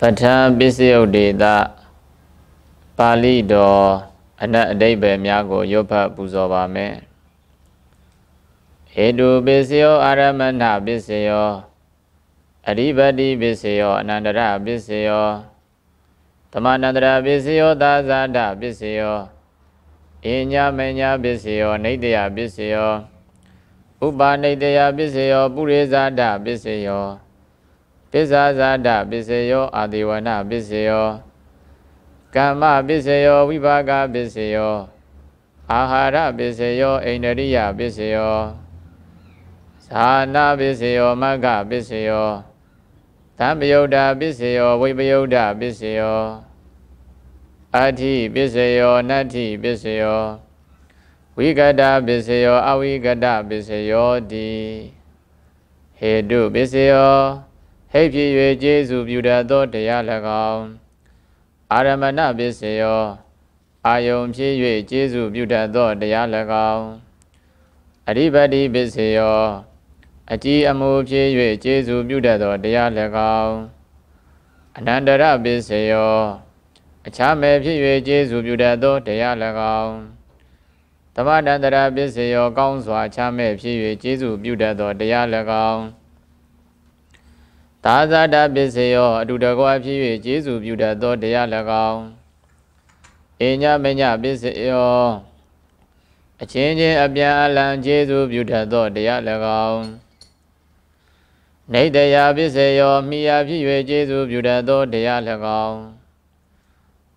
ပဋ္ဌာပစ္စယုတ်ဒေတာပါဠိတော်အနတ်အတိဘယ်များကိုရွတ်ဖတ်ပူဇော်ပါမယ်။ဧတုပစ္စယောအာရမဏပစ္စယောအရိပတိပစ္စယောအနန္တရပစ္စယောသမဏန္တရပစ္စယောသာဇာတပစ္စယောအညာမညာပစ္စယောနေတယပစ္စယောဥပါနေတယပစ္စယောပုရိဇာတပစ္စယောပစ္ဆာဇာတပစ္စယောအာတိဝနပစ္စယောကမ္မပစ္စယောဝိပါကပစ္စယောအာဟာရပစ္စယောအိန္ဒရိယပစ္စယောဇာနာပစ္စယောမဂ္ဂပစ္စယောသံပယုတ်တာပစ္စယောဝိပယုတ်တာပစ္စယောအဋ္ဌိပစ္စယောနတ္ထိပစ္စယောဝိကတပစ္စယောအဝိကတပစ္စယောတိဟေတုပစ္စယောဟိတ်ဖြစ်၍ကျေးဇူးပြုတတ်သောတရား၎င်းအာရမဏပစ္စယောအာယုံဖြစ်၍ကျေးဇူးပြုတတ်သောတရား၎င်းအရိပတိပစ္စယောအကြည်အမူဖြစ်၍ကျေးဇူးပြုတတ်သောတရား၎င်းအနန္တရပစ္စယောအခြားမဲ့ဖြစ်၍ကျေးဇူးပြုတတ်သောတရား၎င်းသမဏန္တရပစ္စယော ကောင်းစွာအခြားမဲ့ဖြစ်၍ကျေးဇူးပြုတတ်သောတရား၎င်းသာဇာတပစ္စယောအတူတကွာဖြစ်၍ကျေးဇူးပြုတတ်သောတရား၎င်းအညမညပစ္စယောအချင်းချင်းအပြန်အလှန်ကျေးဇူးပြုတတ်သောတရား၎င်းနေတရာပစ္စယောမိယာဖြစ်၍ကျေးဇူးပြုတတ်သောတရား၎င်း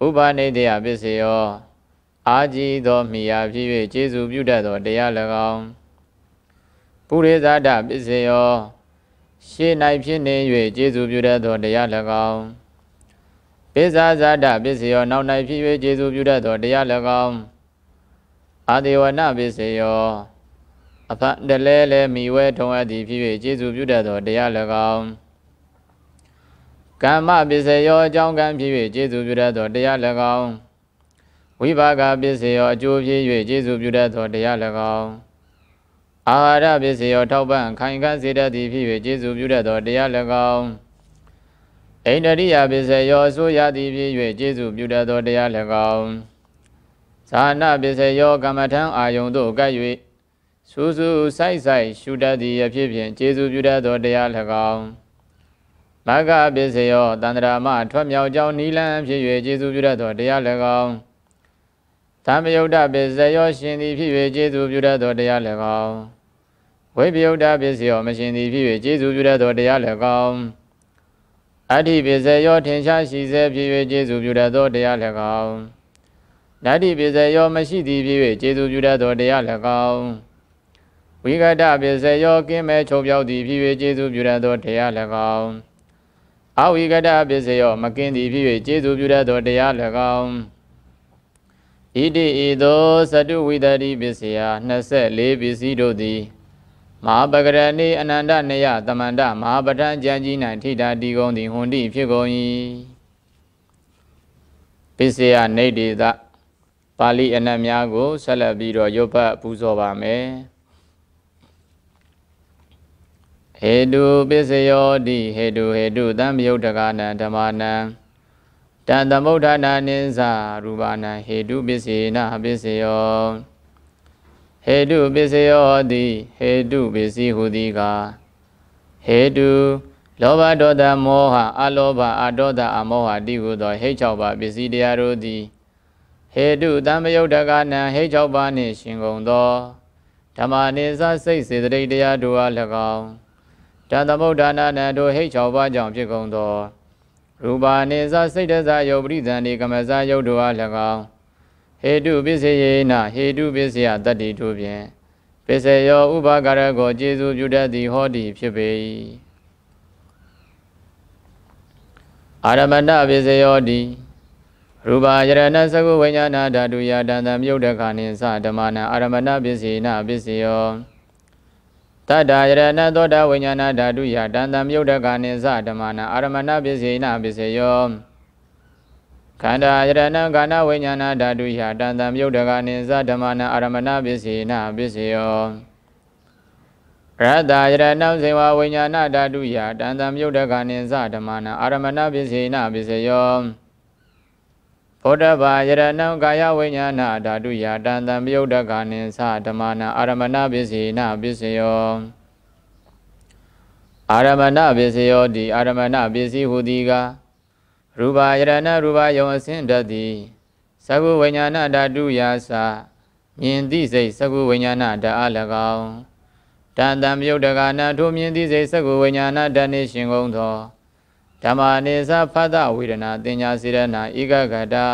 ဥပနိတရာပစ္စယောအာကြည်သောမိယာဖြစ်၍ကျေးဇူးပြုတတ်သောတရား၎င်းပုရိသတာပစ္စယောရှေး၌ဖြစ်နေ၍ကျေးဇူးပြုတတ်သော တရား၎င်းပိဇာဇာတပစ္စယောနောက်၌ဖြစ်၍ကျေးဇူးပြုတတ်သောတရား၎င်းအာဒေဝနပစ္စယောအဖန်တလဲလဲမိဝဲထုံအပ်သည်ဖြစ်၍ကျေးဇူးပြုတတ်သောတရား၎င်းကမ္မပစ္စယောအကြောင်းကံဖြစ်၍ကျေးဇူးပြုတတ်သောတရား၎င်းဝိပါကပစ္စယောအကျိုးဖြစ်၍ကျေးဇူးပြုတတ်သောတရား၎င်းအာဟာရပစ္စည်းရောထောက်ပံ့ခိုင်ခံစေတတ်သည်ဖြစ်၍ကျေးဇူးပြုတတ်သောတရား၎င်းဣန္ဒရိယပစ္စည်းရောအစိုးရသည်ဖြစ်၍ကျေးဇူးပြုတတ်သောတရား၎င်းဇာနာပစ္စည်းရောကမ္မထံအာယုံတို့ကပ်၍စူးစူးဆိုင်ဆိုင်ရှုတတ်သည်အဖြစ်ဖြင့်ကျေးဇူးပြုတတ်သောတရား၎င်းမဂ္ဂပစ္စည်းရောတန္တရာမထွက်မြောက်ကြောင်းနိလန်ဖြစ်၍ကျေးဇူးပြုတတ်သောတရား၎င်းသမယုတ်တပစ္စယောရှင်သည်ဖြစ်၍ကျေးဇူးပြုတတ်သောတရား၎င်းဝိပယုတ်တပစ္စယောမရှင်သည်ဖြစ်၍ကျေးဇူးပြုတတ်သောတရားလည်းကောင်းအဋ္ဌိပစ္စယောထင်ရှားရှိစေဖြစ်၍ကျေးဇူးပြုတတ်သောတရားလည်းကောင်းဓာတိပစ္စယောမရှိသည်ဖြစ်၍ကျေးဇူးပြုတတ်သော တရားလည်းကောင်းဝိကတပစ္စယောကင်းမဲ့ချုပ်ပြောက်သည်ဖြစ်၍ကျေးဇူးပြုတတ်သောတရားလည်းကောင်းအဝိကတပစ္စယောမကင်းသည်ဖြစ်၍ကျေးဇူးပြုတတ်သောတရားလည်းကောင်းဣတိဤသောသတုဝိတ္တိပစ္စယ24ပစ္စည်းတို့သည်မဟာပဂရဏိအနန္တနယတမန္တမဟာပဋ္ဌာန်းကြံကြီး၌ထိတာတီကုန်သည်ဟွန်တိဖြစ်ကုန်၏ပစ္စယနေတိသပါဠိအနတ်များကိုဆက်လက်ပြီးတော့ရုပ်ဖတ်ပူဇော်ပါမယ်ဟေတုပစ္စယောတိဟေတုဟေတုသံယုတ်တကာနံဓမ္မာနံတန်သမုဋ္ဌာနာနိသရူပါနံဟေတုပစ္စေနပစ္စယောဟေတုပစ္စယောတိဟေတုပစ္စည်းဟူသည်ကားဟေတုလောဘဒေါသမောဟအလောဘအဒေါသအမောဟတိဟုသောဟိတ်၆ပါးပစ္စည်းတရားတို့သည်ဟေတုတံမယုတ်တကနံဟိတ်၆ပါးနှင့်ရှင်ကုန်သောဓမ္မနိစ္စစိတ်စေတရိတ်တရားတို့အား၎င်းတန်သမုဒ္ဒနာနံတို့ဟိတ်၆ပါးကြောင့်ဖြစ်ကုန်သောရူပါနိစ္စစိတ်တဇယုတ်ပရိသန္တိကမဇယုတ်တို့အား၎င်းဟေတုပစ္စယေနဟေတုပစ္စယတတ္တိတို့ဖြင့်ပစ္စယောဥပါကရကိုကျေစုပြုတတ်သည်ဟောသည်ဖြစ်ပေ၏အာရမဏပစ္စယောတိရူပယရဏသကုဝိညာဏဓာတုယတန်တံမြုပ်တခါနိသဓမ္မနံအာရမဏပစ္စေနပစ္စယောတတယရဏသောတာဝိညာဏဓာတုယတန်တံမြုပ်တခါနိသဓမ္မနံအာရမဏပစ္စေနပစ္စယောခန္ဓာယရဏံခန္ဓာဝိညာဏဓာတုယတန်တံမြုပ်တကနိသဓမ္မနံအာရမဏပစ္စေနပစ္စယောရတ္တယရဏံဇေဝဝိညာဏဓာတုယတန်တံမြုပ်တကနိသဓမ္မနံအာရမဏပစ္စေနပစ္စယောဗုဒ္ဓဘာယရဏံကာယဝိညာဏဓာတုယတန်တံမြုပ်တကနိသဓမ္မနံအာရမဏပစ္စေနပစ္စယောအာရမဏပစ္စယောတိအာရမဏပစ္စည်းဟူသည်ကားရူပယရဏရူပယုံအစင်တတ်သည်သကုဝိညာဏဓာတုယာစမြင်သိစိတ်သကုဝိညာဏဓာအ၎င်းတန်တံမြုပ်တကနာထိုမြင်သိစိတ်သကုဝိညာဏဓာနှင့်ရှင်ကုန်သောဓမ္မာနိသဖသဝေဒနာတင်ညာစေရနာဧကဂတာ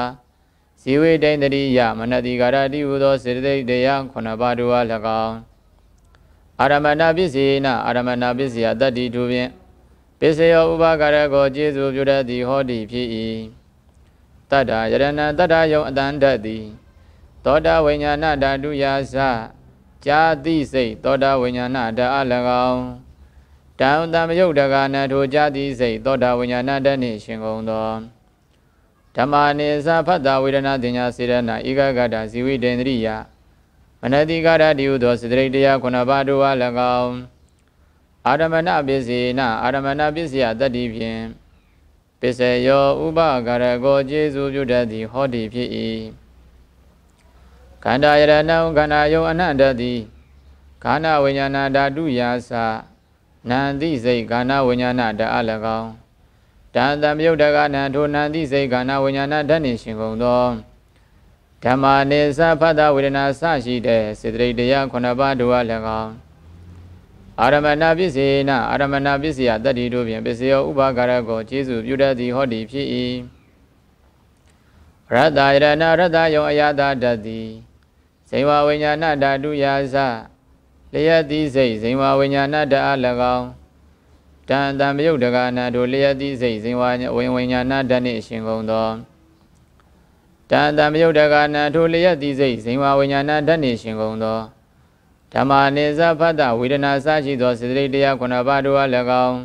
ဇီဝိတိန်တရိယမနတိကာရတိဟုသောစေတသိက်တရားခုနပါးတို့အား၎င်းအာရမဏပစ္စည်းနာအာရမဏပစ္စယတတ္တိတို့ဖြင့်ပစ္စယောဥပါကရကိုကျေစုပြုတတ်သည်ဟောတိဖြစ်၏တတ္တာယရဏတတ္တာယုံအတန်တတ်သည်သောတာဝိညာဏဓာတုယာစဇာတိစိတ်သောတာဝိညာဏဓာအ၎င်းတံတံမယုတ်တကနာထိုဇာတိစိတ်သောတာဝိညာဏဓာနှင့်ရှင်ကုန်သောဓမ္မာနိသဖတ္တဝေဒနာတင်ညာစေရဏဧကဂတဇီဝိတေန္ဒရိယမနတိကာရတိဟုသောစေတရိတ်တရားခုနပါတို့အား၎င်းအာရမဏပစ္စေနအာရမဏပစ္စယတတ္တိဖြင့်ပစ္စယောဥပကရကောကျေစုပြုတတ်သည်ဟောတိဖြစ်၏ခန္ဓာယရဏံခန္ဓာယုံအနန္တတိခန္ဓာဝိညာဏဓာတုယာသနန္တိစိတ်ခန္ဓာဝိညာဏဓာအ၎င်းတန်တံမြုပ်တကနံထိုနန္တိစိတ်ခန္ဓာဝိညာဏဓာနှင့်ရှင်ကုန်သောဓမ္မာနိသဖတ္တဝေဒနာစရှိတဲ့စေတရိတ်တရား9ပါးတို့အား၎င်းအာရမဏပစ္စေနအာရမဏပစ္စယတတ္တိတို့ဖြင့်ပစ္စယောဥပါကာရကိုကျေစုပြုတတ်သည်ဟောသည်ဖြစ်၏ရတ္တယရဏရတ္တယောအယတာတတ္တိဇိဝဝိညာဏဓာတုယာစလျက်တိစိတ်ဇိဝဝိညာဏဓာအ၎င်းတန်တံမြုပ်တကနာတို့လျက်တိစိတ်ဇိဝဝိဝိညာဏဓာနှင့်အရှင်ကုန်သောတန်တံမြုပ်တကနာတို့လျက်တိစိတ်ဇိဝဝိညာဏဓာနှင့်ရှင်ကုန်သောဓမ္မာနိစ္စဖတ်တဝေဒနာစရှိသောစေတသိက်တရားခုနှစ်ပါးတို့အား၎င်း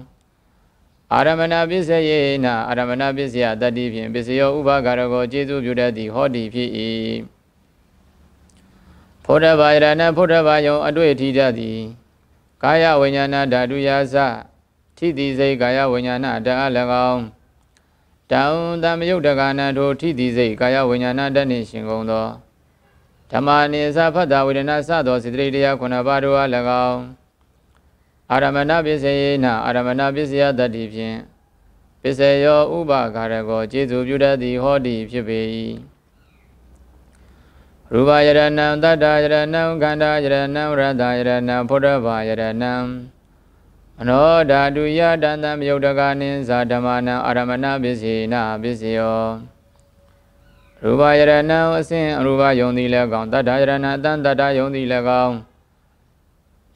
အာရမဏပစ္စယေနအာရမဏပစ္စယတတ္တိဖြင့်ပစ္စယောဥပါကရကိုကျေစုပြုတတ်သည်ဟောတိဖြစ်၏ဖုဒ္ဓဘာယရဏဖုဒ္ဓဘာယုံအတွေ့အထိတတ်သည်ကာယဝိညာဏဓာတုယာစထိတိစိတ်ကာယဝိညာဏဓာအ၎င်းတောင်တမယုတ်တကာဏထိုထိတိစိတ်ကာယဝိညာဏဓာနှင့်ရှင်ကုန်သောဓမ္မာနိသဖတ်တာဝေဒနာစသောစေတရိတရားခုနှစ်ပါးတို့အား၎င်းအာရမဏပစ္စယေနအာရမဏပစ္စယတတ္တိဖြင့်ပစ္စယောဥပါကာရကောကျေစုပြုတတ်သည်ဟောတိဖြစ်ပေ၏ရူပယရဏံတတ္တယရဏံခန္ဓာယရဏံရတ္တယရဏံဖုဒ္ဓဘာယရဏံအနောဓာတုယတန္တံမြုတ်တကာနိသဓမ္မာနံအာရမဏပစ္စေနပစ္စယောရူပယရဏံအစဉ်အရူပယုံသည်လည်းကောင်းတတ္ထယရဏအတန်တတ္ထယုံသည်လည်းကောင်း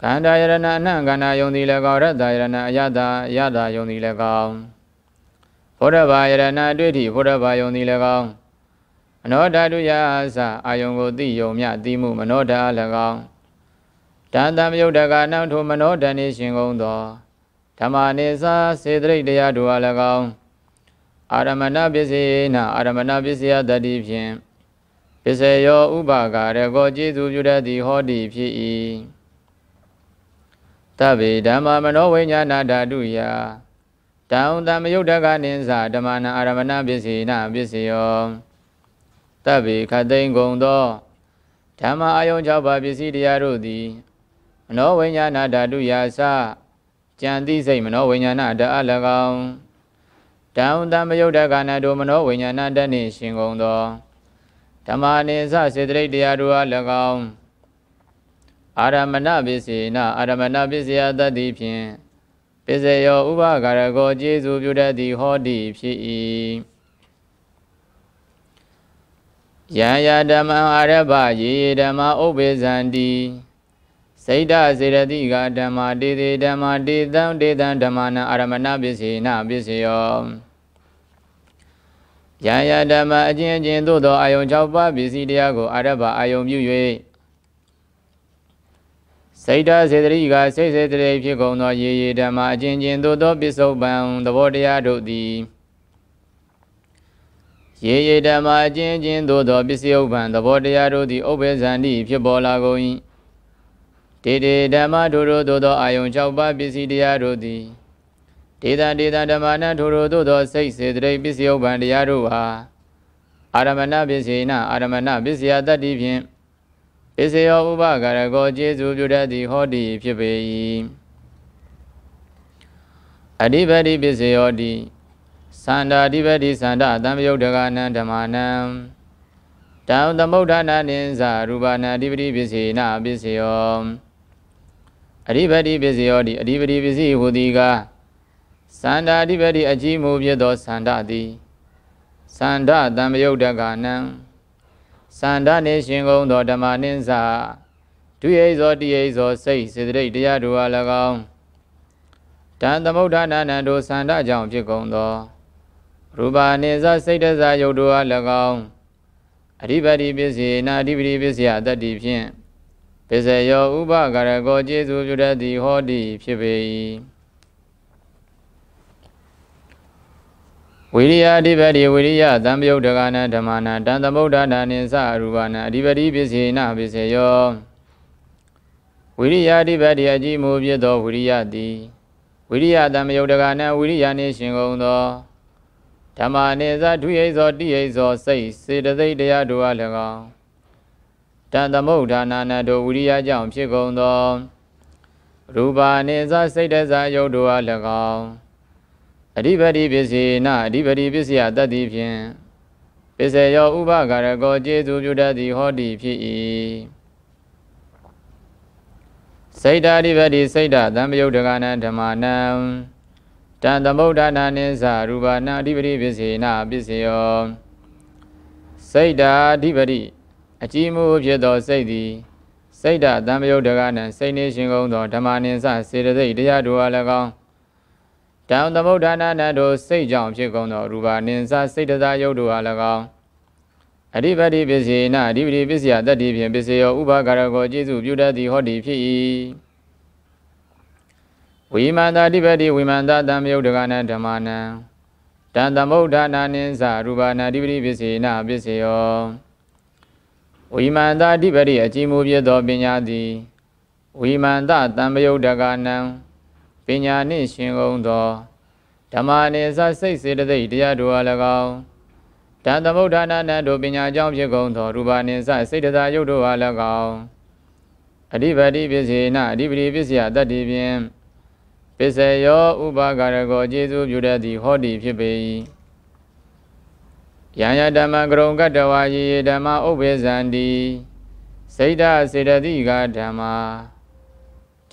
ခန္ဓာယရဏအနံခန္ဓာယုံသည်လည်းကောင်းရတ္တယရဏအယတအယတယုံသည်လည်းကောင်းဘုဒ္ဓဘာယရဏအတွေ့အထိဘုဒ္ဓဘာယုံသည်လည်းကောင်းမနောဓာတုယအစအာယုံကိုသိယုံမြသိမှုမနောဓာလည်းကောင်းတန်တံမြုပ်တကနောင်ထိုမနောဓာနေရှင်ကုန်သောဓမ္မနေစာစေတရိတ်တရားတို့အားလည်းကောင်းအာရမဏပစ္စယေနအာရမဏပစ္စယတတိဖြင့်ပစ္စယော ဥပါကာရကောကျေစုပြုတတ်သည်ဟောတိဖြစ်၏တဗ္ဗေဓမ္မမနောဝိညာဏဓာတုယတံတံမယုတ်တကနိသဓမ္မနာအာရမဏပစ္စေနပစ္စယောတဗ္ဗေခသိင်္ဂုံသောဓမ္မအာယုံ၆ပါးပစ္စည်းတရားတို့သည်မနောဝိညာဏဓာတုယသကြံတိစိတ်မနောဝိညာဏဓာအ၎င်းတံတံမယုတ်တကာဏတို့မနောဝိညာဏတတ်နှင့်ရှင်ကုန်သောဓမ္မာနိသစေတရိတ်တရားတို့အား၎င်းအာရမဏပစ္စေနအာရမဏပစ္စယတတ်သည်ဖြင့်ပစ္စယော ဥပကာရကောကျေစုပြုတတ်သည်ဟောသည်ဖြစ်၏ယံယဓမ္မံအာရဘယေဓမ္မဥပ္ပေဇန္တိစိတ်ဓာစေရတိကဓမ္မာတေတိဓမ္မာတေတံတေတံဓမ္မာနအာရမဏပစ္စေနပစ္စယောယံယဓမ္မအချင်းချင်းသို့သောအာယုံ၆ပါးပစ္စည်းတရားကိုအာရဘအာယုံပြု၍စိတ်ဓာစေတရိကစိတ်စေတရိဖြစ်ကုန်သောရေရေဓမ္မအချင်းချင်းသို့သောပစ္စုပန်သဘောတရားတို့သည်ရေရေဓမ္မအချင်းချင်းသို့သောပစ္စယုပ္ပံသဘောတရားတို့သည်ဥပ္ပဇ္ဇန္တိဖြစ်ပေါ်လာကုန်၏တေတေဓမ္မထိုထိုသို့သောအာယုံ၆ပါးပစ္စည်းတရားတို့သည်ဒေတာဒေတာဓမ္မနာထိုထိုသို့သောစိတ်စေတရိပစ္စယုပ္ပံတရားတို့ဟာအာရမဏပစ္စေနအာရမဏပစ္စယတတ္တိဖြင့်ပစ္စယောဥပကာရကောကျေစုပြုတတ်သည်ဟောတိဖြစ်ပေ၏အဓိပတိပစ္စယောတိသန္တာဓိပတိသန္တာသံယုတ်တကနံဓမ္မာနံတံသမုဋ္ဌာနာနိသရူပနာဓိပတိပစ္စေနပစ္စယောအဓိပတိပစ္စယောတိအဓိပတိပစ္စည်းဟူသည်ကားစန္ဒာအဓိပတိအကြီးမူဖြစ်သောစန္ဒသည်စန္ဒတံပယုတ်တကနံစန္ဒနေရှင်ကုန်သောဓမ္မနိစ္စဒုယိသောတိယိသောစိတ်စေတရိတ်တရားတို့အား၎င်းတံသမုဒ္ဒနာနံတို့စန္ဒကြောင့်ဖြစ်ကုန်သောရူပနိစ္စစိတ်တစားယုတ်တို့အား၎င်းအဓိပတိပစ္စည်းနာအဓိပတိပစ္စယတတ္တိဖြင့်ပစ္စယောဥပကရကောကျေစုပြုတတ်သည်ဟောတိဖြစ်ပေ၏ဝိရိယအဓိပတိဝိရိယသံယုတ်တကနာဓမ္မနာတန်သမုဒ္ဒနာနိသအရူပနာအဓိပတိပစ္စေနပစ္စယောဝိရိယအဓိပတိအကြည့်မူဖြစ်သောဝိရိယသည်ဝိရိယသံယုတ်တကနာဝိရိယနှင့်ရှင်ကုန်သောဓမ္မနိသဒုယိသောတိယိသောစိတ်စေတသိက်တရားတို့အား၎င်းတန်သမုဋ္ဌာနာနတောဝိရိယကြောင့်ဖြစ်ကုန်သောရူပါနိသစိတ်တဇာယုတ်တို့အား၎င်းအဓိပတိပစ္စေနအဓိပတိပစ္စယတတ္တိဖြင့်ပစ္စယောဥပကာရကောကျေစုပြုတတ်သည်ဟောတိဖြစ်၏စိတ်ဓာဓိပတိစိတ်ဓာသံပယုတ်တကနဓမ္မနံတန်သမုဒ္ဒနာနိသရူပါနာအဓိပတိပစ္စေနပစ္စယောစိတ်ဓာဓိပတိအကြည်မှုဖြစ်သော စိတ်သည်စိတ်ဓာတ်တံပယုတ်တကနံစိတ်နှင်းရှင်ကုန်သောဓမ္မနိစ္စစေတသိက်တရားတို့အား၎င်းတံသမုဒ္ဒနာနတို့စိတ်ကြောင့်ဖြစ်ကုန်သောရူပါနိစ္စစိတ်တသာယုတ်တို့အား၎င်းအဓိပတိပစ္စေနအဓိပတိပစ္စယတတ္တိဖြင့်ပစ္စယောဥပါကရကောကျေစုပြုတတ်သည်ဟောတိဖြစ်၏ဝိမန္တာအဓိပတိဝိမန္တာတံမြုတ်တကနဓမ္မနံတံသမုဒ္ဒနာနိသရူပါနာအဓိပတိပစ္စေနပစ္စယောဝိမန္တဓိပတိအကြည်မူဖြစ်သောပညာသည်ဝိမန္တတံပယုတ်တကနံပညာနှင့်ရှင်ကုန်သောဓမ္မနိသစိတ်စေတသိက်တရားတို့အား၎င်းတန်သမုဋ္ဌာနာနံတို့ပညာကြောင့်ဖြစ်ကုန်သော ရူပနိသစိတ်တသာယုတ်တို့အား၎င်းအဓိပတိပစ္စေနအဓိပတိပစ္စယတတ္တိဖြင့်ပစ္စယောဥပါကရကောကျေစုပြုတတ်သည် ဟောတိဖြစ်ပေ၏ယံယဓမ္မကရုံကတဝါယေဓမ္မဥပ္ပေဇန္တိစိတ်ဓာစေတသိကဓမ္မာ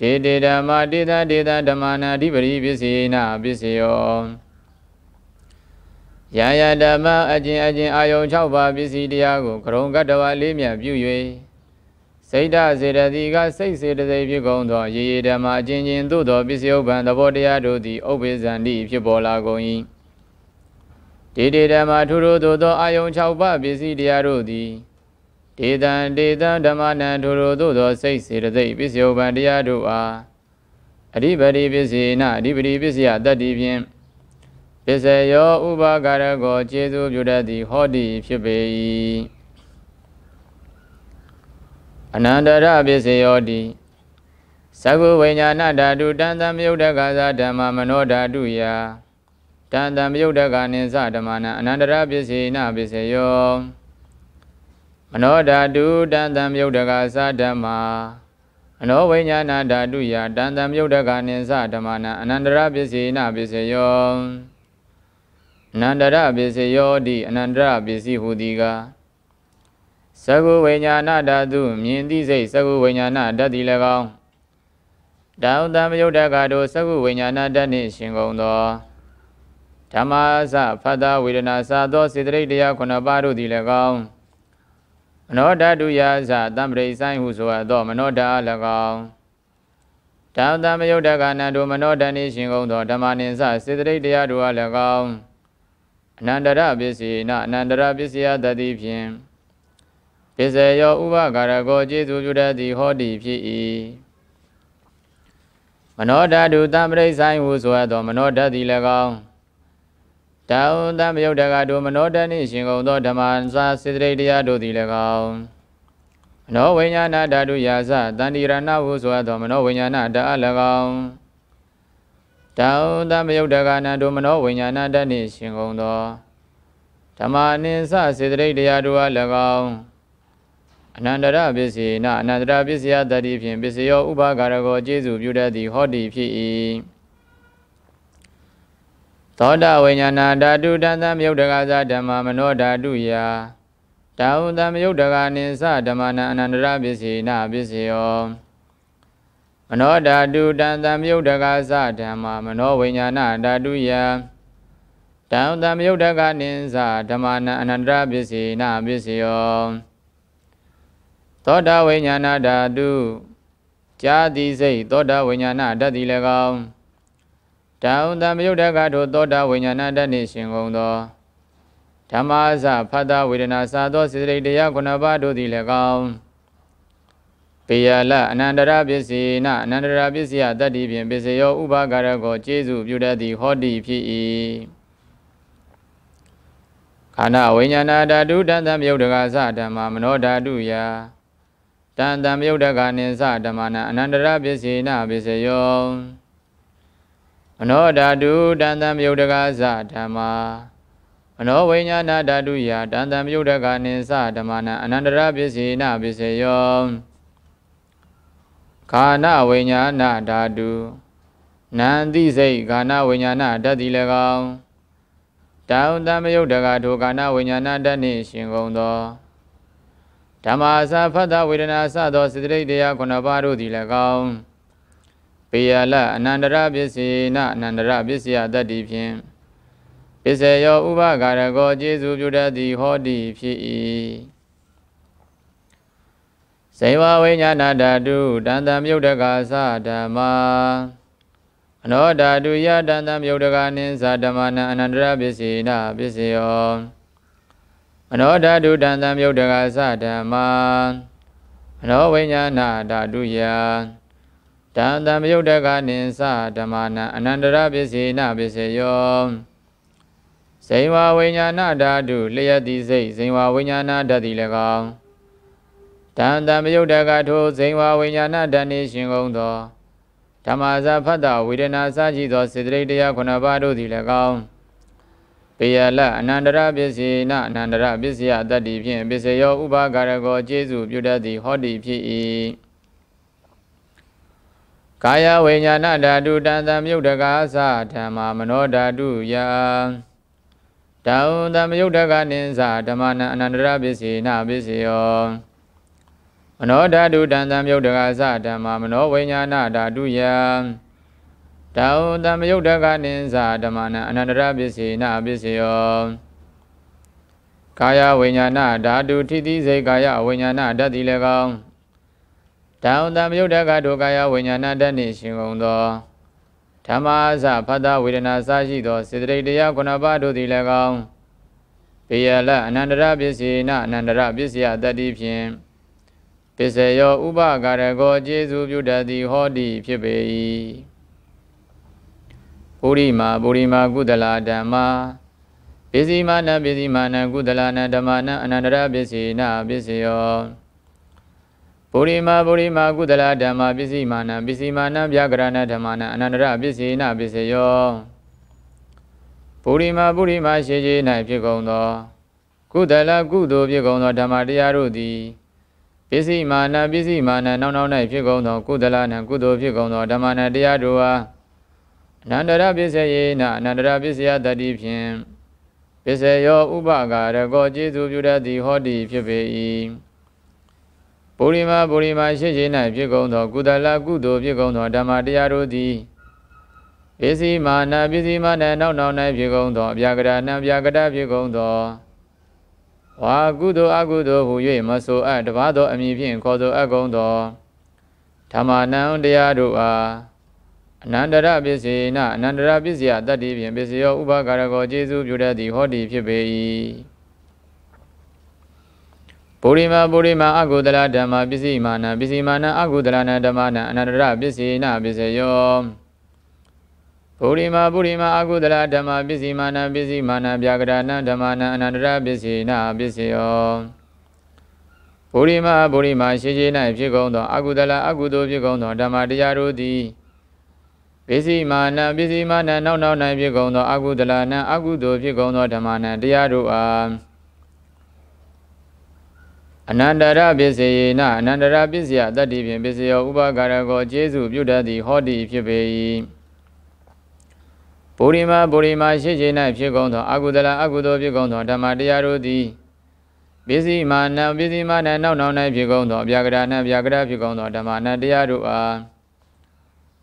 တေတေဓမ္မာတေသတေသဓမ္မာနာဓိပတိပစ္စေနာပစ္စယောယံယဓမ္မအကျင်အကျင်အာယုံ၆ပါးပစ္စည်းတရားကိုကရုံကတဝါလေးမြတ်ပြု၍စိတ်ဓာစေတသိကစိတ်စေတသိပြုကုန်သောယေယေဓမ္မာအကျင်ချင်းသို့သောပစ္စယုပ္ပံသဘောတရားတို့သည်ဥပ္ပေဇန္တိဖြစ်ပေါ်လာကုန်၏ဒေတေဓမ္မထုထုသို့သောအာယုံ၆ပါးပစ္စည်းတရားတို့သည်ဒေတံဒေတံဓမ္မနံထုထုသို့သောစိတ်စေတသိက်ပစ္စယပံတရားတို့အားအဓိပတိပစ္စေနအဓိပတိပစ္စယတတ္တိဖြင့်ပစ္စယောဥပါကာရကောခြေသူပြုတတ်သည်ဟောတိဖြစ်ပေ၏အနန္တရပစ္စယောတိသကုဝိညာဏဓာတုတန်သမယုတ်တက္ကသဓမ္မမနောဓာတုယာတန်တံမယုတ်တကနိသဓမ္မနံအနန္တရပစ္စေနပစ္စယောမနောဓာတုတန်တံမယုတ်တကသဓမ္မာအနောဝိညာဏဓာတုယတန်တံမြုပ်တကနိသဓမ္မနံအနန္တရပစ္စေနပစ္စယောအနန္တရပစ္စယောတိအနန္တရပစ္စည်းဟူသည်ကသကုဝိညာဏဓာတုမြင်သည့်စိတ်သကုဝိညာဏဓာတ်သည်၎င်းတောင်တံမြုပ်တကတို့သကုဝိညာဏဓာတ်နှင့်ရှင်ကုန်သောဓမ္မာစဖတ်တာဝေဒနာစသောစေတရိတ်တရားခုနှစ်ပါးတို့သည်လည်းကောင်းမနောဓာတုယာစတံပရိဆိုင်ဟုဆိုအပ်သော မနောဓာလည်းကောင်းဓမ္မတမယုတ်တကနန္တုမနောဓာနိရှင်ကုန်သောဓမ္မာနိစစေတရိတ်တရားတို့အားလည်းကောင်းအနန္တရပစ္စည်းနအနန္တရပစ္စယတတိဖြင့်ပစ္စယောဥပကာရကောကျေစုပြုတတ်သည်ဟောတိဖြစ်၏မနောဓာတုတံပရိဆိုင်ဟုဆိုအပ်သော မနောဓာတိလည်းကောင်းတောင်းတမယုတ်တကတို့မနောတဏိရှင်ကုန်သောဓမ္မန်စာစေတရိတရားတို့သည်၎င်းမနောဝိညာဏဓာတုယာစတန္တိရဏဝုဆိုသောမနောဝိညာဏဓာအ၎င်းတောင်းတမယုတ်တကနာတို့မနောဝိညာဏတဏိရှင်ကုန်သောဓမ္မာနိစစေတရိတရားတို့အား၎င်းအနန္တရပစ္စည်းနအနန္တရပစ္စယတတိဖြင့်ပစ္စယောဥပါကာရကိုကျေစုပြုတတ်သည်ဟောတိဖြစ်၏သောတဝိညာဏဓာတုတန်သမြုပ်တကသာဓမ္မမနောဓာတုယာဓာဝတံမြုပ်တကနိသဓမ္မနာအနန္တရပစ္စေနပစ္စယောမနောဓာတုတန်သမြုပ်တကသဓမ္မမနောဝိညာဏဓာတုယာဓာဝတံမြုပ်တကနိသဓမ္မနာအနန္တရပစ္စေနပစ္စယောသောတဝိညာဏဓာတုကြာတိစိတ်သောတဝိညာဏဓာတ်တိ၎င်းတောင်တံမြုပ်တကထိုသောတာဝိညာဏတတ်နေရှင်ကုန်သောဓမ္မအစဖတ်တာဝေဒနာစာသောစေတရိတ်တရားခုနှစ်ပါးတို့သည်လည်းကောင်းပေယလအနန္တရပစ္စည်းနအနန္တရပစ္စယတတ္တိဖြင့်ပစ္စယောဥပါကရကောကျေစုပြုတတ်သည်ဟောတိဖြစ်၏ခန္ဓာဝိညာဏဓာတုတန်တံမြုပ်တကသဓမ္မမနောဓာတုယာတန်တံမြုပ်တကနိသဓမ္မနအနန္တရပစ္စည်းနပစ္စယောမနောဓာတုတန်တံမြုပ်တကားဇဓမ္မာမနောဝိညာဏဓာတုယာတန်တံမြုပ်တကားနိသဓမ္မာနံအနန္တရပစ္စေနပစ္စယောခာနဝိညာဏဓာတုနန္တိစိတ်ခာနဝိညာဏဓာတ်တိ၎င်းတောင်တံမယုတ်တကထိုခာနဝိညာဏဓာတ်နှင့်ရှင်ကုန်သောဓမ္မာစာဖတ်တာဝေဒနာစသောစေတသိက်တရား9ပါးတို့သည်၎င်းပေယလအနန္တရပစ္စေနအနန္တရပစ္စယတတ္တိဖြင့်ပစ္စယောဥပကာရကောကျေစုပြုတတ်သည်ဟောတိဖြစ်၏ဇေဝဝိညာဏဓာတုတန်တံမြုပ်တကာသဓမ္မာအနောဓာတုယတန်တံမြုပ်တကာနိသဓမ္မာနံအနန္တရပစ္စေနပစ္စယောအနောဓာတုတန်တံမြုပ်တကာသဓမ္မာအနောဝိညာဏဓာတုယတံတံပယုတ်တကနိသဓမ္မနံအနန္တရပစ္စေနပစ္စယောဇိဝဝိညာဏဓာတုလျက်တိစိတ်ဇိဝဝိညာဏဓာတိ၎င်းတံတံပယုတ်တကထိုဇိဝဝိညာဏဓာနိရှင်ကုန်သောဓမ္မဇာဖတ်တာဝေဒနာစကြည့်သောစေတရိတ်တရားခုနှစ်ပါးတို့သည်၎င်းပေယလအနန္တရပစ္စေနအနန္တရပစ္စယတတ္တိဖြင့်ပစ္စယောဥပါကာရကောကျေစုပြုတတ်သည်ဟောတိဖြစ်၏ကာယဝိညာဏဓာတုတန်တံမြုပ်တကာသဓမ္မာမနောဓာတုယတံတံမြုပ်တကနိသဓမ္မနံအနန္တရပစ္စေနပစ္စယောမနောဓာတုတံတံမြုပ်တကာသဓမ္မာမနောဝိညာဏဓာတုယတံတံမြုပ်တကနိသဓမ္မနံအနန္တရပစ္စေနပစ္စယောကာယဝိညာဏဓာတုထိတိစေကာယဝိညာဏဓာတ်တိ၎င်းတောင်တံမြုပ်တကဒုက္ခယဝိညာဏတတ်နေရှင်ကုန်သောဓမ္မအစဖတ်တာဝေဒနာစရှိသောစေတသိက်တရားခုနပါတို့သည်လည်းကောင်းပေယလအနန္တရပစ္စည်းနအနန္တရပစ္စယတတ္တိဖြင့်ပစ္စယော ဥပကာရကောကျေစုပြုတတ်သည် ဟောတိဖြစ်ပေ၏ပုရိမာပုရိမာကုသလာဓမ္မာပစ္စည်းမာနပစ္စည်းမာနကုသလာနဓမ္မာနအနန္တရပစ္စည်းနပစ္စယောဗုရိမာဗုရိမာကုသလဓမ္မပစ္စည်းမာနံပစ္စည်းမာနံဗျာကရဏဓမ္မနံအနန္တရပစ္စည်းနာပစ္စယောဗုရိမာဗုရိမာရှိရှိ၌ဖြစ်ကုန်သောကုသလကုသိုလ်ဖြစ်ကုန်သောဓမ္မတရားတို့သည် ပစ္စည်းမာနပစ္စည်းမာနနောင်နောက်၌ဖြစ်ကုန်သောကုသလနံကုသိုလ်ဖြစ်ကုန်သောဓမ္မနတရားတို့အားအနန္တရပစ္စယေနအနန္တရပစ္စယတတိဖြင့်ပစ္စယော ဥပကာရကောကျေစုပြုတတ်သည်ဟောတိဖြစ်ပေ၏ပုရိမာပုရိမာရှိရှိ၌ဖြစ်ကုန်သော ကုသလကုသိုလ်ဖြစ်ကုန်သောဓမ္မတရားတို့သည်ပစ္စည်းမာနပစ္စည်းမာနနောက်နောက်၌ဖြစ်ကုန်သောအပြာကရဏံပြာကရဖြစ်ကုန်သောဝါကုသိုလ်အကုသိုလ်ဟူ၍မဆိုအပ်တပါသော အမည်ဖြင့်ခေါ်ဆိုအပ်ကုန်သောဓမ္မနံတရားတို့အားအနန္တရပစ္စည်းနာအနန္တရပစ္စယတတ္တိဖြင့်ပစ္စယောဥပါကာရကောကျေစုပြုတတ်သည့်ဟောတိဖြစ်ပေ၏ပုရိမာပုရိမာအကုသလဓမ္မပစ္စည်းမာနပစ္စည်းမာနအကုသလနာဓမ္မနာအနန္တရပစ္စည်းနာပစ္စယောပုရိမာပုရိမာ အကုသလဓမ္မပစ္စည်းမာနပစ္စည်းမာနဗျာကရဏဓမ္မနာအနန္တရပစ္စည်းနာပစ္စယောပုရိမာပုရိမာရှိရှိ၌ဖြစ်ကုန်သော အကုသလအကုသိုလ်ဖြစ်ကုန်သောဓမ္မတရားတို့သည်ပစ္စည်းမာနပစ္စည်းမာနနောက်နောက်၌ဖြစ်ကုန်သော အကုသလနာအကုသိုလ်ဖြစ်ကုန်သောဓမ္မနာတရားတို့အားအနန္တရပစ္စယေနအနန္တရပစ္စယတတ္တိဖြင့်ပစ္စယောဥပါကာရကောကျေစုပြုတတ်သည်ဟောတိဖြစ်ပေ၏ပုရိမာပုရိမာရှိရှိ၌ဖြစ်ကုန်သောအကုသလအကုသိုလ်ဖြစ်ကုန်သောဓမ္မတရားတို့သည်ပစ္စည်းမာနံပစ္စည်းမာနံနောက်နောက်၌ဖြစ်ကုန်သောအပြာကရာဏအပြာကရာဖြစ်ကုန်သောဓမ္မနတရားတို့အား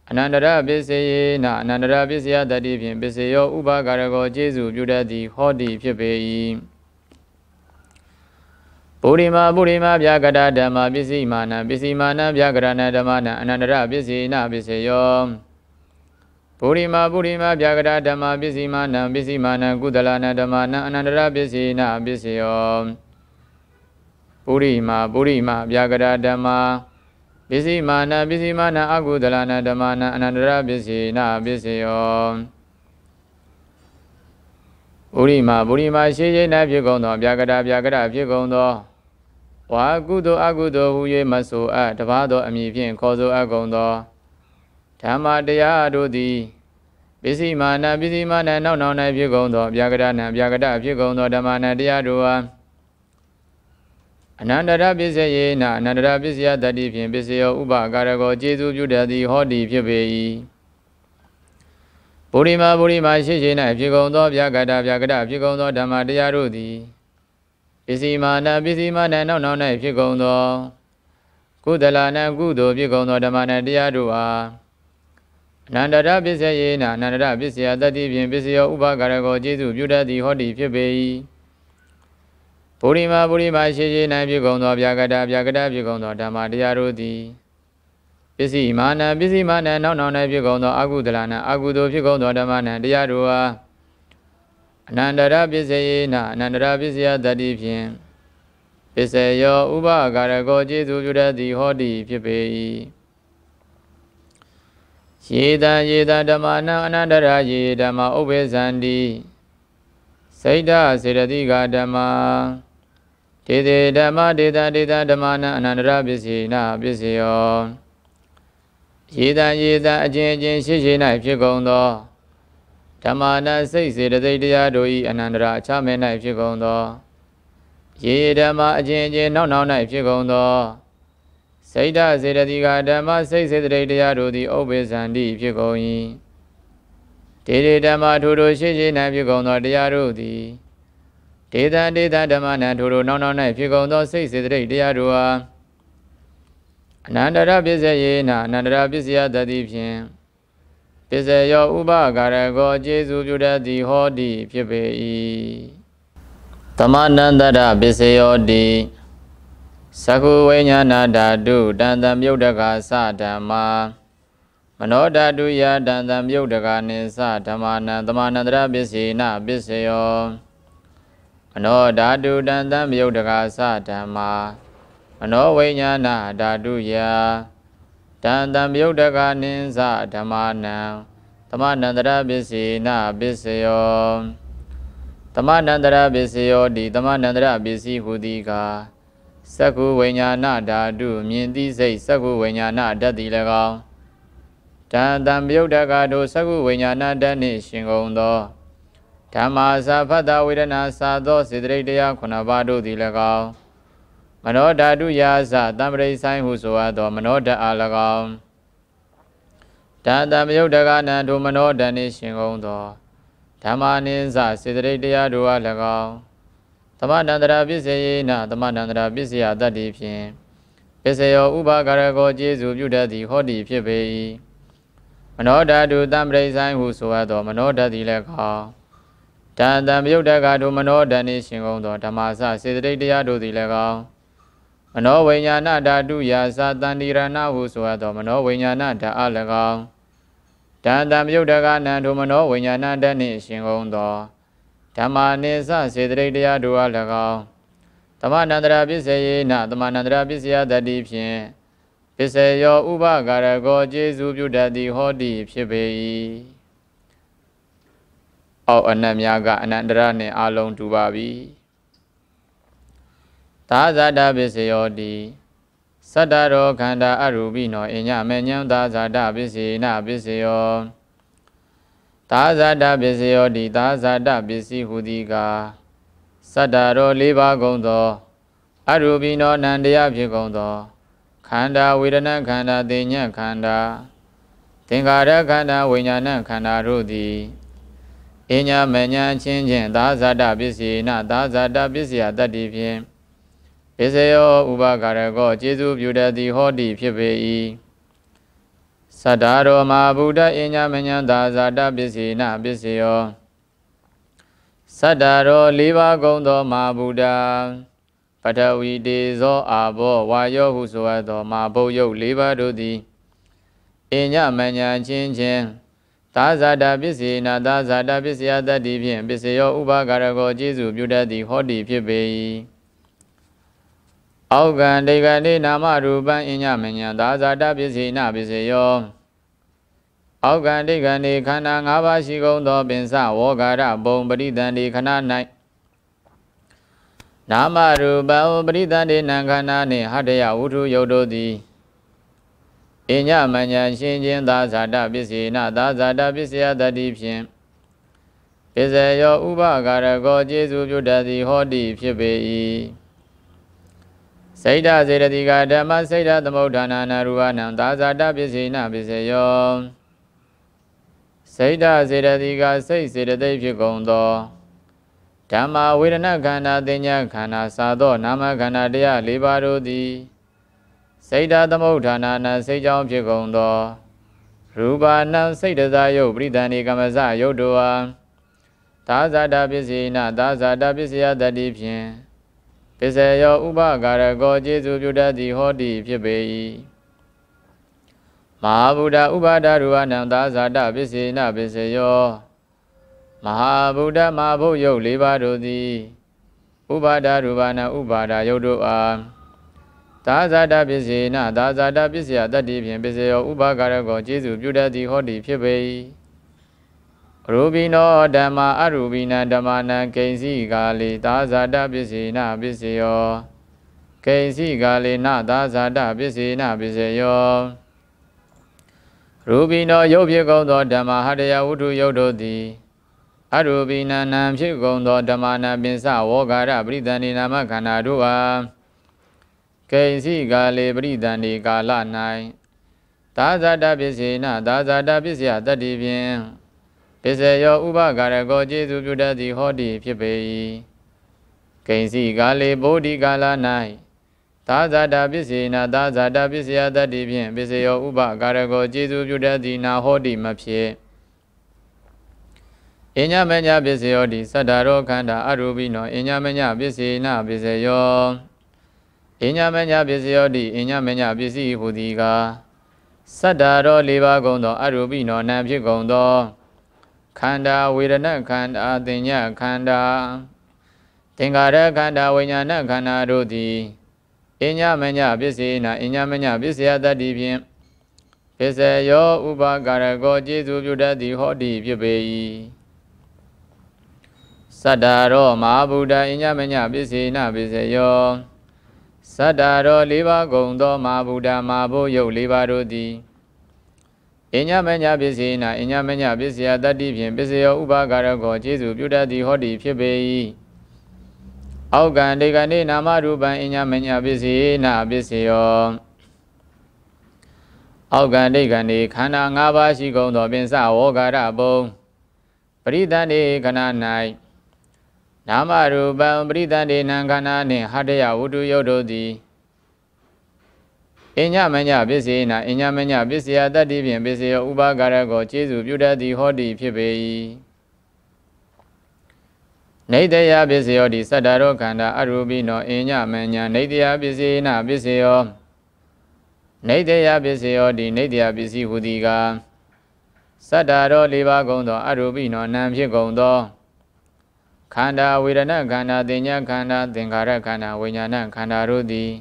အနန္တရပစ္စယေနအနန္တရပစ္စယတတ္တိဖြင့်ပစ္စယောဥပါကာရကောကျေစုပြုတတ်သည်ဟောတိဖြစ်ပေ၏ပုရိမာပုရိမာဗျာကတာဓမ္မပစ္စည်းမာနပစ္စည်းမာနဗျာကရဏဓမ္မနာအနန္တရပစ္စည်းနာပစ္စယောပုရိမာပုရိမာဗျာကတာဓမ္မပစ္စည်းမာနပစ္စည်းမာနကုသလနာဓမ္မနာအနန္တရပစ္စည်းနာပစ္စယောပုရိမာပုရိမာဗျာကတာဓမ္မပစ္စည်းမာနပစ္စည်းမာနအကုသလနာဓမ္မနာအနန္တရပစ္စည်းနာပစ္စယောပုရိမာပုရိမာရှေးရှိ၌ဖြစ်ကုန်သောဗျာကတာဗျာကတာဖြစ်ကုန်သောဝါကုသိုလ်အကုသိုလ်ဟူ၍မဆိုအပ်တပါသောအမည်ဖြင့်ခေါ်ဆိုအပ်ကုန်သောဓမ္မတရားတို့သည်ပစ္စည်းမာနပစ္စည်းမာနနောက်နောက်၌ဖြစ်ကုန်သောဗျာကတာနံဗျာကတာဖြစ်ကုန်သောဓမ္မနတရားတို့ဟာအနန္တရပစ္စယေနအနန္တရပစ္စယတတိဖြင့်ပစ္စယောဥပါကာရကောကျေစုပြုတတ်သည်ဟောတိဖြစ်ပေ၏ပုရိမာပုရိမာရှိရှိ၌အဖြစ်ကုန်သောဗျာကတာဗျာကတာအဖြစ်ကုန်သောဓမ္မတရားတို့သည်ပစ္စည်းမာနပစ္စည်းမာနနောက်နောက်၌ဖြစ်ကုန်သောကုသလနာကုသိုလ်ဖြစ်ကုန်သောဓမ္မနာတရားတို့အားအနန္တရပစ္စယေနအနန္တရပစ္စယတတိဖြင့်ပစ္စယောဥပါကရကောကျေစုပြုတတ်သည်ဟောတိဖြစ်ပေ၏ပုရိမာပုရိမာရှိရှိ၌ဖြစ်ကုန်သောဗျာကတာဗျာကတာဖြစ်ကုန်သောဓမ္မတရားတို့သည်ပစ္စည်းမာနပစ္စည်းမာနနောက်နောက်၌ဖြစ်ကုန်သောအကုသလနာ အကုသိုလ်ဖြစ်ကုန်သောဓမ္မနာတရားတို့ဟာအနန္တရပစ္စယေနာအနန္တရပစ္စယတတိဖြင့်ပစ္စယော ဥပကာရကောကျေစုပြုတတ်သည်ဟောတိဖြစ်ပေ၏ယေတံယေတံဓမ္မနံအနန္တရယေဓမ္မဥပ္ပေသန္တိစိတ်ဓာစေတတိကဓမ္မာဒေသေဓမ္မဒေတာဒေတာဓမ္မနံအနန္တရပစ္စေနာပစ္စယောရေတံရေတံအချင်းအချင်းရှိရှိ၌ဖြစ်ကုန်သောဓမ္မာနစိတ်စေတသိက်တရားတို့၏အနန္တရာအချမဲ၌ဖြစ်ကုန်သောရေဓမ္မာအချင်းအချင်းနောက်နောက်၌ဖြစ်ကုန်သောစိတ်ဓာစေတသိကဓမ္မစိတ်စေတသိက်တရားတို့သည်ဥပ္ပေသန္တိဖြစ်ကုန်၏ဒေဒေဓမ္မာထိုတို့ရှိရှိ၌ဖြစ်ကုန်သောတရားတို့သည်ဒေသဒေသဓမ္မနံထိုတို့နောက်နောက်၌ဖြစ်ကုန်သောစိတ်စေတသိက်တရားတို့အားအနန္တရပစ္စယေနအနန္တရပစ္စယတတိဖြင့်ပစ္စယောဥပကာရကောကျေစုပြုတတ်သည်ဟောတိဖြစ်ပေ၏သမနန္တရပစ္စယောတိသကုဝိညာဏဓာတုတန်တံမြုပ်တကသဓမ္မာမနောဓာတုယတန်တံမြုပ်တကနိသဓမ္မာနံသမနန္တရပစ္စေနပစ္စယောမနောဓာတုတန်တံမြုပ်တကသဓမ္မာမနောဝိညာဏဓာတုယတန်တံမြုပ်တကနိဉ္စဓမ္မနံသမဏန္တရပစ္စည်းနာပစ္စယောသမဏန္တရပစ္စယောတိသမဏန္တရပစ္စည်းဟူသည်ကားသက္ကုဝိညာဏဓာတုမြင်သိစိတ်သက္ကုဝိညာဏဓာတ်တိ၎င်းတန်တံမြုပ်တကတို့သက္ကုဝိညာဏဓာတ်နှင့်ရှင်ကုန်သောဓမ္မာစာဖတ်တာဝေဒနာစာသောစေတရိတ်တရား9ပါးတို့သည်၎င်းမနောဓာတုယာသတံပရိဆိုင်ဟုဆိုအပ်သောမနောဓာအား၎င်းဓာတံမယုတ်တကနံဒုမနောဓာနေရှင်ကုန်သောဓမ္မာနိသစေတရိတ်တရားတို့အား၎င်းသမဏန္တရာပစ္စယေနသမဏန္တရာပစ္စယတတ္တိဖြင့်ပစ္စယောဥပါကရကောကျေစုပြုတတ်သည်ဟောတိဖြစ်ပေ၏မနောဓာတုတံပရိဆိုင်ဟုဆိုအပ်သောမနောဓာတိလည်းကောင်းဓာတံမယုတ်တကဒုမနောဓာနေရှင်ကုန်သောဓမ္မာသစေတရိတ်တရားတို့သည်လည်းကောင်းမနောဝိညာဏဓာတုယာသာတန္တိရဏဟုဆိုအပ်သော မနောဝိညာဏဓာအ၎င်းဓာတံပြုတ်တကနံဒုမနောဝိညာဏဓာနှင့်ရှင်ကုန်သောဓမ္မာနိစစေတရိတ်တရားတို့အား၎င်းတမနန္တရာပစ္စယေနတမနန္တရာပစ္စယတတိဖြင့်ပစ္စယော ဥပကာရကောကျေစုပြုတတ်သည်ဟောတိဖြစ်ပေ၏အောက်အနတ်များကအနန္တရာနှင့်အလုံးတူပါပြီ။သာဇာတပစ္စယောတိသတ္တရောခန္ဓာအရူပိနောအညမေညံသာဇာတပစ္စေနပစ္စယောသာဇာတပစ္စယောတိသာဇာတပစ္စည်းဟူသည်ကားသတ္တရောလေးပါးကုန်သောအရူပိနောနန္တရားဖြစ်ကုန်သောခန္ဓာဝေဒနာခန္ဓာသိညာခန္ဓာသင်္ခါရခန္ဓာဝိညာဏခန္ဓာတို့သည်အညာမညာချင်းချင်းသာဇာတပစ္စည်းနသာဇာတပစ္စယတတ္တိဖြင့်ပစ္စယောဥပကာရကောကျေစုပြုတတ်သည်ဟောတိဖြစ်ပေ၏သတ္တရောမဟာဗုဒ္ဓအညမညံသာဇာတပစ္စေနပစ္စယောသတ္တရောလေးပါးကုံသောမဟာဗုဒ္ဓပထဝီတေဇောအာဘောဝါယောဟုဆိုအပ်သောမဟာဗုဒ္ဓယုတ်လေးပါးတို့သည်အညမညံချင်းချင်းသာဇာတပစ္စေနသာဇာတပစ္စယတ္တိဖြင့်ပစ္စယောဥပါကရကောကျေစုပြုတတ်သည်ဟောတိဖြစ်ပေ၏အောက်ကံဒိဂတိနာမရူပံအညမညံသာဇာတပစ္စည်းနာပစ္စယောအောက်ကံဒိဂတိခန္ဓာ၅ပါးရှိကုန်သောပင်စဝေါဂါရဘုံပရိသန္တိခဏ၌နာမရူပံပရိသန္တိနံခန္ဓာနှင့်ဟတယဝုထုယုတ်တို့သည်အညမညံရှင်ချင်းသာဇာတပစ္စည်းနာသာဇာတပစ္စယတတိဖြင့်ပစ္စယောဥပကာရကောကျေစုပြုတတ်သည်ဟောတိဖြစ်ပေ၏စိတ်ဓာစေတတိကဓမ္မစိတ်ဓာသမုဋ္ဌာနာနာရူဝနံသာဇာတပစ္စေနပစ္စယောစိတ်ဓာစေတတိကစိတ်စေတသိက်ဖြစ်ကုန်သောဓမ္မဝေဒနာခန္ဓာသင်ညာခန္ဓာသာသောနာမခန္ဓာတရား၄ပါးတို့သည်စိတ်ဓာသမုဋ္ဌာနာနာစိတ်ကြောင့်ဖြစ်ကုန်သောရူပါဏံစိတ်တသာယုတ်ပရိသန္တိကမ္မဇယုတ်တောသာဇာတပစ္စေနသာဇာတပစ္စယတတိဖြင့်ပစ္စယောဥပကာရကောကျေစုပြုတတ်သည်ဟောတိဖြစ်ပေ၏မဟာဗုဒ္ဓဥပါဒရူဝနံသာဇာတပစ္စေနပစ္စယောမဟာဗုဒ္ဓမဟာဘုတ်ယုတ်၄ပါးတို့သည်ဥပါဒရူပနာဥပါဒယုတ်တို့အားသာဇာတပစ္စေနသာဇာတပစ္စယတတ္တိဖြင့်ပစ္စယောဥပါကာရကောကျေစုပြုတတ်သည်ဟောတိဖြစ်ပေ၏ရူပိနောဓမ္မာအရူပိနံဓမ္မာနံကိဉ္စီကာလေသာဇာတပစ္စေနပစ္စယောကိဉ္စီကာလေနသာဇာတပစ္စေနပစ္စယောရူပိနောယုတ်ဖြစ်ကုန်သောဓမ္မာ ဟတယဝုထုယုတ်တို့သည်အရူပိနံနံဖြစ်ကုန်သောဓမ္မာနံပင်စဝေါကာရပရိသန္တိနာမခန္ဓာတို့အားကိဉ္စီကာလေပရိသန္တိကာလ၌သာဇာတပစ္စေနသာဇာတပစ္စယတတ္တိဖြင့်ပစ္စယောဥပကာရကောကျေစုပြုတတ်သည်ဟောတိဖြစ်ပေ၏ဂိဉ္စီကာလေဗုဒ္ဓိကာလ၌သာဇာတာပစ္စေနာ သာဇာတာပစ္စယတတ္တိဖြင့်ပစ္စယောဥပကာရကောကျေစုပြုတတ်သည်နာဟောတိမဖြစ်အညမညပစ္စယောတိသတ္တရောခန္ဓာအရူပိနောအညမညပစ္စေနာပစ္စယောအညမညပစ္စယောတိအညမညပစ္စည်းဟူသည်ကားသတ္တရော၄ပါးကုန်သောအရူပိနောနံဖြစ်ကုန်သောခန္ဓာဝေဒနာခန္ဓာသင်ညာခန္ဓာသင်္ခါရခန္ဓာဝိညာဏခန္ဓာတို့သည်အညမညပစ္စေနာအညမညပစ္စယတတ္တိဖြင့်ပစ္စယောဥပါကာရကောကျေစုပြုတတ်သည်ဟောတိဖြစ်ပေ၏သတ္တာရောမဟာဗုဒ္ဓအညမညပစ္စေနာပစ္စယောသတ္တာရောလေးပါးကုန်သောမဟာဗုဒ္ဓမဟာဘုရုပ်လေးပါးတို့သည်အညမညပစ္စည်းနာအညမညပစ္စယတတ္တိဖြင့်ပစ္စယောဥပါကာရကောကျေစုပြုတတ်သည်ဟောတိဖြစ်ပေ၏အောက်ကံဒေကနေနာမရူပံအညမညပစ္စည်းနာပစ္စယောအောက်ကံဒိကံဤခန္ဓာ၅ပါးရှိကုန်သောပင်စဝေါကာရပုံ ပရိသန္တိခဏ၌နာမရူပံပရိသန္တိနံခန္ဓာနှင့်ဟတယဝုတုယုတ်တို့သည်အညမညပစ္စည်းနာအညမညပစ္စယတတ္တိဖြင့်ပစ္စယဥပါကာရကိုကျေစုပြုတတ်သည်ဟောတိဖြစ်ပေ၏နေတယပစ္စယောတိသတ္တရောခန္ဓာအရူပိနောအညမညနေတယပစ္စည်းနာပစ္စယောနေတယပစ္စယောတိနေတယပစ္စည်းဟူသည်ကားသတ္တရော၄ပါးကုန်သောအရူပိနောနာမ်ဖြစ်ကုန်သောခန္ဓာဝေဒနာခန္ဓာသင်ညာခန္ဓာသင်္ခါရခန္ဓာဝိညာဏခန္ဓာတို့သည်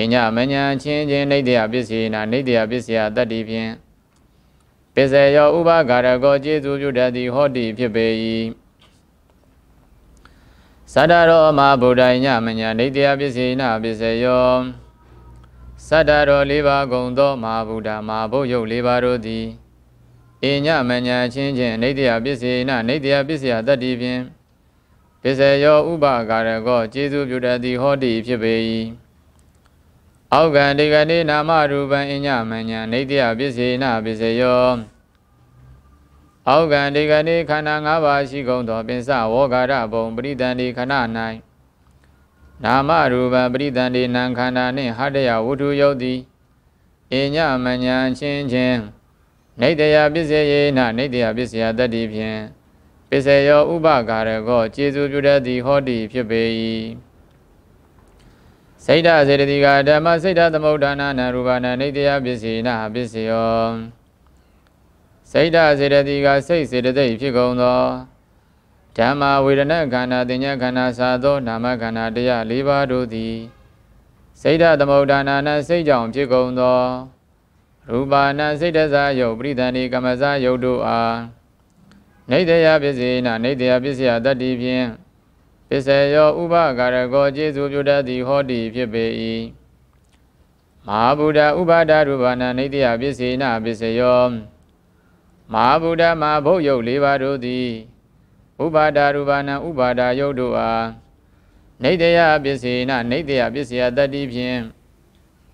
အညမညာချင်းချင်းနေတ္တယပစ္စည်းနာနေတ္တယပစ္စယတတ္တိဖြင့်ပစ္စယော ဥပါကာရကောကျေစုပြုတတ်သည်ဟောတိဖြစ်ပေ၏သတ္တရောမဗုဒ္ဓညမညာနေတ္တယပစ္စည်းနာပစ္စယောသတ္တရောလေးပါးကုံသောမဟာဗုဒ္ဓမဟာဘုရုပ်လေးပါးတို့သည်အညမညာချင်းချင်းနေတ္တယပစ္စည်းနာနေတ္တယပစ္စယတတ္တိဖြင့်ပစ္စယော ဥပါကာရကောကျေစုပြုတတ်သည်ဟောတိဖြစ်ပေ၏အောက်ကံဒီကတိနာမရူပံအညမညာနေတ္တယပစ္စေနာပစ္စယောအောက်ကံဒီကတိခန္ဓာ၅ပါးရှိကုန်သောပင်စဝေါကာရဘုံ ပရိသန္တိခဏ၌နာမရူပံပရိသန္တိနံခန္ဓာနှင့်ဟတယဝုထုယုတ်တိအညမညာချင်းချင်းနေတ္တယပစ္စေယေနနေတ္တယပစ္စယတတ္တိဖြင့်ပစ္စယောဥပကာရကောကျေစုပြုတတ်သည်ဟောတိဖြစ်ပေ၏စိတ်ဓာစေတသိကဓမ္မစိတ်ဓာသမုဒ္ဒနာနာရူပနာနေတယပစ္စည်းနာပစ္စယောစိတ်ဓာစေတသိကစိတ်စေတသိက်ဖြစ်ကုန်သောဓမ္မဝေဒနာခန္ဓာတင်ညာခန္ဓာသာသောနာမခန္ဓာတရား၄ပါးတို့သည်စိတ်ဓာသမုဒ္ဒနာနာစိတ်ကြောင့်ဖြစ်ကုန်သောရူပနာစိတ်တဇာယုတ်ပရိသန္တိကမ္မဇာယုတ်တို့အားနေတယပစ္စည်းနာနေတယပစ္စယတတ္တိဖြင့်ပစ္စယောဥပကာရကောကျေစုပြုတတ်သည်ဟောတိဖြစ်ပေ၏မဟာဗုဒ္ဓဥပါဒရူပနာနေတ္တယပစ္စေနပစ္စယောမဟာဗုဒ္ဓမဟာဘုတ်ယုတ်၄ပါးတို့သည်ဥပါဒရူပနာဥပါဒယုတ်တို့အားနေတ္တယပစ္စေနနေတ္တယပစ္စယတတ္တိဖြင့်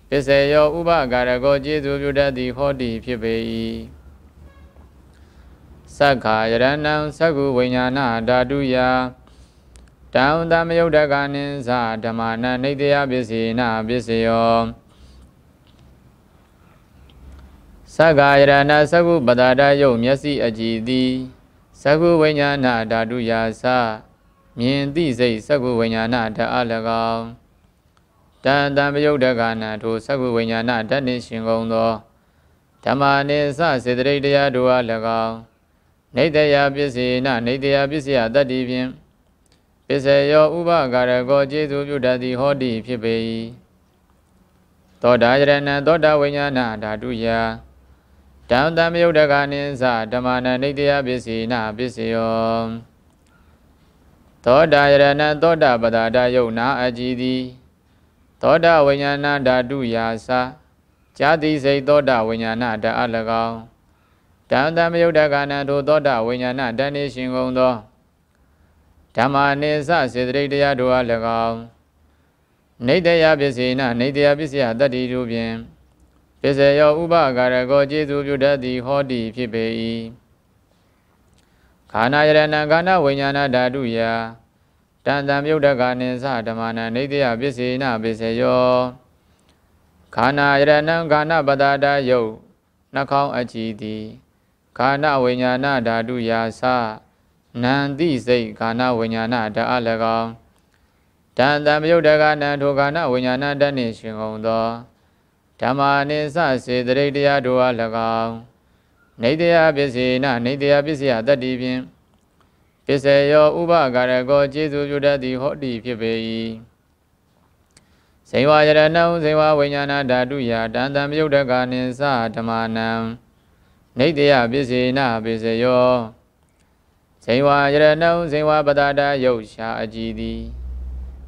ပစ္စယောဥပကာရကောကျေစုပြုတတ်သည်ဟောတိဖြစ်ပေ၏သက္ခာယရဏံသက္ကုဝိညာဏဓာတုယတောင်တမယုတ်တကနိသဓမ္မနနိတယပစ္စေနပစ္စယောသက္ကာယရဏသကုပတာတယုတ်မျက်စိအကြည်သည်သကုဝိညာဏဓာတုယာသမြင်သိစိတ်သကုဝိညာဏဓာအ၎င်းတန်တံပယုတ်တကနာထိုသကုဝိညာဏဓာတ်နှင့်ရှင်ကုန်သောဓမ္မာနိသစေတရိတ်တရားတို့အား၎င်းနေတယပစ္စေနနေတယပစ္စယတတ္တိဖြင့်ပစ္စယောဥပကာရကောကျေစုပြုတတ်သည်ဟောတိဖြစ်ပေ၏သောတာရဏံသောတာဝိညာဏဓာတုယဓမ္မတမယုတ်တကနိသဓမ္မနနိတယပစ္စည်းနာပစ္စယောသောတာရဏံသောတာပဒါဒယုတ်နာအကြည်သည်သောတာဝိညာဏဓာတုယာသဇာတိစိတ်သောတာဝိညာဏဓာအ၎င်းဓမ္မတမယုတ်တကနထိုသောတာဝိညာဏဓာနေရှင်ကုန်သောဓမ္မာနိစစေတရိတ်တရားတို့အား၎င်းနေတယပစ္စေနနေတယပစ္စယတတ္တိတို့ဖြင့်ပစ္စယောဥပကာရကောကျေသူပြုတတ်သည်ဟောတိဖြစ်ပေ၏ခန္ဓာယရဏံခန္ဓာဝိညာဏဓာတုယတန်တံမြုတ်တကနိသဓမ္မနံနေတယပစ္စေနပစ္စယောခန္ဓာယရဏံခန္ဓာပတာတယုတ်နှာခေါင်းအကြည်သည်ခန္ဓာဝိညာဏဓာတုယာသနန္တိစိတ်ကာဏဝိညာဏဓာအ၎င်းတန်တံမယုတ်တကနံထိုကာဏဝိညာဏတဏိရှင်ကုန်သောဓမ္မာနိစစေတရိတ်တရားတို့အား၎င်းနေတရားပစ္စေနနေတရားပစ္စယတတ္တိဖြင့်ပစ္စယောဥပကာရကောကျေစုပြုတတ်သည်ဟောတိဖြစ်ပေ၏ဇေဝရဏံဇေဝဝိညာဏဓာတုယတန်တံမယုတ်တကနိစဓမ္မာနံနေတရားပစ္စေနပစ္စယောဇိဝယရဏံဇိဝပတာတာယုတ်ရှာအကြည်သည်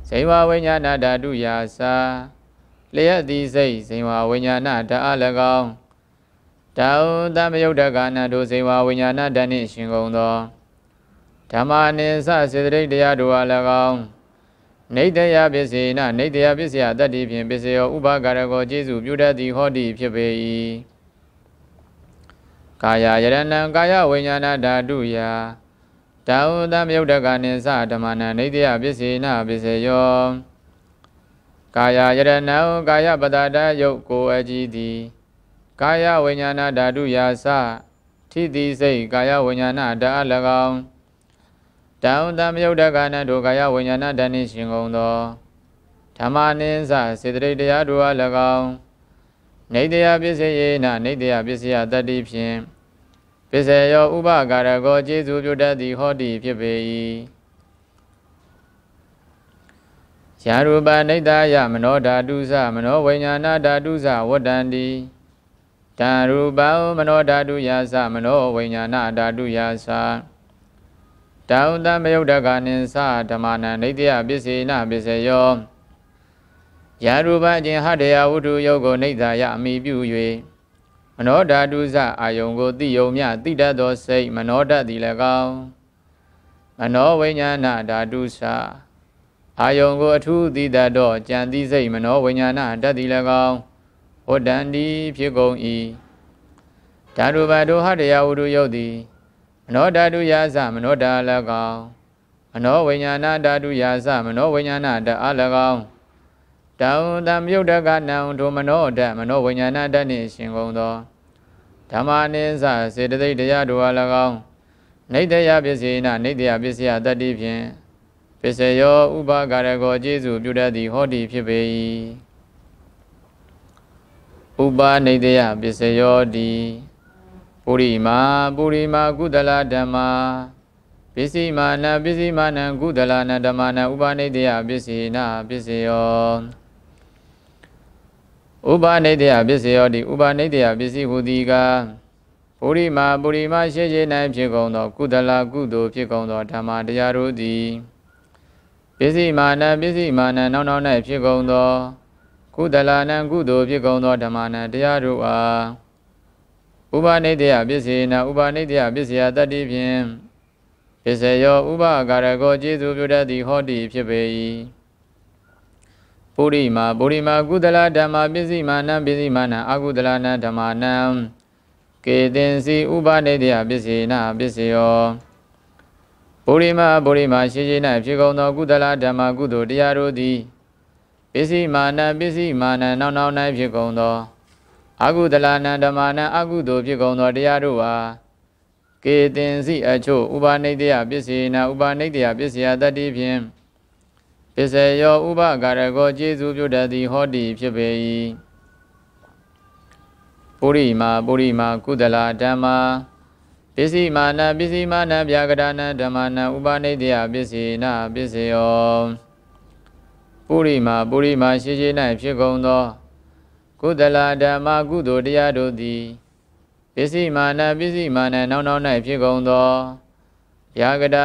ဇိဝဝိညာဏဓာတုယာစာလျက်သည်စိတ်ဇိဝဝိညာဏဓာအ၎င်းတောတမယုတ်တကာနတို့ဇိဝဝိညာဏဓာနှင့်ရှင်ကုန်သောဓမ္မာနိသစေတရိတ်တရားတို့အား၎င်းနေတယပစ္စေနနေတယပစ္စယတတ္တိဖြင့်ပစ္စယောဥပါကာရကောကျေစုပြုတတ်သည်ဟောတိဖြစ်ပေ၏ကာယယရဏံကာယဝိညာဏဓာတုယာတာဝတမြုပ်တကနိသဓမ္မနံနေတယပစ္စေနပစ္စယောကာယယရဏံကာယပတတယုတ်ကိုအကြည်တိကာယဝိညာဏဓာတုယာစထိတိစိတ်ကာယဝိညာဏဓာအ၎င်းတောင်းတမယုတ်တကနတို့ကာယဝိညာဏဓာနှင့်ရှင်ကုန်သောဓမ္မနိသစေတရိတရားတို့အား၎င်းနေတယပစ္စယေနနေတယပစ္စယတတ္တိဖြင့်ပစ္စယောဥပကာရကောကျေစုပြုတတ်သည်ဟောတိဖြစ်ပေ၏ယာရူပနိဒာယမနောဓာတုသမနောဝိညာဏဓာတုသဝတ္တန္တိဓာရူပမနောဓာတုယာသမနောဝိညာဏဓာတုယာသတောတမယုတ်တကနိသဓမ္မနံဒိဋ္ဌိယပစ္စေနပစ္စယောယာရူပအခြင်းဟတယဝုထုယုတ်ကိုနိဒာယအမိပြု၍နောဓာတုဇအာယုံကိုသိယုံမြသိတတ်သောစိတ်မနောဓာတ်သည်လည်းကောင်းမနောဝိညာဏဓာတုဇအာယုံကိုအထူးသိတတ်သောကြံသိစိတ်မနောဝိညာဏဓာတ်သည်လည်းကောင်းဝတ္တန်ဒီဖြစ်ကုန်၏ဓာတုဘဒုဟတရားဝုဒုယုတ်သည်မနောဓာတုယာသမနောဓာလည်းကောင်းမနောဝိညာဏဓာတုယာသမနောဝိညာဏဓာအလည်းကောင်းတောင်တံမြုပ်တကနံဒုမနောဓမနောဝိညာဏဓာတ်နှင့်ရှင်ကုန်သောဓမ္မာနိသစေတသိက်တရားတို့အား၎င်းနေတယပစ္စည်းနာနေတယပစ္စယတတ္တိဖြင့်ပစ္စယောဥပါကာရကောကျေစုပြုတတ်သည်ဟောတိဖြစ်ပေ၏ဥပါနေတယပစ္စယောတိပုရိမာပုရိမာကုသလဓမ္မာပစ္စည်းမာနပစ္စည်းမာနကုသလနာဓမ္မာနဥပါနေတယပစ္စည်းနာပစ္စယောဥပနိတယပစ္စယောတိဥပနိတယပစ္စည်းဟူသည်ကားပုရိမာပုရိမာရှေရှေ၌ဖြစ်ကုန်သောကုသလကုသိုလ်ဖြစ်ကုန်သောဓမ္မတရားတို့သည်ပစ္စည်းမာနပစ္စည်းမာနနောက်နောက်၌ဖြစ်ကုန်သောကုသလနံကုသိုလ်ဖြစ်ကုန်သောဓမ္မနံတရားတို့အားဥပနိတ္တယပစ္စေနဥပနိတ္တယပစ္စယတတ္တိဖြင့်ပစ္စယောဥပကာရကောကျေစုပြုတတ်သည်ဟောတိဖြစ်ပေ၏ပုရိမာပုရိမာ ကုသလဓမ္မပစ္စည်းမာနံပစ္စည်းမာနံအကုသလနံဓမ္မာနံကေတင်စီ ဥပနိတယပစ္စေနာပစ္စယောပုရိမာပုရိမာရှိရှိ၌ဖြစ်ကုန်သောကုသလဓမ္မကုသိုလ်တရားတို့သည်ပစ္စည်းမာနံပစ္စည်းမာနံနောက်နောက်၌ဖြစ်ကုန်သောအကုသလနံဓမ္မာနံအကုသိုလ်ဖြစ်ကုန်သောတရားတို့ဟာကေတင်စီအချို့ဥပနိတယပစ္စေနာဥပနိတယပစ္စယတတ္တိဖြင့်စ္စယောဥပကာရကောကျေစုပြုတတ်သည်ဟောတိဖြစ်ပေ၏ပုရိမာပုရိမာကုသလာဓမ္မာပစ္စည်းမာနပစ္စည်းမာနဗျာကရဏဓမ္မာနဥပနိတ္တယပစ္စေနပစ္စယောပုရိမာပုရိမာရှိရှိ၌ဖြစ်ကုန်သောကုသလာဓမ္မာကုသိုလ်တရားတို့သည် ပစ္စည်းမာနပစ္စည်းမာနနောင်နောင်၌ဖြစ်ကုန်သောဗျာကရဏ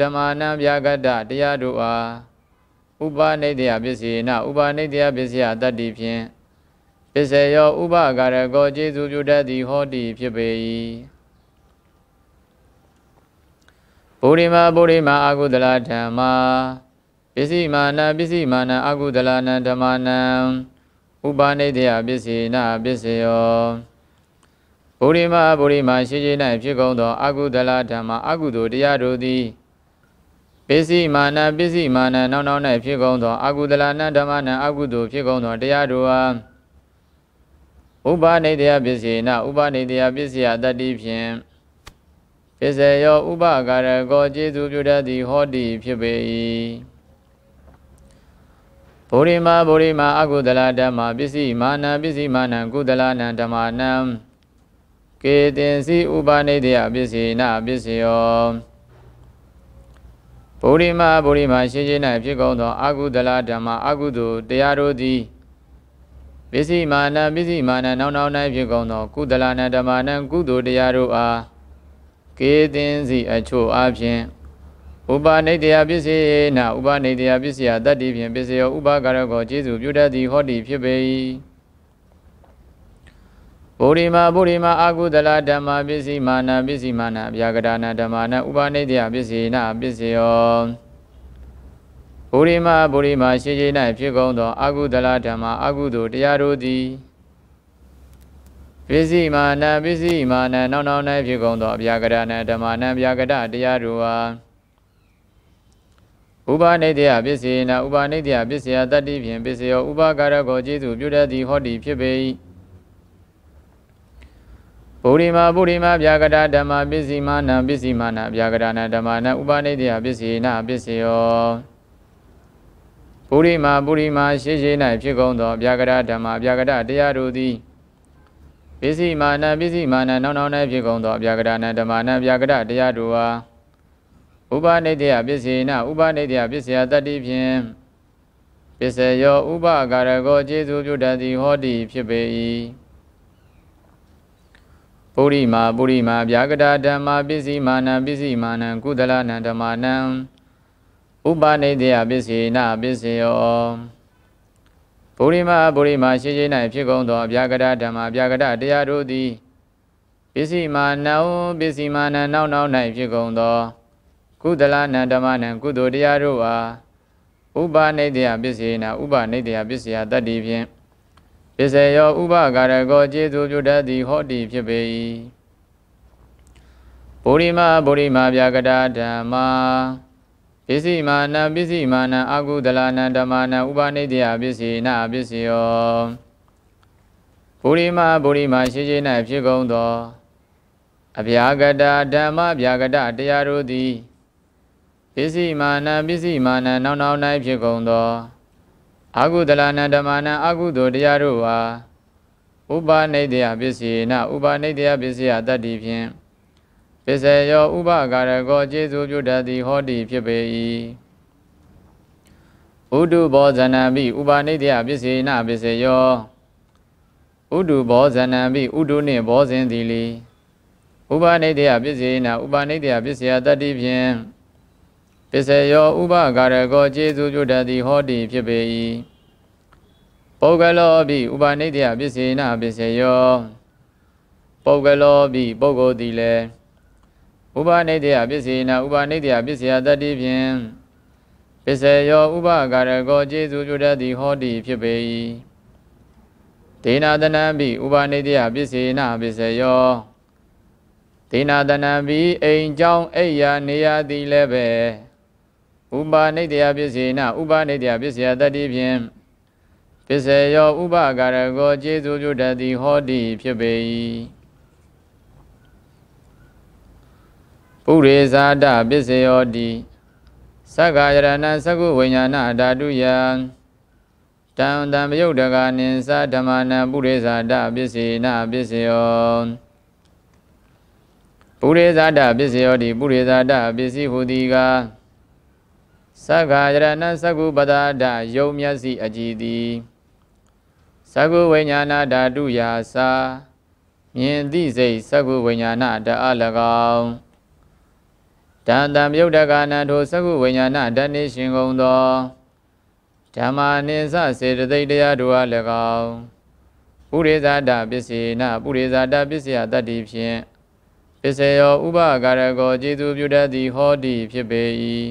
ဓမ္မာနဗျာကတတရားတို့အားဥပနိတ္တယပစ္စည်းနာဥပနိတ္တယပစ္စယတတ္တိဖြင့်ပစ္စယောဥပကာရကောကျေစုပြုတတ်သည်ဟောတိဖြစ်ပေ၏ဗုဒ္ဓမာဗုဒ္ဓမာအာဟုဒလဓမ္မာပစ္စည်းမာနပစ္စည်းမာနအာဟုဒလနဓမ္မာနဥပနိတ္တယပစ္စည်းနာပစ္စယောဗုဒ္ဓမာဗုဒ္ဓမာရှိရှိ၌ဖြစ်ကုန်သောအာဟုဒလဓမ္မာအာဟုတို့တရားတို့သည်ပစ္စည်းမာနပစ္စည်းမာနနောက်နောက်၌ဖြစ်ကုန်သောအကုသလနာဓမ္မနာအကုသိုလ်ဖြစ်ကုန်သောတရားတို့အားဥပါနေတယပစ္စည်းနာဥပါနေတယပစ္စည်းအတ္တိဖြင့်ပစ္စယောဥပကာရကောကျေစုပြုတတ်သည်ဟောတိဖြစ်ပေ၏ဗုရိမာဗုရိမာအကုသလဓမ္မပစ္စည်းမာနပစ္စည်းမာနကုသလနံဓမ္မနံကေတင်စီ ဥပါနေတယပစ္စည်းနာပစ္စယောဗုဒ္ဓမာဗုဒ္ဓမာရှင်းရှင်း၌ဖြစ်ကုန်သောအာဟုဒလဓမ္မအာဟုသူတရားတို့သည်ပစ္စည်းမာနပစ္စည်းမာနနောင်နောင်၌ဖြစ်ကုန်သော ကုသလနာဓမ္မနံကုသိုလ်တရားတို့အားကေသင်စီအချို့အပြင်ဥပနိတယပစ္စည်းနာဥပနိတယပစ္စယတတ္တိဖြင့်ပစ္စယောဥပကာရကောကျေစုပြုတတ်သည်ဟောတိဖြစ်ပေ၏ပုရိမာပုရိမာအာကုသလဓမ္မပစ္စည်းမာနာပစ္စည်းမာနာဗျာကဒါနာဓမ္မာနာဥပနိတယပစ္စည်းနာပစ္စယောပုရိမာပုရိမာရှိရှိ၌ဖြစ်ကုန်သောအာကုသလဓမ္မာအာကုသို့တရားတို့သည်ပစ္စည်းမာနာပစ္စည်းမာနာနောက်နောက်၌ဖြစ်ကုန်သောဗျာကဒါနာဓမ္မာနာဗျာကဒတရားတို့ဟာဥပနိတယပစ္စည်းနာဥပနိတယပစ္စယတတ္တိဖြင့်ပစ္စယောဥပကာရကိုကျေစုပြုတတ်သည်ဟောတိဖြစ်ပေ၏ဗုဒ္ဓိမာဗုဒ္ဓိမာဗျာကတာဓမ္မပစ္စည်းမာနပစ္စည်းမာနဗျာကတာနာဓမ္မနာဥပနိတ္တယပစ္စည်းနာပစ္စယောဗုဒ္ဓိမာဗုဒ္ဓိမာရှေးရှေး၌ဖြစ်ကုန်သောဗျာကတာဓမ္မဗျာကတာတရားတို့သည်ပစ္စည်းမာနပစ္စည်းမာနနောက်နောက်၌ဖြစ်ကုန်သောဗျာကတာနာဓမ္မနာဗျာကတာတရားတို့ဟာဥပနိတ္တယပစ္စည်းနာဥပနိတ္တယပစ္စယတတ္တိဖြင့်ပစ္စယော ဥပကာရကောကျေစုပြုတတ်သည်ဟောတိဖြစ်ပေ၏ပုရိမာပုရိမာဗျာကတာဓမ္မာပစ္စည်းမာနံပစ္စည်းမာနံကုသလနံဓမ္မာနံဥပနိတေယပစ္စေနပစ္စယောပုရိမာပုရိမာရှိရှိ၌ဖြစ်ကုန်သောဗျာကတာဓမ္မာဗျာကတာတရားတို့သည်ပစ္စည်းမာနံပစ္စည်းမာနံနောက်နောက်၌ဖြစ်ကုန်သောကုသလနံဓမ္မာနံကုသိုလ်တရားတို့အားဥပနိတေယပစ္စေနဥပနိတေယပစ္စယတတ္တိဖြင့်ပစ္စယောဥပကာရကောကျေသူပြုတတ်သည်ဟောတိဖြစ်ပေ၏ဗုရိမဗုရိမဗျာကတာဓမ္မာပစ္စည်းမာနပစ္စည်းမာနအာကုဒလနာဓမ္မာနဥပနိတ္တယပစ္စည်းနာပစ္စယောဗုရိမဗုရိမရှိရှိ၌ဖြစ်ကုန်သောအဗျာကတာဓမ္မဗျာကတာတရားတို့သည်ပစ္စည်းမာနပစ္စည်းမာနနောက်နောက်၌ဖြစ်ကုန်သောအာဟုတလနာဓမ္မနာအာဟုသောတရားတို့ဟာဥပါနိတယပစ္စည်းနာဥပါနိတယပစ္စယတတ္တိဖြင့်ပစ္စယော ဥပကာရကောကျေစုပြုတတ်သည်ဟောတိဖြစ်ပေ၏ဥဒုဘောဇနံပိဥပါနိတယပစ္စည်းနာပစ္စယောဥဒုဘောဇနံပိဥဒုနှင့်ဘောဇင်သည်လီဥပါနိတယပစ္စည်းနာဥပါနိတယပစ္စယတတ္တိဖြင့်ပစ္စယော ဥပကာရကောကျေစုပြုတတ်သည်ဟောတိဖြစ်ပေ၏ပုဂ္ဂလောပိဥပနိတ္တယပစ္စေနပစ္စယောပုဂ္ဂလောပိပုဂ္ဂိုလ်သည်လည်းဥပနိတ္တယပစ္စေနဥပနိတ္တယပစ္စယတတ္တိဖြင့်ပစ္စယောဥပကာရကောကျေစုပြုတတ်သည်ဟောတိဖြစ်ပေ၏ဒေနာတနံပိဥပနိတ္တယပစ္စေနပစ္စယောဒေနာတနံပိအိမ်ကြောင်းအိယာနေရသည်လည်းပဲဥပါနိတယပစ္စေနဥပါနိတယပစ္စယတတိဖြင့်ပစ္စယောဥပကာရကောကျေစုပြုတတ်သည်ဟောတိဖြစ်ပေ၏ပုရိသတပစ္စယောတိသက္ကာယရဏသကုဝိညာဏဓာတုယံတံတံပယုတ်တကာနိသဓမ္မနံပုရိသတပစ္စေနပစ္စယောပုရိသတပစ္စယောတိပုရိသတပစ္စည်းဟူသည်ကားသက္ခာယရဏသက္ကုပဒါဒယုံမျက်စိအကြည်သည်သက္ကုဝိညာဏဓာတုယာစာမြင်သည့်စိတ်သက္ကုဝိညာဏဓာအ၎င်းတန်တံမြုပ်တကာနာထိုသက္ကုဝိညာဏဓာနေရှင်ကုန်သောဓမ္မာနိသစေတသိက်တရားတို့အား၎င်းပုရိသတာပစ္စေနပုရိသတာပစ္စယတတ္တိဖြင့်ပစ္စယောဥပကာရကောကျေသူပြုတတ်သည်ဟောတိဖြစ်ပေ၏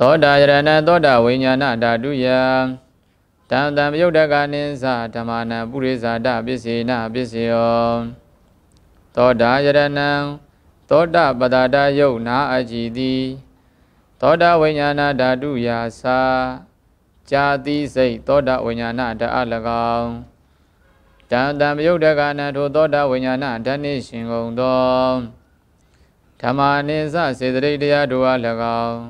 သောတာယရဏသောတာဝိညာဏဓာတုယတံတံမြုပ်တကနိသဓမ္မာနံပုရိသတာပစ္စေနပစ္စယောသောတာယရဏံသောတာပတာတယုတ်နာအကြည်တိသောတာဝိညာဏဓာတုယာစာဇာတိစိတ်သောတာဝိညာဏဓာအ၎င်းတံတံမြုပ်တကနထိုသောတာဝိညာဏဓာနှင့်ရှင်ကုန်သောဓမ္မာနိသစေတရိတ်တရားတို့အား၎င်း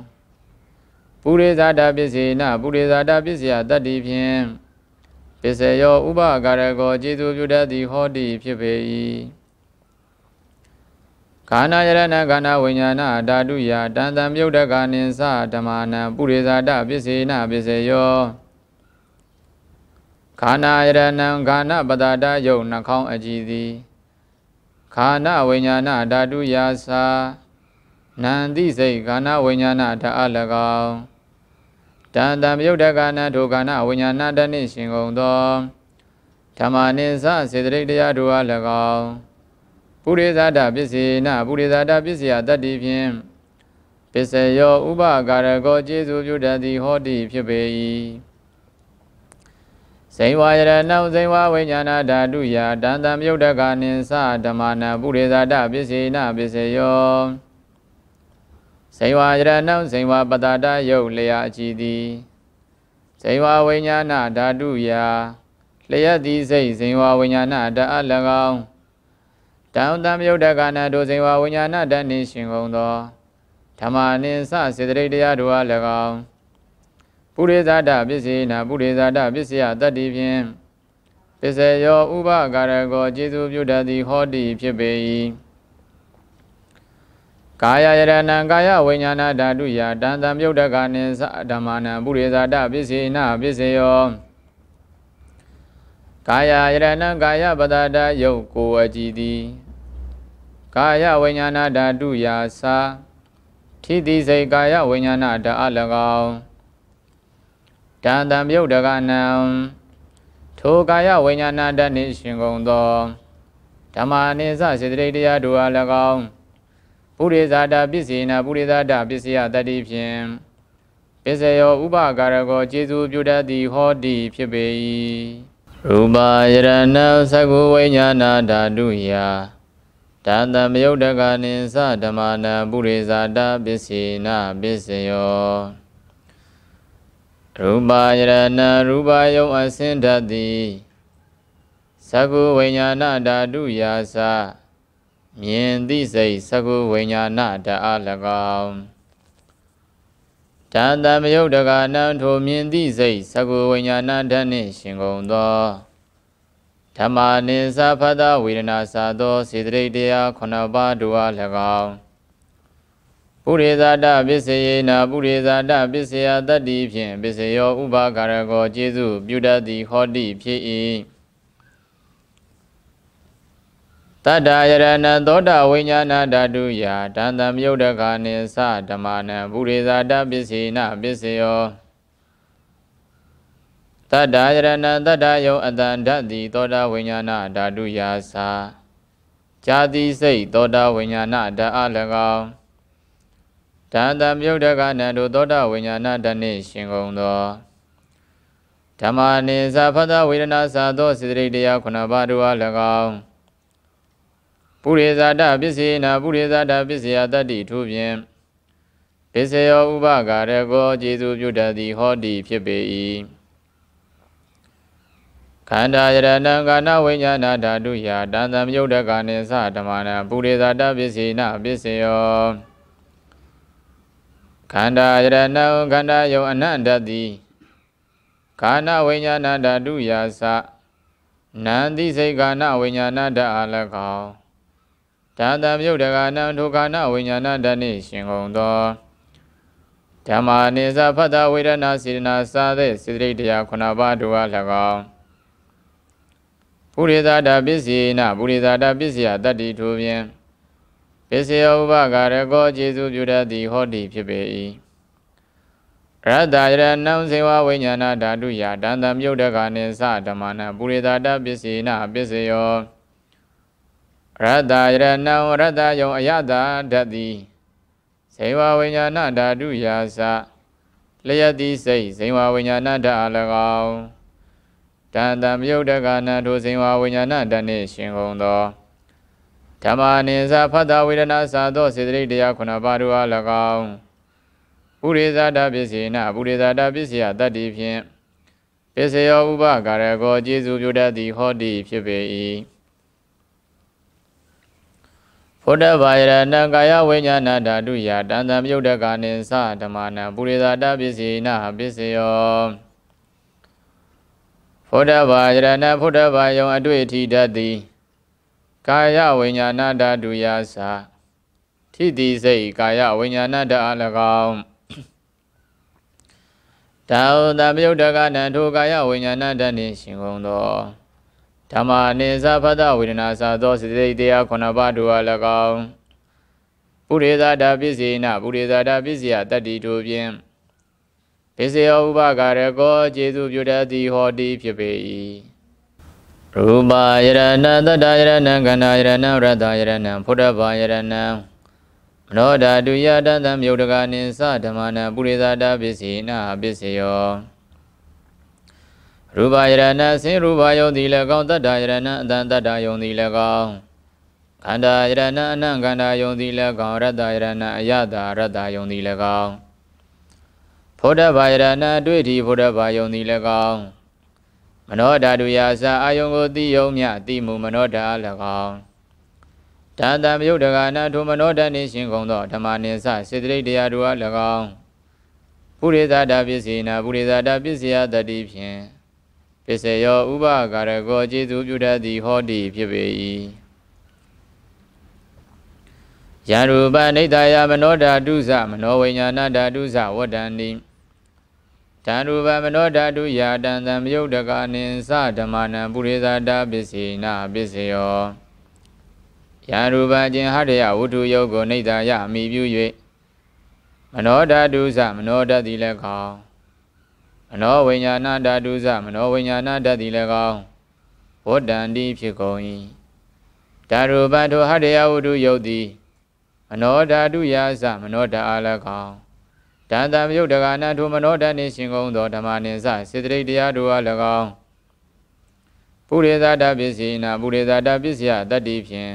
ပုရိသတာပစ္စေနပုရိသတာပစ္စယတတ္တိဖြင့်ပစ္စယောဥပကာရကောကျေသူပြုတတ်သည်ဟောတိဖြစ်ပေ၏ခန္ဓာယရဏခန္ဓာဝိညာဏဓာတုယတန်တံမြုပ်တကနိသဓမ္မာနံပုရိသတာပစ္စေနပစ္စယောခန္ဓာယရဏံခန္ဓာပတာတယုံနှခေါင်းအကြည်သည်ခန္ဓာဝိညာဏဓာတုယာသာနန္တိစိတ်ခန္ဓာဝိညာဏဓာအ၎င်းတန်တံပြုတ်တကနာဒုက္ခနာဝိညာဏတဏိရှင်ကုန်သောဓမ္မနိသစေတရိတ်တရားတို့အား၎င်းပုရိသတာပစ္စေနပုရိသတာပစ္စယတတ္တိဖြင့်ပစ္စယောဥပကာရကောကျေစုပြုတတ်သည်ဟောတိဖြစ်ပေ၏ဇိဝါယရဏံဇိဝဝိညာဏဓာတုယတန်တံမြုတ်တကနိသဓမ္မနပုရိသတာပစ္စေနပစ္စယောဇိဝရဏံဇိဝပတတာယုတ်လျာအကြည်သည်ဇိဝဝိညာဏဓာတုယာလျက်သည်စိတ်ဇိဝဝိညာဏဓာအ၎င်းတောင်တံမြုပ်တကနာတို့ဇိဝဝိညာဏဓာနေရှင်ကုန်သောဓမ္မနိစစေတရိတ်တရားတို့အား၎င်းပုရိသတာပစ္စေနာပုရိသတာပစ္စယတတ္တိဖြင့်ပစ္စယော ဥပကာရကောကျေစုပြုတတ်သည်ဟောတိဖြစ်ပေ၏ကာယယရဏံကာယဝိညာဏဓာတုယတန်တံပြုတ်တကနိသဓမ္မနံပုရိသတာပစ္စေနပစ္စယောကာယယရဏံကာယပဒတာယုတ်ကိုအကြည်သည်ကာယဝိညာဏဓာတုယသာထိတိစိတ်ကာယဝိညာဏဓာအ၎င်းတန်တံပြုတ်တကနံထိုကာယဝိညာဏဓာနှင့်ရှင်ကုန်သောဓမ္မနိသစေတရိတရားတို့အ၎င်းပုရိသတာပစ္စေနာပုရိသတာပစ္စယတတိဖြင့်ပစ္စယောဥပကာရကောကျေစုပြုတတ်သည်ဟောတိဖြစ်ပေ၏ရူပယရဏသကုဝိညာဏဓာတုယာတန်တမယုတ်တကနိသဓမ္မနာပုရိသတာပစ္စေနာပစ္စယောရူပယရဏရူပယုံအစင်တတ်သည်သကုဝိညာဏဓာတုယာသာမြင်သည့်စိတ်သကုဝိညာဏတအား၎င်းဓာတံမယုတ်တကနံထိုမြင်သည့်စိတ်သကုဝိညာဏဓာနှင့်ရှင်ကုန်သောဓမ္မာနိသဖတဝေဒနာသာသောစေတရိတ်တရားခုနှစ်ပါးတို့အား၎င်းပုရိသတပစ္စယေနာပုရိသတပစ္စယတတ္တိဖြင့်ပစ္စယော ဥပါကာရကောကျေစုပြုတတ်သည်ဟောတိဖြစ်၏တတယရဏသောတာဝိညာဏဓာတုယာတန်တံမြုပ်တခာနိသဓမ္မာနံပုရိသတာပစ္စေနပစ္စယောတတယရဏတတယောအတန်ဓာတိသောတာဝိညာဏဓာတုယာသာဇာတိစိတ်သောတာဝိညာဏဓာအ၎င်းတန်တံမြုပ်တခာနံတို့သောတာဝိညာဏဓာနှင့်ရှင်ကုန်သောဓမ္မာနိသဖသဝေဒနာသာသောစေတရိတရား9ပါးတို့အား၎င်းပုရိဇာတပစ္စေနာပုရိဇာတပစ္စယတတ္တိထို့ဖြင့်ပစ္စယောဥပကာရကောကျေစုပြုတတ်သည်ဟောတိဖြစ်ပေ၏ခန္ဓာယရဏံကာဏဝိညာဏဓာတုယတန်တံမြုပ်တကနိသဓမ္မနံပုရိဇာတပစ္စေနာပစ္စယောခန္ဓာယရဏံခန္ဓာယောအနန္တတိကာဏဝိညာဏဓာတုယသနန္တိစိတ်ကာဏဝိညာဏဓာအလကောဒါတံပြုတ်တကနံဒုက္ခနာဝိညာဏတဏိရှင်ကုန်သောဓမ္မာနိစ္စဖတ်တာဝေဒနာစေတနာစသည်စေတရိတ်တရားခုနပါးတို့အား၎င်းပုရိသတာပစ္စည်းနာပုရိသတာပစ္စယတတ္တိထိုဖြင့်ပစ္စယဥပကာရကောကျေစုပြုတတ်သည်ဟောတိဖြစ်ပေ၏ရတ္တရဏံစေဝဝိညာဏဓာတုယတန်တံမြုပ်တကနိစ္စဓမ္မနံပုရိသတာပစ္စည်းနာပစ္စယောရတယရဏံရတယုံအယတာဓာတိဇိဝဝိညာဏဓာတုယာစလျက်တိစိတ်ဇိဝဝိညာဏဓာအလကောင်တန်တံမြုပ်တကနာထိုဇိဝဝိညာဏဓာနှင့်ရှင်ကုန်သောဓမ္မာနိသဖတ်တာဝေဒနာသာသောစေတရိတရားခုနပါတို့အား၎င်းပုရိသတာပစ္စေနပုရိသတာပစ္စယတတ္တိဖြင့်ပစ္စယောဥပကာရကောကျေစုပြုတတ်သည်ဟောတိဖြစ်ပေ၏ဘုဒ္ဓဘာယရဏံကာယဝိညာဏဓာတုယတန်တံမြုပ်တကနိသဓမ္မနံပုရိသတာပစ္စည်းနာပစ္စယောဘုဒ္ဓဘာယရဏဘုဒ္ဓဘာယုံအတွေ့အထိတတ်သည်ကာယဝိညာဏဓာတုယသာထိတိစိတ်ကာယဝိညာဏဓာအ၎င်းတောတံမြုပ်တကနံထိုကာယဝိညာဏဓာနှင့်ရှင်ကုန်သောဓမ္မာနိစ္စဖတ်တဝေဒနာစသောစေတိတရားခုနှစ်ပါးတို့အား၎င်းပုရိသတာပစ္စေနပုရိသတာပစ္စယတတ္တိတို့ဖြင့်ပစ္စယဥပကာရကောကျေစုပြုတတ်သည်ဟောတိဖြစ်ပေ၏ရူပယရဏတတ္တယရဏခန္ဓာယရဏရတ္တယရဏဖုဒ္ဓဘာယရဏမနောဓာတုယတတ္တမြုတ်တကနိစ္စဓမ္မနပုရိသတာပစ္စေနပစ္စယောရူပယရဏဆင်းရူပယုံသည်၎င်းတတ္တယရဏအတန်တတ္တယုံသည်၎င်းခန္ဓာယရဏအနံခန္ဓာယုံသည်၎င်းရတ္တယရဏအယတာရတ္တယုံသည်၎င်းဖုဒ္ဓဘာယရဏအတွေ့အထိဖုဒ္ဓဘာယုံသည်၎င်းမနောဓာတုယာစာအာယုံကိုသိယုံမြသိမှုမနောဓာ၎င်းတန်တံမြုပ်တကာနာထုမနောဓာနှင့်ရှင်ကုန်သောဓမ္မနိစစေတရိတ်တရားတို့အား၎င်းပုရိသတာပစ္စည်းနာပုရိသတာပစ္စယတတိဖြင့်ပစ္စယောဥပကာရကောကျေစုပြုတတ်သည်ဟောတိဖြစ်ပေ၏ယံရူပနိတယမနောဓာတုသမနောဝိညာဏဓာတုသဝတ္တန္တိတံရူပမနောဓာတုယာတံသံမယုတ်တကာနိသဓမ္မနံပုရိသတာပစ္စေနာပစ္စယောယံရူပခြင်းဟတယဝုထုယုတ်ကိုနိတယအမိပြု၍မနောဓာတုသမနောဓာတိ၎င်းမနောဝိညာဏဓာတုဇမနောဝိညာဏဓာတ်တိလည်းကောင်းဝတ္တန်တိဖြစ်ကုန်၏ဓာရုပတ္ထဟတယဝတုယုတ်တိမနောဓာတုယာဇမနောဓာအားလည်းကောင်းတန်တံယုတ်တကနာထုမနောဓာနှင့်ရှင်ကုန်သောဓမ္မနိစ္စစေတရိတ်တရားတို့အားလည်းကောင်းပုရိသတာပစ္စည်းနာ ပုရိသတာပစ္စယတတ္တိဖြင့်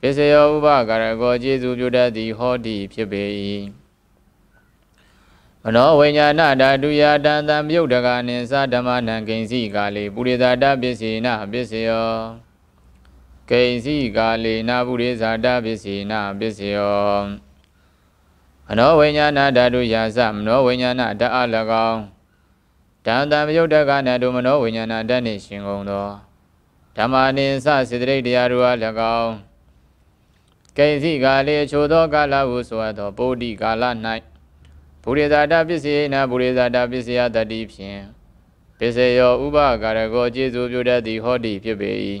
ပစ္စယောဥပကာရကောကျေစုပြုတတ်သည်ဟောတိဖြစ်ပေ၏အနောဝိညာဏဓာတုယတံတံမြုပ်တကနိသဓမ္မနံဂိဉ္စီကာလေပုရိသတာပစ္စေနပစ္စယောဂိဉ္စီကာလေနာပုရိသတာပစ္စေနပစ္စယောအနောဝိညာဏဓာတုယသမနောဝိညာဏဓာအ၎င်းတံတံမြုပ်တကနတုမနောဝိညာဏဓာနှင့်ရှင်ကုန်သောဓမ္မနိသစေတရိတ်တရားတို့အား၎င်းဂိဉ္စီကာလေအချို့သောကာလဟုဆိုအပ်သောပုဒ္ဓိကာလ၌ပုရိသတာပစ္စည်းနာပုရိသတာပစ္စယတတိဖြင့်ပစ္စယောဥပကာရကောကျေစုပြုတတ်သည်ဟောတိဖြစ်ပေ၏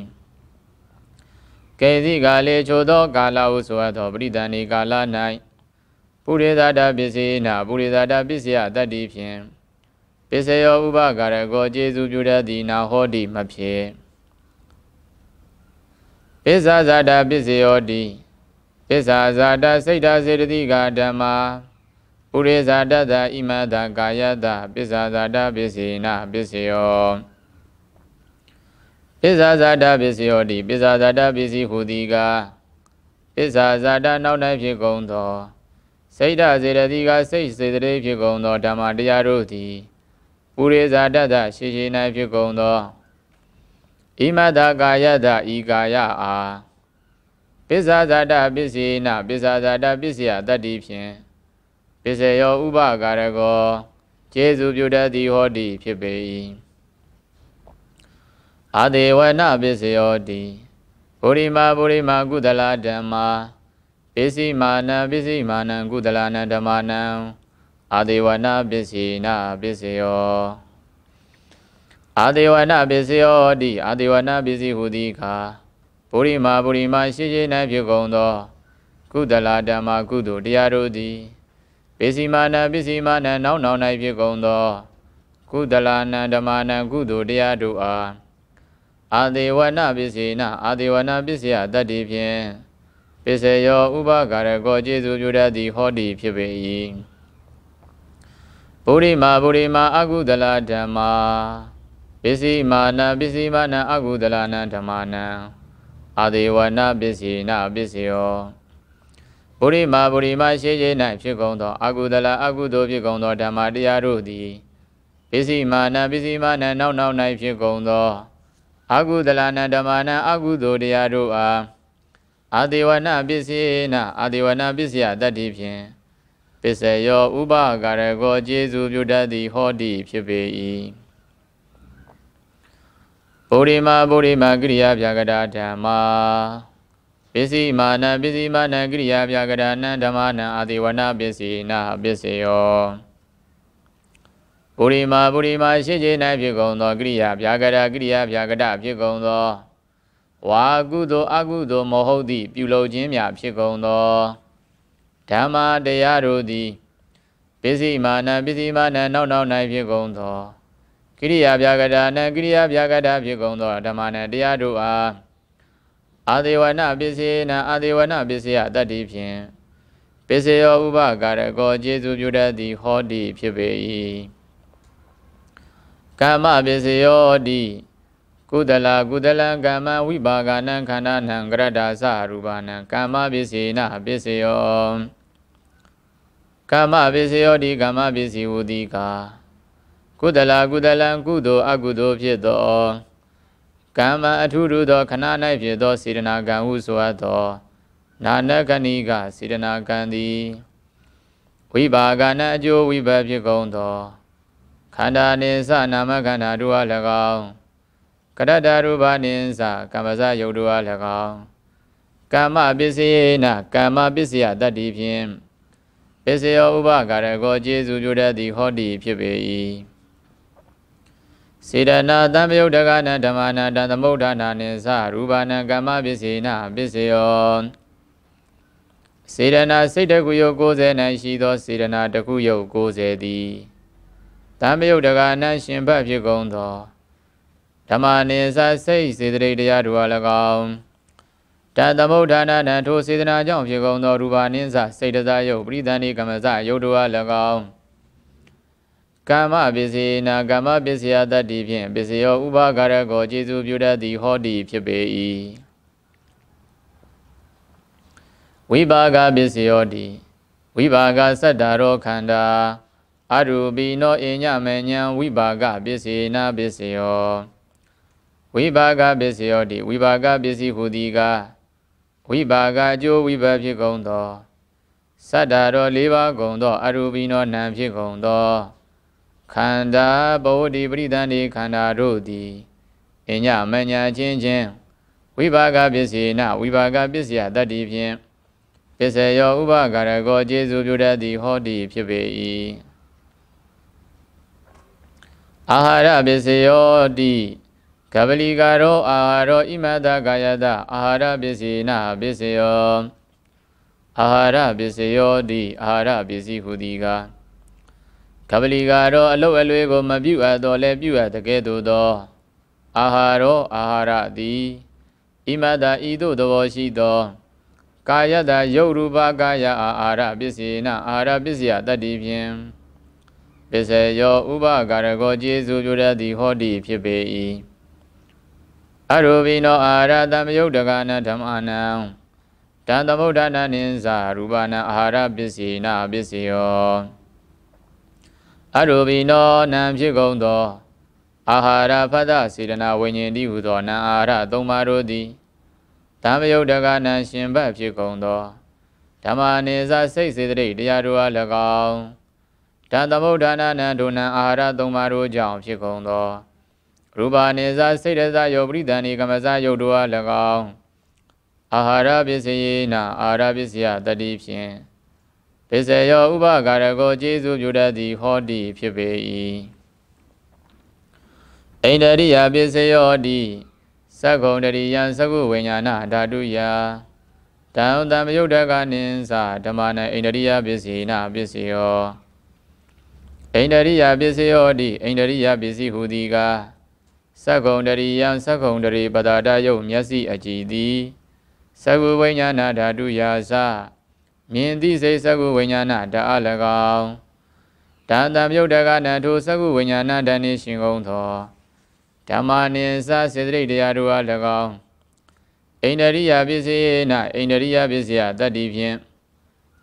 ကေသိကာလေချိုသော ကာလဟုဆိုအပ်သောပရိဒဏီကာလ၌ပုရိသတာပစ္စည်းနာပုရိသတာပစ္စယတတိဖြင့်ပစ္စယောဥပကာရကောကျေစုပြုတတ်သည်နာဟောတိမဖြစ်ပစ္စဇာတာပစ္စယောတိပစ္စဇာတာစိတ်ဓာစေတတိကာဓမ္မာပုရိဇာတတဣမတကာယတပိစ္ဆာဇာတပိစီနာပိစီယောပိစ္ဆာဇာတပိစီယောတိပိစ္ဆာဇာတပိစီဟူတိကာပိစ္ဆာဇာတနောက်၌ဖြစ်ကုန်သောစိတ်ဓာစေတတိကစိတ်စေတတိဖြစ်ကုန်သောဓမ္မတရားတို့သည်ပုရိဇာတတရှိရှိ၌ဖြစ်ကုန်သောဣမတကာယတဤကာယအာပိစ္ဆာဇာတပိစီနာပိစ္ဆာဇာတပိစီယတတ္တိဖြင့်ပစ္စယော ဥပကာရကောကျေစုပြုတတ်သည်ဟောတိဖြစ်ပေ၏အာဒေဝနပစ္စယောတိဗုရိမာဗုရိမာကုသလဓမ္မာပစ္စည်းမာနပစ္စည်းမာနကုသလနဓမ္မာနံအာဒေဝနပစ္စည်းနာပစ္စယောအာဒေဝနပစ္စယောတိအာဒေဝနပစ္စည်းဟူသည်ကားဗုရိမာဗုရိမာရှိရှိ၌ဖြစ်ကုန်သောကုသလဓမ္မာကုသိုလ်တရားတို့သည်ပစ္စည်းမာနပစ္စည်းမာနနောင်နောင်၌ဖြစ်ကုန်သော ကုသလာနံဓမ္မာနံကုသိုလ်တရားတို့အားအာဒေဝနာပစ္စည်းနာအာဒေဝနာပစ္စယတတ္တိဖြင့်ပစ္စယော ဥပကာရကောကျေစုပြုတတ်သည်ဟောတိဖြစ်ပေ၏ဗုဒ္ဓမာဗုဒ္ဓမာအကုသလာဓမ္မာပစ္စည်းမာနပစ္စည်းမာနအကုသလာနံဓမ္မာနံအာဒေဝနာပစ္စည်းနာပစ္စယောပုရိမာပုရိမာရှိရှိ၌ဖြစ်ကုန်သော အကုသလအကုသိုလ်ဖြစ်ကုန်သောဓမ္မတရားတို့သည်ပစ္စည်းမာနပစ္စည်းမာနနောက်နောက်၌ဖြစ်ကုန်သောအကုသလနာဓမ္မနာအကုသိုလ်တရားတို့အားအာဒေဝနာပစ္စည်းနာအာဒေဝနာပစ္စယတတ္တိဖြင့်ပစ္စယော ဥပကာရကောကျေစုပြုတတ်သည်ဟောတိဖြစ်ပေ၏ပုရိမာပုရိမာကိရိယာဗျာကတာဓမ္မာစ္စည်းမာနပစ္စည်းမာနကိရိယာပြကရဏံဓမ္မနံအာတိဝနာပစ္စည်းနာပစ္စယောပုရိမာပုရိမာရှိခြင်း၌ဖြစ်ကုန်သောကိရိယာပြကရကိရိယာပြကရဖြစ်ကုန်သောဝါကုသိုလ်အကုသိုလ်မဟုတ်သည့်ပြုလုပ်ခြင်းများဖြစ်ကုန်သောဓမ္မတရားတို့သည်ပစ္စည်းမာနပစ္စည်းမာနနောက်နောက်၌ဖြစ်ကုန်သောကိရိယာပြကရဏံကိရိယာပြကရဖြစ်ကုန်သောဓမ္မနတရားတို့အားအာဒေဝနပစ္စည်းနာအာဒေဝနပစ္စယတတ္တိဖြင့်ပစ္စယောဥပကာရကောကျေစုပြုတတ်သည်ဟောတိဖြစ်ပေ၏ကာမပစ္စယောတိကုသလကုသလံကာမဝိပါကနံခန္ဓာနံကရတ္တာသရူပနံကာမပစ္စေနပစ္စယောကာမပစ္စယောတိကာမပစ္စည်းဝတိကာကုသလကုသလံကုသိုလ်အကုသိုလ်ဖြစ်သောကမ္မအထုထုသောခဏ၌ဖြစ်သောစေတနာကံဟုဆိုအပ်သောနာနကဏိကစေတနာကံသည်ဝိပါကနအကျိုးဝိပါဖြစ်ကုန်သောခန္ဓာနိသနာမခန္ဓာတို့အား၎င်းကရတ္တရူပနိသကမ္မဇယုတ်တို့အား၎င်းကာမပစ္စယေနကာမပစ္စယတတ္တိဖြင့်ပစ္စယောဥပကာရကောကျေစုပြုတတ်သည်ဟောတိဖြစ်ပေ၏စေတနာသံယုတ်တကနာဓမ္မနာတသမုဒ္ဒနာနိသရူပနာကမ္မပစ္စေနာပစ္စယောစေတနာစိတ်တကုယုတ်90နိုင်ရှိသော စေတနာတကုယုတ်90သည်သံယုတ်တကနာရှင်ဘတ်ဖြစ်ကုန်သောဓမ္မနိသစိတ်စေတရိတရားတို့အား၎င်းတသမုဒ္ဒနာနထိုစေတနာကြောင့်ဖြစ်ကုန်သောရူပနိသစိတ်တဇယုတ်ပရိသန္တိကမ္မဇယုတ်တို့အား၎င်းကာမပစ္စေနာကာမပစ္စယတတ္တိဖြင့်ပစ္စယောဥပါကာရကောကျေစုပြုတတ်သည်ဟောတိဖြစ်ပေ၏ဝိပါကပစ္စယောတိဝိပါကသတ္တရောခန္ဓာအရူပိနောအိညမေညံဝိပါကပစ္စေနာပစ္စယောဝိပါကပစ္စယောတိဝိပါကပစ္စည်းဟူသည်ကားဝိပါကအကျိုးဝိပါဖြစ်ကုန်သောသတ္တရော၄ပါးကုန်သောအရူပိနောနံဖြစ်ကုန်သောခန္ဓာဘောဓိပရိသန္တိခန္ဓာတို့သည်အညမညာချင်းချင်းဝိပါကပစ္စေနဝိပါကပစ္စယတတ္တိဖြင့်ပစ္စယောဥပါကရကောကျေစုပြုတတ်သည်ဟောတိဖြစ်ပေ၏အာဟာရပစ္စယောတိကပလီကာရော အာဟာရောဣမတကာယတအာဟာရပစ္စေနပစ္စယောအာဟာရပစ္စယောတိအာဟာရပစ္စည်းဟူသည်ကားကပလီကတော့အလုတ်အလွေကိုမပြုတ်အပ်တော်လဲပြုတ်အပ်တကဲ့သို့သောအာဟာရောအာဟာရသည်ဣမတဤသို့သဘောရှိသောကာယတယုတ်ရူပကာယအာအာရပစ္စည်းနာအာရပစ္စယတတ္တိဖြင့်ပစ္စယောဥပကာရကောကျေစုပြုတတ်သည်ဟောတိဖြစ်ပေ၏အရူပိနောအာရတမယုတ်တကနာဓမ္မနံတန်သမုဒ္ဒနာနိသရူပနာအာဟာရပစ္စည်းနာပစ္စယောအရူပိနောနံဖြစ်ကုန်သော အာဟာရဖတ်စေတနာဝိညာဉ်တိဟုသောနံအာရသုံးပါးတို့သည်ဓမ္မယုတ်တကနံရှင်ဘတ်ဖြစ်ကုန်သောဓမ္မာနေစာစိတ်စေတရိတ်တရားတို့အား၎င်းဓာသမုဒ္ဒနာနံဒုနံအာဟာရသုံးပါးတို့ကြောင့်ဖြစ်ကုန်သော ရူပါနေစာစိတ်ရစာယောပရိဒဏီကမစာယုတ်တို့အား၎င်းအာဟာရပစ္စယေနအာဟာရပစ္စယတတိဖြင့်ပစ္စယောဥပကာရကိုကျေးဇူးပြုတတ်သည်ဟောတိဖြစ်ပေ၏အိန္ဒရိယပစ္စယောတိသက္ကုံတရိယံသကုဝိညာဏဓာတုယတံတံမယုတ်တကနိသဓမ္မနံအိန္ဒရိယပစ္စည်းနာပစ္စယောအိန္ဒရိယပစ္စယောတိအိန္ဒရိယပစ္စည်းဟူသည်ကားသက္ကုံတရိယံသက္ကုံတရိပတာတယုတ်မျက်စိအကြည်သည်သကုဝိညာဏဓာတုယာသမြင်သည့်စိတ်စကုဝိညာဏတအား၎င်းတန်တံမြုပ်တကနထိုစကုဝိညာဏတန်နေရှင်ကုန်သောဓမ္မာနိစစေတရိတရားတို့အား၎င်းဣန္ဒရိယပစ္စယေနဣန္ဒရိယပစ္စယတတ္တိဖြင့်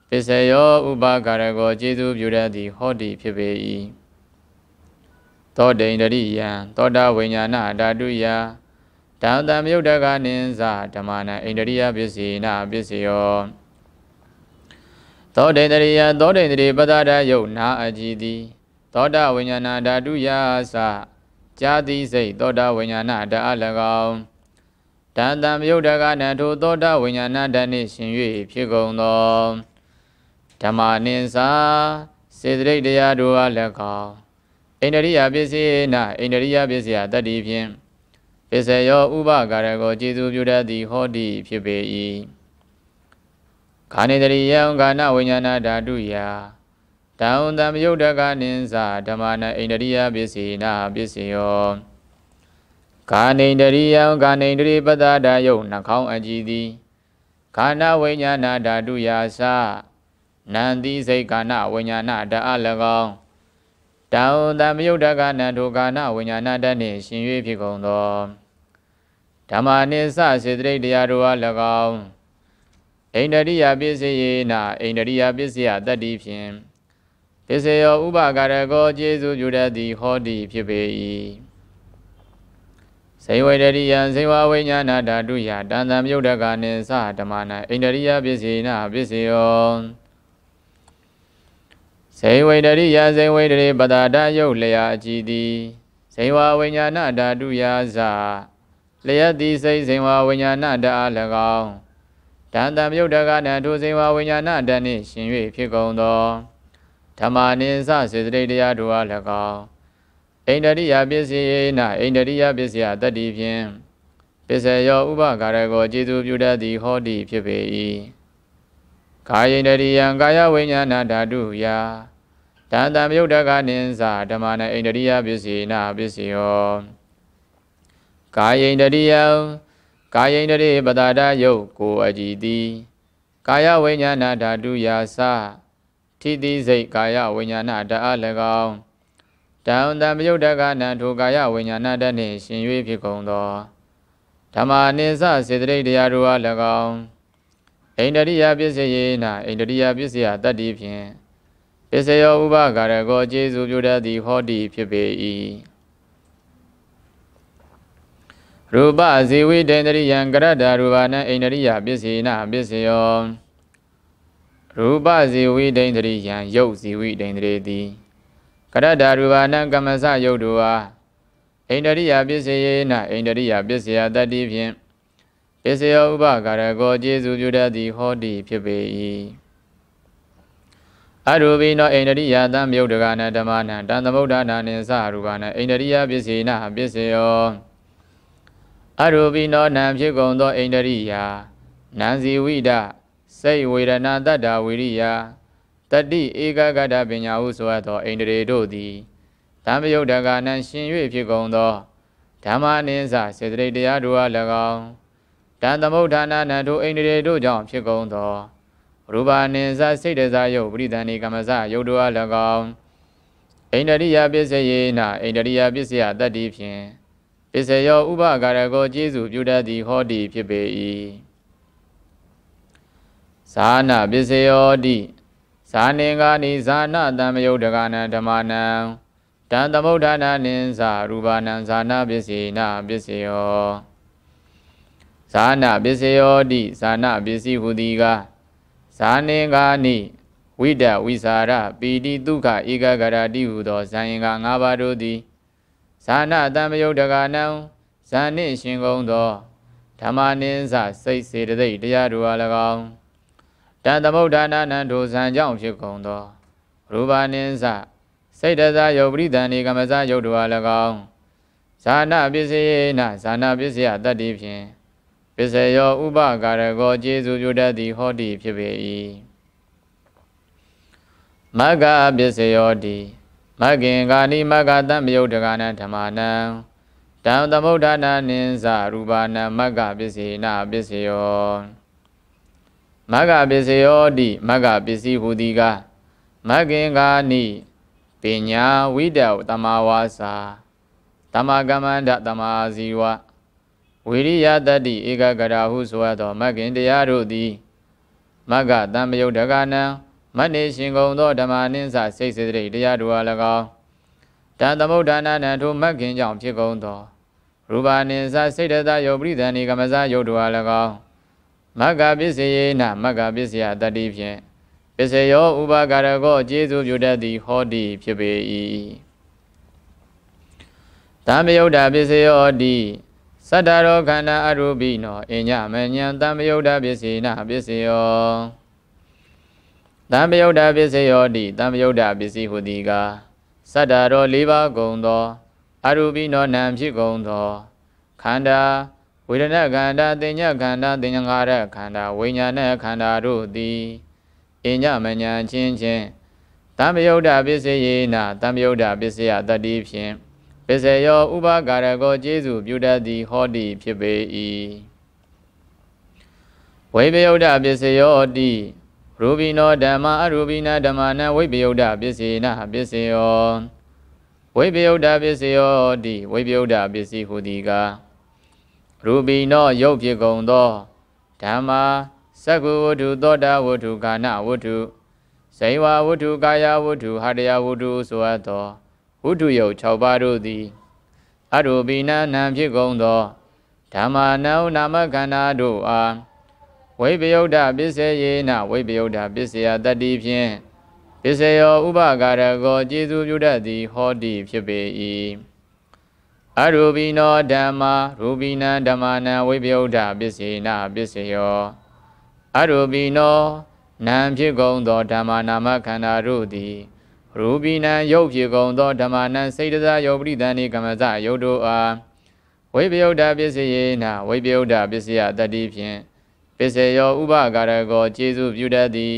ပစ္စယောဥပါကာရကောကျေစုပြုတတ်သည် ဟောတိဖြစ်ပေ၏သောတိန္ဒရိယံသောတာဝိညာဏဓာတုယဓမ္မတံမြုပ်တကနိစဓမ္မာနဣန္ဒရိယပစ္စေနပစ္စယောသောတိန္တရိယသောတိန္တရိပတ္တရယုတ်နာအကြည်တိသောတဝိညာဏဓာတုယအစကြာတိစိတ်သောတဝိညာဏဓာအ၎င်းတန်တံမြုပ်တကနထုသောတဝိညာဏဓာနှင့်ရှင်၍ဖြစ်ကုန်သောဓမ္မနိင်္စာစေတရိတ်တရားတို့အား၎င်းအိန္ဒရိယပစ္စည်းနာအိန္ဒရိယပစ္စယတတ္တိဖြင့်ပစ္စယော ဥပကာရကိုကျေစုပြုတတ်သည်ဟောတိဖြစ်ပေ၏ခန္ဓာတရိယံခန္ဓာဝိညာဏဓာတုယတံတံမယုတ်တကနိသဓမ္မနဣန္ဒရိယပစ္စည်းနာပစ္စယောခန္ဓာတရိယံခန္ဓာတရိပတ္တာဓာယုတ်နှကောင်းအကြည်သည်ခန္ဓာဝိညာဏဓာတုယသနန္တိစိတ်ခန္ဓာဝိညာဏဓာအ၎င်းတံတံမယုတ်တကနန္ထိုခန္ဓာဝိညာဏဓာနှင့်ရှင်၍ဖြစ်ကုန်သောဓမ္မနိသစေတရိတရားတို့အား၎င်းဣန္ဒရိယပစ္စယေနဣန္ဒရိယပစ္စယတတ္တိဖြင့်ပစ္စယောဥပါကာရကောကျေစုပြုတတ်သည်ဟောတိဖြစ်ပေ၏ဇေဝတရိယံဇေဝဝိညာဏဓာတုယတန်တံမြုပ်တကနိသဓမ္မနံဣန္ဒရိယပစ္စယေနပစ္စယောဇေဝတရိယဇေဝတရိပတာဒယုတ်လျာအကြည်သည်ဇေဝဝိညာဏဓာတုယဇလျက်သည်စိတ်ဇေဝဝိညာဏဓာ၎င်းတန်တံမြုပ်တကနံထိုစေဝဝိညာဏတဏိရှင်၍ဖြစ်ကုန်သောဓမ္မာနိစစေတရိတရားတို့အား၎င်းဣန္ဒရိယပစ္စယေနဣန္ဒရိယပစ္စယတတ္တိဖြင့်ပစ္စယော ဥပကာရကိုကျေသူပြုတတ်သည်ဟောတိဖြစ်ပေ၏ကာယိန္ဒရိယံကာယဝိညာဏဓာတုယာတန်တံမြုပ်တကနင်္စာဓမ္မာနဣန္ဒရိယပစ္စယေနပစ္စယောကာယိန္ဒရိယံကာယိန္ဒြေပတာဒယုတ်ကိုအကြည်သည်ကာယဝိညာဏဓာတုယာစထိတိစိတ်ကာယဝိညာဏဓာအ၎င်းတံတံပယုတ်တကနံထိုကာယဝိညာဏဓာနှင့်ရှင်၍ဖြစ်ကုန်သောဓမ္မာနိစစေတရိတ်တရားတို့အား၎င်းအိန္ဒရိယပစ္စယေနအိန္ဒရိယပစ္စယတတ္တိဖြင့်ပစ္စယောဥပကာရကောကျေစုပြုတတ်သည်ဟောတိဖြစ်ပေ၏ရူပဇီဝိတေန္တရိယံကရတရူပနံအိန္ဒရိယပစ္စေနပစ္စယောရူပဇီဝိတေန္တရိယံယုတ်ဇီဝိတေန္တရေတိကရတရူပနံကမစယုတ်တူဟာအိန္ဒရိယပစ္စေယေနအိန္ဒရိယပစ္စယတတ္တိဖြင့်ပစ္စယဥပကာရကောကျေစုပြုတတ်သည်ဟောတိဖြစ်ပေ၏အရူပိနောအိန္ဒိယသံမြုပ်တကနာဓမ္မနံတန်သမုဒ္ဒနာနိသရူပနာအိန္ဒိယပစ္စေနာပစ္စယောအရူပိနောနံဖြစ်ကုန်သောဣန္ဒရိယာနံဇီဝိဒစိတ်ဝေဒနာတတ္တဝိရိယတတိဧကကတ္တပညာဟုဆိုအပ်သောဣန္ဒြေတို့သည်ဓမ္မယုတ်တကနံရှင်၍ဖြစ်ကုန်သောဓမ္မအနိစ္စစေတရိတရားတို့အား၎င်းတန်သမုဋ္ဌာနာနံတို့ဣန္ဒြေတို့ကြောင့်ဖြစ်ကုန်သောရူပအနိစ္စစိတ်တစားယုတ်ပရိသန္တိကမ္မစယုတ်တို့အား၎င်းဣန္ဒြိယပစ္စယေနဣန္ဒြိယပစ္စယတတ္တိဖြင့်ပစ္စယောဥပကာရကောကျေစုပြုတတ်သည်ဟောတိဖြစ်ပေ၏ဇာနာပစ္စယောတိဇာနေကာနိဇာနာတံမယုတ်တကနံဓမ္မနံတံသမုဋ္ဌာနာနိဇာရူပနံဇာနာပစ္စေနာပစ္စယောဇာနာပစ္စယောတိဇာနာပစ္စည်းဟူသည်ကားဇာနေကာနိဝိတဝိစာရပီတိဒုက္ခဧကဂရတိဟူသောဇာယင်္ဂ၅ပါးတို့သည်ဇာနာတံပယုတ်တကနံဇာနှင့်ရှင်ကုန်သောဓမ္မနိစ္စစိတ်စေတသိက်တရားတို့အား၎င်းတန်သမုဒ္ဒနာနံတို့ဇံကြောင့်ဖြစ်ကုန်သောရူပနိစ္စစိတ်တသာယုတ်ပရိဒဏီကမဇာယုတ်တို့အား၎င်းဇာနာပစ္စယေနဇာနာပစ္စယတတ္တိဖြင့်ပစ္စယောဥပကာရကောကျေစုပြုတတ်သည်ဟောတိဖြစ်ပေ၏မဂ္ဂပစ္စယောတိမကင်ကာနိမကတံမယုတ်တကနံဓမ္မာနံတံသမုဒ္ဒနာနိသရူပနံမကပစ္စေနာပစ္စယောမကပစ္စယောတိမကပစ္စည်းဟူသည်ကမကင်ကာနိပညာဝိတောတမဝါစာတမကမန္တတမဇီဝဝိရိယတတ္တိဧကဂရာဟုဆိုသောမကင်တရားတို့သည်မကတံမယုတ်တကနံမဏိရှင်ကုံသောဓမ္မနိစ္စစိတ်စေတရိတရားတို့အား၎င်းတန်သမုဒ္ဒနာနံထိုမကင်ကြောင့်ဖြစ်ကုန်သောရူပနိစ္စစိတ်တသယောပရိသဏီကမဇယုတ်တို့အား၎င်းမဂ္ဂပစ္စယေနမဂ္ဂပစ္စယတတိဖြင့်ပစ္စယောဥပါကာရကောကျေစုပြုတတ်သည်ဟောတိဖြစ်ပေ၏တံမယုတ်တာပစ္စယောတိသတ္တရောခန္ဓာအရူပိနောအညမညံတံမယုတ်တာပစ္စေနပစ္စယောတံပယုတ်တာပစ္စယောတိတံပယုတ်တာပစ္စည်းဟုသည်ကားစတ္တရော၄ပါးကုံသောအရူပိနောနံဖြစ်ကုန်သောခန္ဓာဝေဒနာခန္ဓာသင်ညခန္ဓာသင်ညငါရခန္ဓာဝိညာဏခန္ဓာတို့သည်အညမညာချင်းချင်းတံပယုတ်တာပစ္စယေနတံပယုတ်တာပစ္စယတတိဖြင့်ပစ္စယော ဥပါကာရကောကျေစုပြုတတ်သည်ဟောတိဖြစ်ပေ၏ဝိပယုတ်တာပစ္စယောတိရူပိနောဓမ္မအရူပိနာဓမ္မနဝိပယုဒ္ဓပစ္စေနပစ္စယောဝိပယုဒ္ဓပစ္စယောတိဝိပယုဒ္ဓပစ္စည်းဟူသည်ကားရူပိနောရုပ်ဖြစ်ကုန်သောဓမ္မာသက္ကုဝတ္ထုသောတာဝတ္ထုကာဏဝတ္ထုဇေဝဝတ္ထုကာယဝတ္ထုဟာတယဝတ္ထုဆိုအပ်သောဝတ္ထုယုတ်6ပါးတို့သည်အရူပိနာနံဖြစ်ကုန်သောဓမ္မာနံနာမခန္ဓာတို့အားဝိပယုဒ္ဓပစ္စေယေနဝိပယုဒ္ဓပစ္စယတတ္တိဖြင့်ပစ္စယော ဥပကာရကောကျေစုပြုတတ်သည်ဟောတိဖြစ်ပေ၏အရူပိနောဓမ္မာရူပိနံဓမ္မာနံဝိပယုဒ္ဓပစ္စေနပစ္စယောအရူပိနောနာမ်ဖြစ်ကုန်သောဓမ္မာနာမခန္ဓာတို့သည် ရူပိနံယုတ်ဖြစ်ကုန်သောဓမ္မာနံစေတသာယုတ်ပရိသန္တိကမဇယုတ်တို့အားဝိပယုဒ္ဓပစ္စယေနဝိပယုဒ္ဓပစ္စယတတ္တိဖြင့်ပစ္စယောဥပကာရကောကျေစုပြုတတ်သည်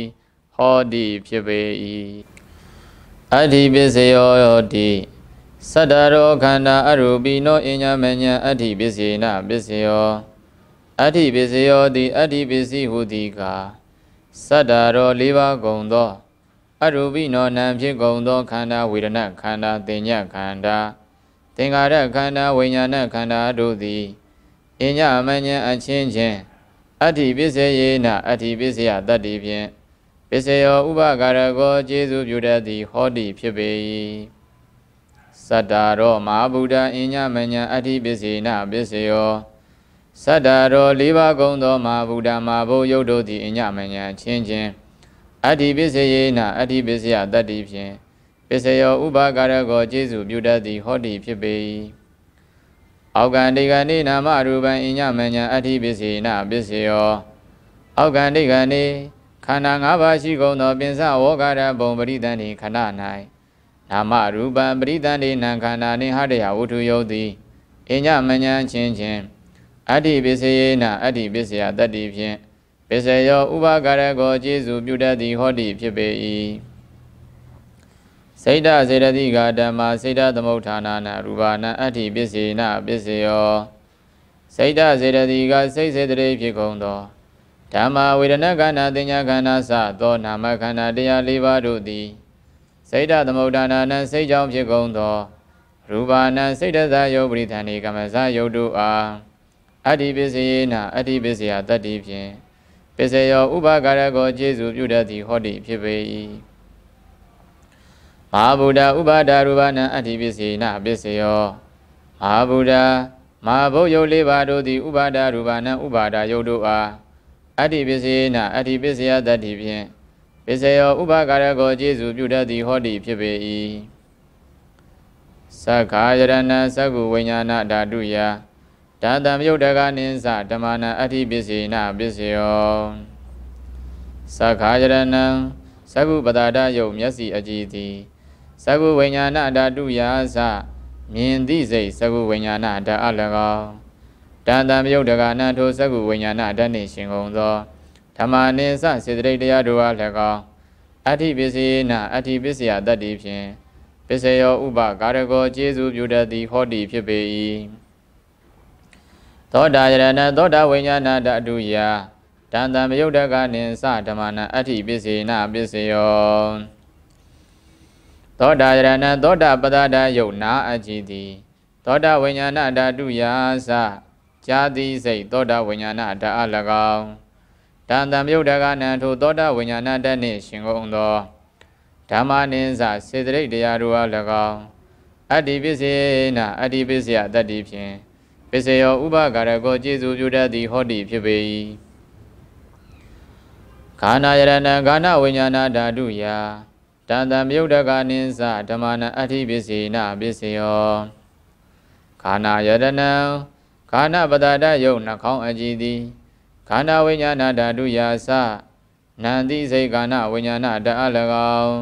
ဟောတိဖြစ်ပေ၏အဋ္ဌိပစ္စယောတိသတ္တရောခန္ဓာအရူပိနောအဉ္ဇမဉ္ဇအဋ္ဌိပစ္စေနပစ္စယောအဋ္ဌိပစ္စယောတိအဋ္ဌိပစ္စည်းဟုသည်ကားသတ္တရော၄ပါးကုန်သောအရူပိနောနံဖြစ်ကုန်သောခန္ဓာဝေဒနာခန္ဓာသင်ညခန္ဓာသင်္ခါရခန္ဓာဝိညာဏခန္ဓာတို့သည်အဉ္ဇမဉ္ဇအချင်းချင်းအဋ္ဌိပစ္စယေနအဋ္ဌိပစ္စယတတ္တိဖြင့်ပစ္စယော ဥပကာရကောကျေစုပြုတတ်သည်ဟောတိဖြစ်ပေ၏သတ္တာရောမဟာဗုဒ္ဓအညမညာအဋ္ဌိပစ္စေနပစ္စယောသတ္တာရောလေးပါးကုံသောမဟာဗုဒ္ဓမဟာဘုရုပ်တို့သည်အညမညာချင်းချင်းအဋ္ဌိပစ္စေနအဋ္ဌိပစ္စယတတ္တိဖြင့်ပစ္စယောဥပကာရကောကျေစုပြုတတ်သည်ဟောတိဖြစ်ပေ၏အောက်ကံဒိကနေနာမရူပံအညမညာအဋ္ဌိပစ္စေနပစ္စယောအောက်ကံဒိကနေခန္ဓာ၅ပါးရှိကုန်သောပင်စဝေါကာရဘုံပရိသန္တိခဏ၌နာမရူပံပရိသန္တိနံခန္ဓာနှင့်ဟတယဝုထုယုတ်တိအညမညာချင်းချင်းအဋ္ဌိပစ္စေနအဋ္ဌိပစ္စယတတ္တိဖြင့်ပစ္စယောဥပါကာရကိုကျေစုပြုတတ်သည်ဟောတိဖြစ်ပေ၏စိတ်တစေတသိကဓမ္မစိတ်တသမုဋ္ဌာနာနာရူပနာအဋ္ဌိပစ္စေနပစ္စယောစိတ်တစေတသိကစိတ်စေတရေဖြစ်ကုန်သောဓမ္မဝေဒနာခန္ဓာသင်ညာခန္ဓာစသောနာမခန္ဓာတရား၄ပါးတို့သည်စိတ်တသမုဋ္ဌာနာနံစိတ်ကြောင့်ဖြစ်ကုန်သောရူပနာစိတ်တသယောပရိသန္တိကမ္မဇယုတ်တုအားအဋ္ဌိပစ္စေနအဋ္ဌိပစ္စယတတ္တိဖြင့်ပစ္စယောဥပါကာရကောကျေစုပြုတတ်သည်ဟောတိဖြစ်ပေ၏မဟာဗုဒ္ဓဥပါဒရူပနံအတ္တိပစ္စေနပစ္စယောမဟာဗုဒ္ဓမဟာဘုတ်ယုတ်လေးပါတို့သည်ဥပါဒရူပနံဥပါဒယုတ်တို့အားအတ္တိပစ္စေနအတ္တိပစ္စယတတ္တိဖြင့်ပစ္စယောဥပါကာရကောကျေစုပြုတတ်သည်ဟောတိဖြစ်ပေ၏သက္ခာယရဏသက္ကုဝိညာဏဓာတုယဒါတံမြုတ်တကနိသဓမ္မနအတ္တိပစ္စေနပစ္စယောသက္ခာယရဏသက္ကုပတာဒယုတ်မျက်စီအကြည်သည်သကုဝိညာဏဓာတုယာသမြင်သည့်စိတ်သကုဝိညာဏဓာအ၎င်းတန်တံမြုပ်တကနာထိုသကုဝိညာဏဓာနှင့်ရှင်ကုန်သောဓမ္မာနိသစေတရိတ်တရားတို့အား၎င်းအဋ္ဌိပစ္စည်းနာအဋ္ဌိပစ္စယတတ္တိဖြင့်ပစ္စယော ဥပကာရကောကျေစုပြုတတ်သည်ဟောတိဖြစ်ပေ၏သောတာယရဏသောတာဝိညာဏဓာတုယာတန်တံမြုပ်တကနိသဓမ္မာနာအဋ္ဌိပစ္စည်းနာပစ္စယောသောတာရဏံသောတာပဒတာယုတ်နာအကြည်တိသောတာဝိညာဏဓာတုယာသဇာတိစိတ်သောတာဝိညာဏဓာအ၎င်းတန်တံမြုပ်တကနံထိုသောတာဝိညာဏဓာနှင့်ရှင်ကုန်သောဓမ္မနိစ္စစေတရိတ်တရားတို့အား၎င်းအတ္တိပစ္စေန အတ္တိပစ္စယတတ္တိဖြင့်ပစ္စယောဥပါကာရကောကျေစုပြုတတ်သည်ဟောတိဖြစ်ပေ၏ခန္ဓာယရဏံခန္ဓာဝိညာဏဓာတုယာတန်တံမြုပ်တကနိသဓမ္မနအဋ္ဌိပစ္စေနပစ္စယောခန္ဓာယတနံခန္ဓာပတတယုတ်နှကောင်းအကြည်သည်ခန္ဓာဝိညာဏဓာတုယာစနန္တိစိတ်ခန္ဓာဝိညာဏဓာအ၎င်း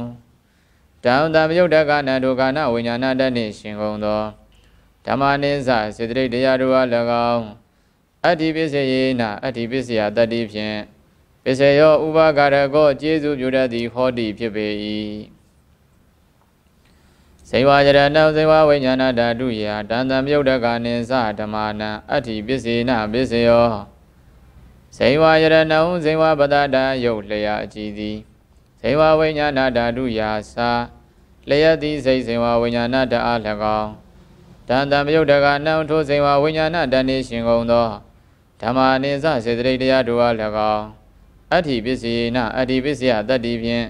တံတံမြုပ်တကနတုခန္ဓာဝိညာဏဓာနှင့်ရှင်ကုန်သောဓမ္မနိသစေတရိတ်တရားတို့အား၎င်းအဋ္ဌိပစ္စေနအဋ္ဌိပစ္စယတတ္တိဖြင့်ပစ္စယောဥပါကာရကောကျေစုပြုတတ်သည်ဟောတိဖြစ်ပေ၏ဇေဝရတနဇေဝဝိညာဏဓာတုယတန်တံမြုပ်တကနိသဓမ္မာနံအဋ္ဌိပစ္စေနပစ္စယောဇေဝရတနံဇေဝပတတာယုတ်လျာအကြည်သည်ဇေဝဝိညာဏဓာတုယသာလျက်သည်စိတ်ဇေဝဝိညာဏဓာအား၎င်းတန်တံမြုပ်တကနံထိုဇေဝဝိညာဏဓာနေရှင်ကုန်သောဓမ္မာနိသစေတရိတ်တရားတို့အား၎င်းအဋ္ဌိပစ္စယေနအဋ္ဌိပစ္စယတတ္တိဖြင့်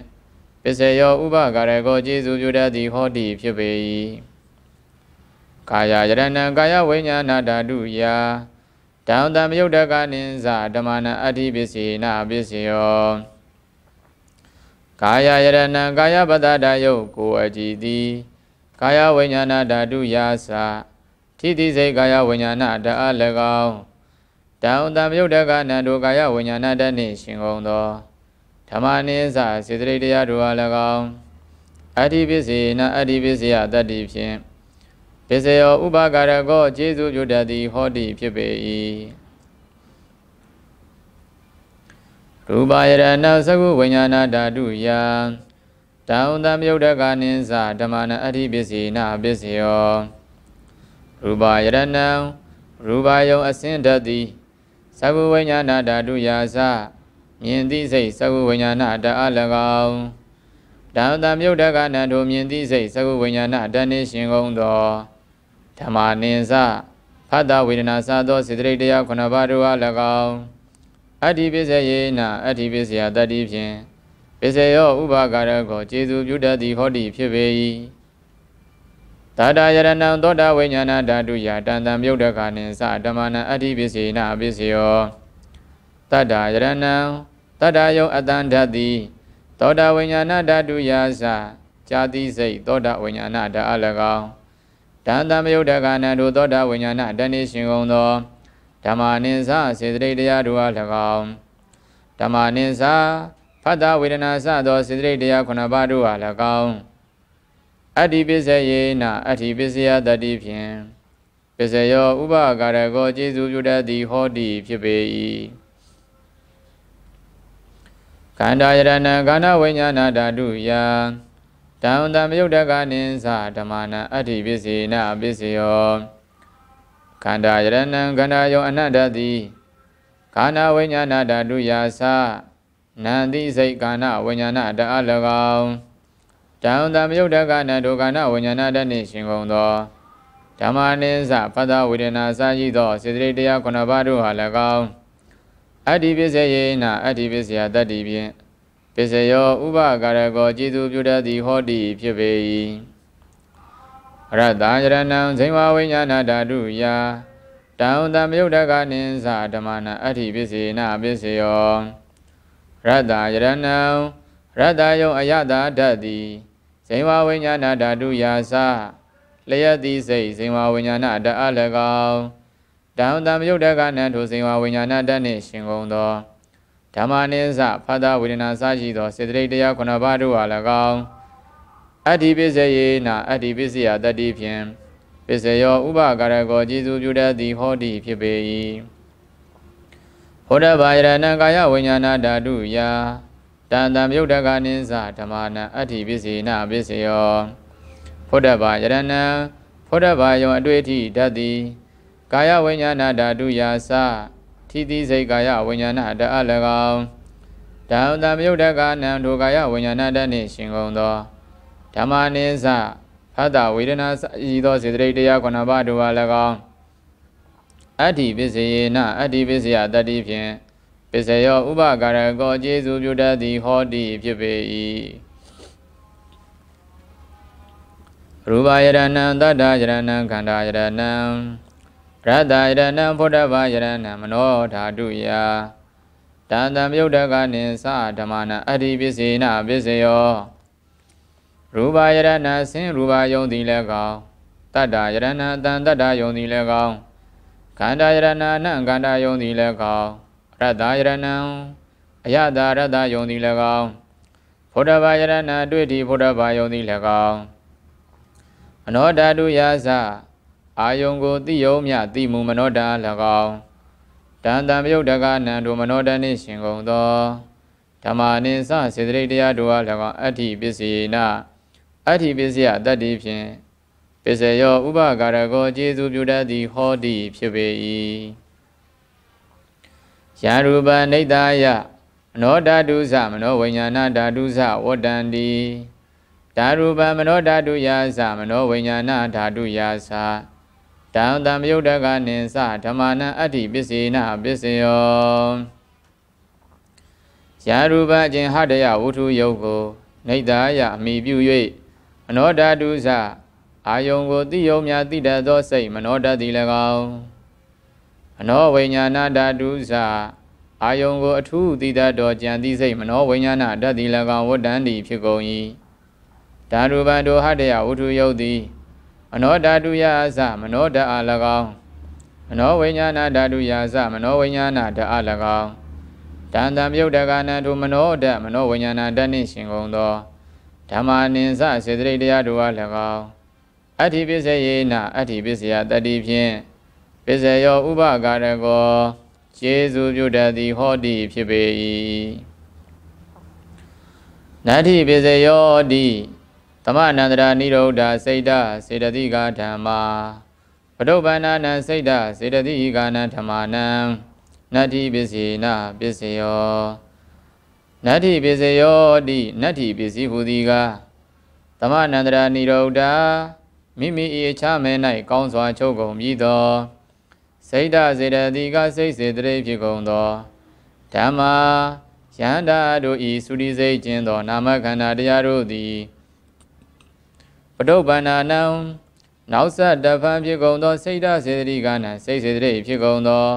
ပစ္စယောဥပကာရကောကျေစုပြုတတ်သည်ဟောတိဖြစ်ပေ၏ကာယယရဏံကာယဝိညာဏဓာတုယာတံတံမယုတ်တကနိဉ္စဓမ္မနံအဋ္ဌိပစ္စယေနပစ္စယောကာယယရဏံကာယပတ္တဓာယုတ်ကိုအကြည်သည်ကာယဝိညာဏဓာတုယာစာထိတိစေကာယဝိညာဏဓာအ၎င်းတံတံမြုပ်တကနန္ဒုကာယဝိညာဏတနှင့်ရှင်ကုန်သောဓမ္မနိစ္စစေတရိတရားတို့အား၎င်းအတ္တိပစ္စေနအတ္တိပစ္စယတတ္တိဖြင့်ပစ္စယောဥပါကာရကောကျေစုပြုတတ်သည်ဟောတိဖြစ်ပေ၏ရူပယရဏသကုဝိညာဏဓာတုယံတံတံမြုပ်တကနိစ္စဓမ္မနအတ္တိပစ္စေနပစ္စယောရူပယရဏံရူပယုံအစင်းတတ်သည်သဘဝိညာဏဓာတုယာစမြင်သိစိတ်သဘဝိညာဏဓာအ၎င်းဒါဝတမြုပ်တကနတို့မြင်သိစိတ်သဘဝိညာဏဓာနှင့်ရှင်ကုန်သောဓမ္မာနိစဖတ်တာဝေဒနာစသောစေတရိတ်တရားခုနှစ်ပါးတို့အား၎င်းအတ္တိပိစယေနအတ္တိပိစယတတ္တိဖြင့်ပိစယောဥပါကာရကိုကျေစုပြုတတ်သည်ဟောတိဖြစ်ပေ၏တာတာယရဏံသောတာဝိညာဏဓာတုယတန်တံမြုပ်တခါနိသဓမ္မနံအဋ္ဌိပစ္စေနပစ္စယောတတာယရဏံတတာယုံအတန်ဓာတိသောတာဝိညာဏဓာတုယသဇာတိစိတ်သောတာဝိညာဏဓာအလကောင်တန်တံမြုပ်တခါနံတို့သောတာဝိညာဏတဏိရှင်ကုန်သောဓမ္မနိသစေတရိတရားတို့အလကောင်ဓမ္မနိသဖတ္တဝေဒနာစသောစေတရိတရား9ပါးတို့အလကောင်အတ္တိပစ္စယေနအတ္တိပစ္စယတတိဖြင့်ပစ္စယော ဥပကာရကောကျေစုပြုတတ်သည်ဟောတိဖြစ်ပေ၏ခန္ဓာယရဏခန္ဓာဝိညာဏဓာတုယတံတံမြုပ်တကနိသဓမ္မနံအတ္တိပစ္စေနပစ္စယောခန္ဓာယရဏံခန္ဓာယောအနတ္တတိခန္ဓာဝိညာဏဓာတုယသနန္တိစိတ်ကာဏဝိညာဏတအ၎င်းတံတံမြုပ်တကနာဒုက္ခနာဝิญญာဏတနှင့်ရှင်ကုန်သောဓမ္မနိစ္စပဒဝေဒနာစာရှိသောစေတရိတရားခုနှစ်ပါးတို့ဟာ၎င်းအတ္တိပစ္စယေနအတ္တိပစ္စယတတ္တိဖြင့်ပစ္စယော ဥပကာရကောကျေသူပြုတတ်သည်ဟောတိဖြစ်ပေ၏ရတ္တာရဏံဇိဝဝိညာဏဓာတုယာတံတံမြုပ်တကနိစ္စဓမ္မနာအတ္တိပစ္စေနပစ္စယောရတ္တာရဏံရတ္တာယုံအယတာဓာတ်သည်ဇိဝဝိညာဏဓာတုယာစလျက်တိစိတ်ဇိဝဝိညာဏဓာအလကောင်ဓမ္မတံမြုပ်တကနံထိုဇိဝဝိညာဏဓာနှင့်ရှင်ကုန်သောဓမ္မနိစ္စဖသဝေဒနာစရှိသောစေတသိက်တရားခုနှစ်ပါးတို့အား၎င်းအတ္တိပစ္စယေနာအတ္တိပစ္စယတတ္တိဖြင့်ပစ္စယောဥပကာရကောကျေစုပြုတတ်သည်ဟောတိဖြစ်ပေ၏ဟောတဗာယရဏကာယဝိညာဏဓာတုယာတန်တံမြုပ်တကနိသဓမ္မာနံအဋ္ဌိပစ္စေနပစ္စယောဖုဒ္ဓဘာယရဏံဖုဒ္ဓဘာယောအတွေ့အထိဓာတ်သည်ကာယဝိညာဏဓာတုယာသထိတိစိတ်ကာယဝိညာဏဓာအ၎င်းတံတံမြုပ်တကနံဒုကာယဝိညာဏဓာနှင့်ရှင်ကုန်သောဓမ္မာနိသဖတ်တာဝေဒနာဤသောစေတရိတ်တရားခုနပါးတို့အား၎င်းအဋ္ဌိပစ္စေနအဋ္ဌိပစ္စယတတ္တိဖြင့်ပစ္စယောဥပကာရကောကျေစုပြုတတ်သည်ဟောတိဖြစ်ပေ၏ရူပယရဏံတတ္တယရဏံခန္ဓာယရဏံရတ္တယရဏံဖုဒ္ဓဘာယရဏံမနောဓာတုယတန်တံမြုပ်တကနိသဓမ္မနအတ္တိပစ္စေနပစ္စယောရူပယရဏဆင်းရူပယုံသည်လည်းကောင်းတတ္တယရဏအတန်တတ္တယုံသည်လည်းကောင်းခန္ဓာယရဏအနံခန္ဓာယုံသည်လည်းကောင်းရတယရဏံအယတာရတယုံသည်၎င်းဘုဒ္ဓဘာယရဏတွေ့တိဘုဒ္ဓဘာယုံသည်၎င်းမနောဓာတုယာစအာယုံကိုသိယုံမြသိမှုမနောဓာ၎င်းတန်တံပြုတ်တကနံတို့မနောတနိရှင်ကုန်သောဓမ္မာနိစစေတရိတ်တရားတို့အား၎င်းအဋ္ဌိပစ္စေနအဋ္ဌိပစ္စယတတ္တိဖြင့်ပစ္စယောဥပကာရကောကျေစုပြုတတ်သည်ဟောတိဖြစ်ပေ၏ယံရူပနိဒာယမနောဓာတုသမနောဝိညာဏဓာတုသဝတ္တန္တိဓာရူပမနောဓာတုယာသမနောဝိညာဏဓာတုယာသတံတံမြုတ်တကနိသဓမ္မနံအဋ္ဌိပစ္စေနပစ္စယောယာရူပအခြင်းဟတယဝုထုယုတ်ကိုနိဒာယအမိပြု၍မနောဓာတုသအာယုံကိုတိယုံမြတိတတ်သောစိတ်မနောဓာတိ၎င်းအနောဝိညာဏဓာတုဇာအာယုံကိုအထူးသိတတ်တော်ကြံသည့်စိတ်မနောဝိညာဏဓာတ်သည်၎င်းဝတ္တန်သည်ဖြစ်ကုန်၏ဓာတုပံတို့ဟတယဝုထုယုတ်သည်အနောဓာတုယအစမနောဓာအား၎င်းမနောဝိညာဏဓာတုယအစမနောဝိညာဏဓာအား၎င်းတန်တံမြုပ်တကနာတို့မနောဓာတ်မနောဝိညာဏဓာတ်နှင့်ရှင်ကုန်သောဓမ္မာနိစစေတရိတရားတို့အား၎င်းအဋ္ဌိပစ္စယေနအဋ္ဌိပစ္စယတတိဖြင့်ပစ္စယော ဥပကာရကောကျေစုပြုတတ်သည် ဟောတိဖြစ်ပေ၏နတ္ထိပစ္စယောတိသမအနန္တရာနိရောဓစိတ်တစေတသိကဓမ္မာပဒုပ္ပန္နာနံစိတ်တစေတသိကနံဓမ္မာနံနတ္ထိပစ္စေနပစ္စယောနတ္ထိပစ္စယောတိနတ္ထိပစ္စည်းဟူသည်ကားသမအနန္တရာနိရောဓမိမိ၏အခြားမဲ၌ကောင်းစွာ ချုပ်ကုန်ပြီးသောစိတ်ဓာစေတတိကစိတ်စေတရိဖြစ်ကုန်သောဓမ္မာယန္တာတို့ဤသုတိစိတ်ခြင်းသော နာမခန္ဓာတရားတို့သည်ပတုပ္ပန္နာနံနောက်ဆက်တဖန်ဖြစ်ကုန်သောစိတ်ဓာစေတတိကနံစိတ်စေတရိဖြစ်ကုန်သော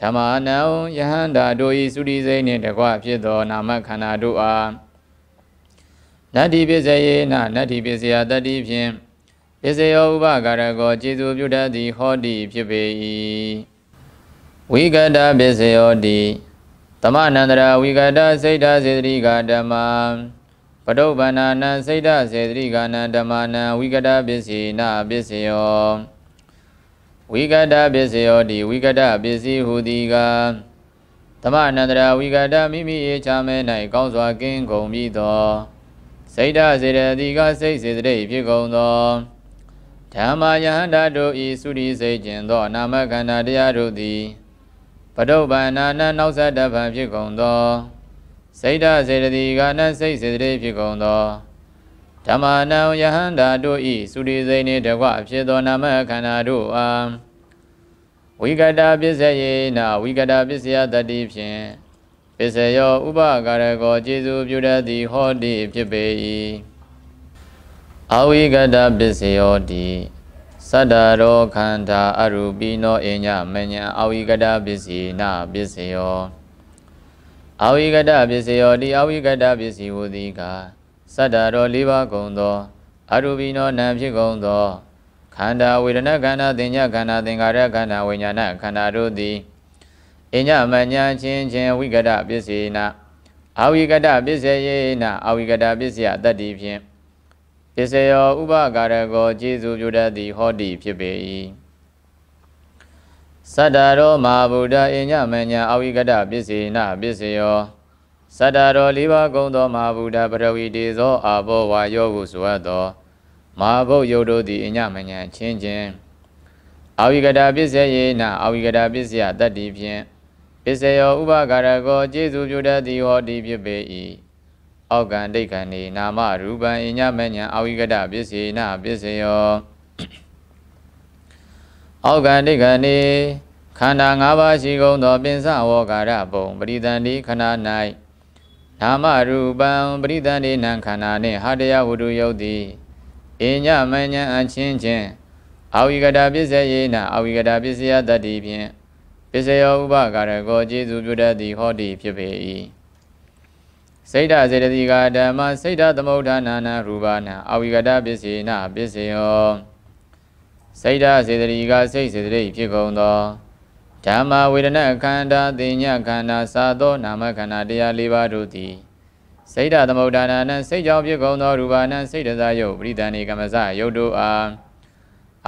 ဓမ္မာနံယဟန္တာတို့ဤသုတိစိတ်နှင့်တကွဖြစ်သောနာမခန္ဓာတို့အားနတ္တိပစ္စယေနနတ္တိပစ္စယတတ္တိဖြင့်ပစ္စယောဥပကာရကောကျေစုပြုတတ်သည်ဟောတိဖြစ်ပေ၏ဝိကတပစ္စယောတိသမနန္တရာဝိကတစိတ်ဓာစေတရိကဓမ္မပတုပ္ပနာနံစိတ်ဓာစေတရိကနံဓမ္မနံဝိကတပစ္စည်းနာပစ္စယောဝိကတပစ္စယောတိဝိကတပစ္စည်းဟူသည်ကားသမအနန္တရာဝိကတမိမိရေချမဲ၌ကောင်းစွာကင်းကုန်ပြီသော စိတ်ဓာစေတတိကစိတ်စေတရိဖြစ်ကုန်သောဓမ္မယဟန္တာတို့ဤသုရိစေခြင်းသောနာမခန္ဓာတရားတို့သည်ပတုပ္ပန္နာနနောက်ဆက်တပံဖြစ်ကုန်သောစိတ်ဓာစေတတိကာနစိတ်စေတတိဖြစ်ကုန်သောဓမ္မနံယဟန္တာတို့ဤသုရိစေနှင့်တကွအဖြစ်သောနာမခန္ဓာတို့အားဝိကတာပစ္စယေနဝိကတာပစ္စယတတိဖြင့်ပစ္စယောဥပကာရကောကျေစုပြုတတ်သည်ဟောတိဖြစ်ပေ၏အဝိကတပစ္စယောတိသတ္တရောခန္ဓာအရူပိနောအညမညံအဝိကတပစ္စည်းနာပစ္စယောအဝိကတပစ္စယောတိအဝိကတပစ္စည်းဝတိကသတ္တရော၄ပါးကုန်သောအရူပိနောနာဖြစ်ကုန်သောခန္ဓာဝေဒနာခန္ဓာသင်ညာခန္ဓာသင်္ခါရခန္ဓာဝိညာဏခန္ဓာတို့သည်အညမညံချင်းချင်းဝိကတပစ္စည်းနာအဝိကတပစ္စယေနာအဝိကတပစ္စယတတ္တိဖြင့်ပစ္စယောဥပကာရကောကျေစုပြုတတ်သည်ဟောတိဖြစ်ပေ၏သတ္တရောမဟာဗုဒ္ဓအညမညာအဝိကတပစ္စေနပစ္စယောသတ္တရောလေးပါးကုံသောမဟာဗုဒ္ဓပရဝီတေသောအာဘောဝါယောဟုဆိုအပ်သောမဟာဗုဒ္ဓယုတ်တို့သည်အညမညာချင်းချင်းအဝိကတပစ္စယေနအဝိကတပစ္စယတတ္တိဖြင့်ပစ္စယောဥပကာရကောကျေစုပြုတတ်သည်ဟောတိဖြစ်ပေ၏အောက်ကံဒိဋ္ဌံနေနာမရူပံအညမညံအာဝိကတပစ္စေနပစ္စယောအောက်ကံဒိဋ္ဌံနေခန္ဓာ၅ပါးရှိကုန်သောပင်စဝေါကာရပုံ ပရိသန္တိခန္ဓာ၌နာမရူပံပရိသန္တိနံခန္ဓာနှင့်ဟာတယဝတုယုတ်တိအညမညံအချင်းချင်းအာဝိကတပစ္စေယေနအာဝိကတပစ္စယတတ္တိဖြင့်ပစ္စယောဥပကာရကောကျေစုပြုတတ်သည်ဟောတိဖြစ်ပေ၏စိတ်ဓာစေတသိကဓမ္မစိတ်ဓာသမုဋ္ဌာနာနာရူပနာအဝိကတပစ္စေနပစ္စယောစိတ်ဓာစေတတိကစိတ်စေတတိဖြစ်ကုန်သောဓမ္မဝေဒနာခန္ဓာသိညာခန္ဓာသာသော နာမခန္ဓာတရား၄ပါးတို့သည်စိတ်ဓာသမုဋ္ဌာနာနှင့်စိတ်ကြောင့်ဖြစ်ကုန်သောရူပနာစိတ်တသာယုတ်ပရိဒဏေကမ္မစယုတ်တို့အား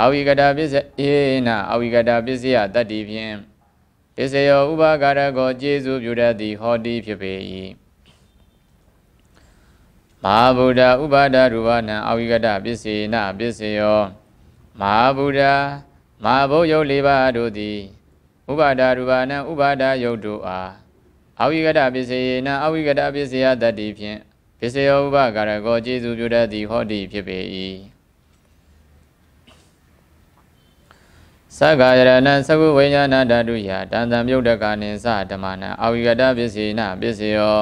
အဝိကတပစ္စေနအဝိကတပစ္စယတတ္တိဖြင့်ပစ္စယောဥပါကာရကိုကျေစုပြုတတ်သည်ဟောတိဖြစ်ပေ၏မဟာဗုဒ္ဓဥပါဒရူပနာအာဝိကတပစ္စေနပစ္စယောမဟာဗုဒ္ဓမဟာဘုရုပ်၄ပါးတို့သည်ဥပါဒရူပနာဥပါဒယုတ်တို့အားအာဝိကတပစ္စေနအာဝိကတပစ္စယတတ္တိဖြင့်ပစ္စယောဥပကာရကောကျေစုပြုတတ်သည်ဟောတိဖြစ်ပေ၏သက္ကာယရဏသကုဝိညာဏဓာတုယတန်တံမြုတ်တကနိသဓမ္မနံအာဝိကတပစ္စေနပစ္စယော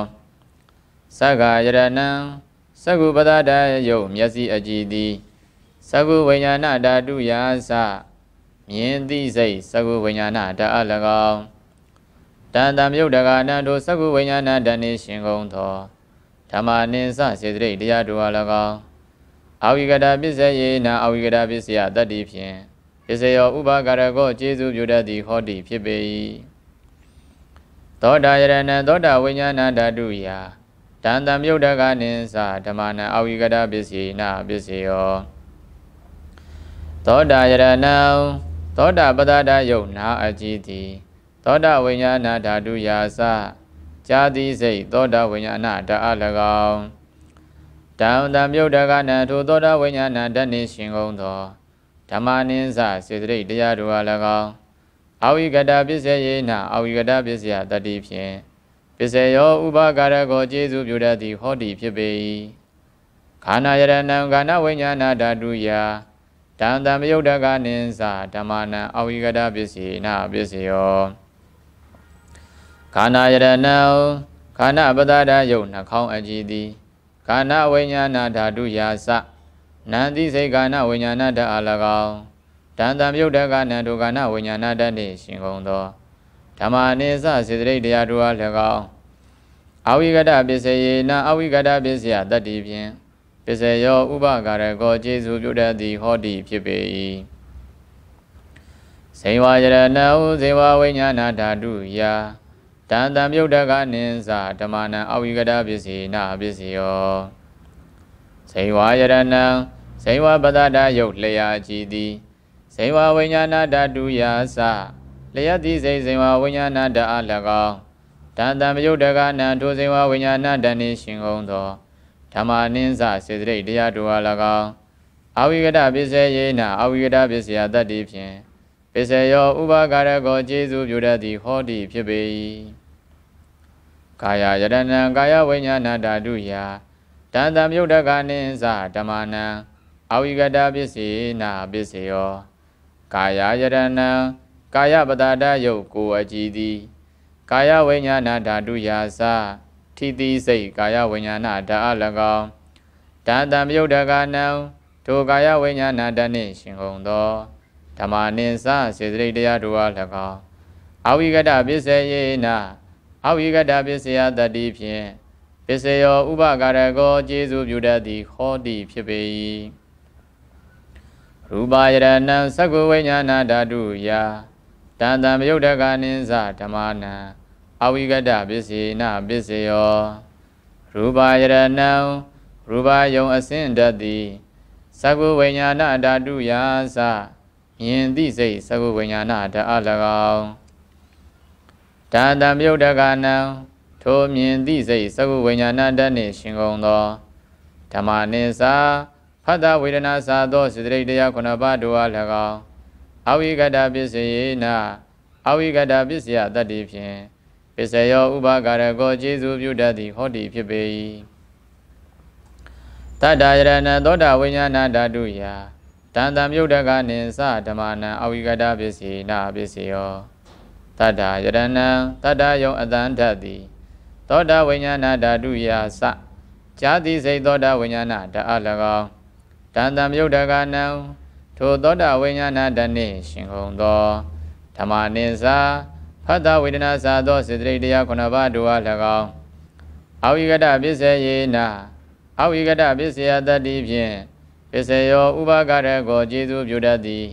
သက္ကာယရဏသကုပဒတယုတ်မျက်စိအကြည်သည်သကုဝိညာဏဓာတုယာသမြင်သိစိတ်သကုဝိညာဏဓာအ၎င်းတန်တံမြုပ်တကာနံတို့သကုဝိညာဏဓာနေရှင်ကုန်သောဓမ္မနိစ္စစေတရိတ်တရားတို့အား၎င်းအာဝိကတာပစ္စယေနာအာဝိကတာပစ္စယတတ္တိဖြင့်ပစ္စယောဥပါကရကောကျေစုပြုတတ်သည်ဟောတိဖြစ်ပေ၏သောတာယရဏံသောတာဝိညာဏဓာတုယာတန်တံမြုပ်တကနိသဓမ္မနံအာဝိကတပစ္စည်းနာပစ္စယောသောတာယရဏံသောတာပတ္တယုတ်နာအကြည်တိသောတာဝိညာဏဓာတုယာစကြာတိစိတ်သောတာဝိညာဏဓာအ၎င်းတံတံမြုပ်တကနထိုသောတာဝိညာဏဓာနိရှင်ကုန်သောဓမ္မနိသစေတရိတ်တရားတို့အား၎င်းအာဝိကတပစ္စယေနအာဝိကတပစ္စယတတိဖြင့်စ္စယောဥပါကာရကိုကျေစုပြုတတ်သည်ဟောသည်ဖြစ်ပေ၏ခန္ဓာယရဏံခန္ဓာဝိညာဏဓာတုယတံတံမယုတ်တကနိသဓမ္မနံအဝိကတပစ္စည်းနာပစ္စယောခန္ဓာယရဏံခန္ဓာပဒတာယုတ်နှာခေါင်းအကြည်သည်ခန္ဓာဝိညာဏဓာတုယာစနန္တိစိတ်ခန္ဓာဝိညာဏဓာအ၎င်းတန်တံမြုပ်တကနံဒုက္ခနာဝိညာဏတတ်နှင့်ရှင်ကုန်သောဓမ္မာနိစ္စစေတရိတ်တရားတို့အား၎င်းအဝိကတပစ္စယေနအဝိကတပစ္စယတတ္တိဖြင့်ပစ္စယော ဥပကာရကောကျေစုပြုတတ်သည်ဟောတိဖြစ်ပေ၏ဇေဝရဏဟုဇေဝဝိညာဏဓာတုယာတန်တံမြုပ်တကနိသဓမ္မနံအဝိကတပစ္စည်းနာပစ္စယောဇေဝရဏံဇေဝပဒတာယုတ်လျာကြည်သည်ဇေဝဝိညာဏဓာတုယာသလျက်သည်ဇေဝဝိညာဏဓာအ၎င်းတန်တံပယုတ်တကနံထိုစေဝဝိညာဏတဏ္ဍရှင်ကုန်သောဓမ္မာနိစ္စစေတရိတ်တရားတို့အား၎င်းအာဝိကတပစ္စယေနအာဝိကတပစ္စယတတ္တိဖြင့်ပစ္စယော ဥပါကာရကောကျေစုပြုတတ်သည်ဟောတိဖြစ်ပေ၏ကာယယတနံကာယဝိညာဏဓာတုယတန်တံမြုတ်တကနိသဓမ္မနံအာဝိကတပစ္စေနာပစ္စယောကာယယတနံကာယပတာတယုတ်ကိုအကြည်သည်ကာယဝိညာဏဓာတုယာစထိတိစိတ်ကာယဝိညာဏဓာအ၎င်းဓာတံမြုပ်တကနံထိုကာယဝိညာဏဓာနှင့်ရှင်ကုန်သောဓမ္မာနိစစေတရိတရားတို့အား၎င်းအဝိကတပစ္စယေနအဝိကတပစ္စယတတိဖြင့်ပစ္စယောဥပကာရကောကျေစုပြုတတ်သည်ဟောတိဖြစ်ပေ၏ရူပယရဏံသက္ကဝိညာဏဓာတုယာတန်တံမယုတ်တကနိသဓမ္မနံအဝိကတပစ္စေနပစ္စယောရူပယရဏံရူပယုံအစင်တတိသကုဝိညာဏဓာတုယာသမြင်သည့်စိတ်သကုဝိညာဏဓာအ၎င်းတန်တံမယုတ်တကနံထိုမြင်သည့်စိတ်သကုဝိညာဏဓာနှင့်ရှင်ကုန်သောဓမ္မနိသဖတ်တာဝေဒနာစာသောစေတရိတ်တရား9ပါးတို့အား၎င်းအဝိကတပစ္စယေနအဝိကတပစ္စယတတ္တိဖြင့်ပစ္စယောဥပါကာရကောကျေစုပြုတတ်သည်ဟောတိဖြစ်ပေ၏တတ္တယရဏသောတာဝိညာဏဓာတုယာတန်တံမြုပ်တကနိသဓမ္မနံအဝိကတပစ္စည်းနာပစ္စယောတတ္တယရဏံတတ္တယုံအတန်ထတိသောတာဝိညာဏဓာတုယာစဈာတိစိတ်သောတာဝိညာဏဓာအ၎င်းတန်တံမြုပ်တကနံထိုသောတာဝိညာဏတနှင့်ရှင်ကုန်သောဓမ္မနိစ္စဖတ်တာဝေဒနာစာသောစေတရိတရားခုနပါးတို့အား၎င်းအဝိကတပစ္စယေနာအဝိကတပစ္စယတတ္တိဖြင့်ပစ္စယော ဥပါကရကိုကျေစုပြုတတ်သည်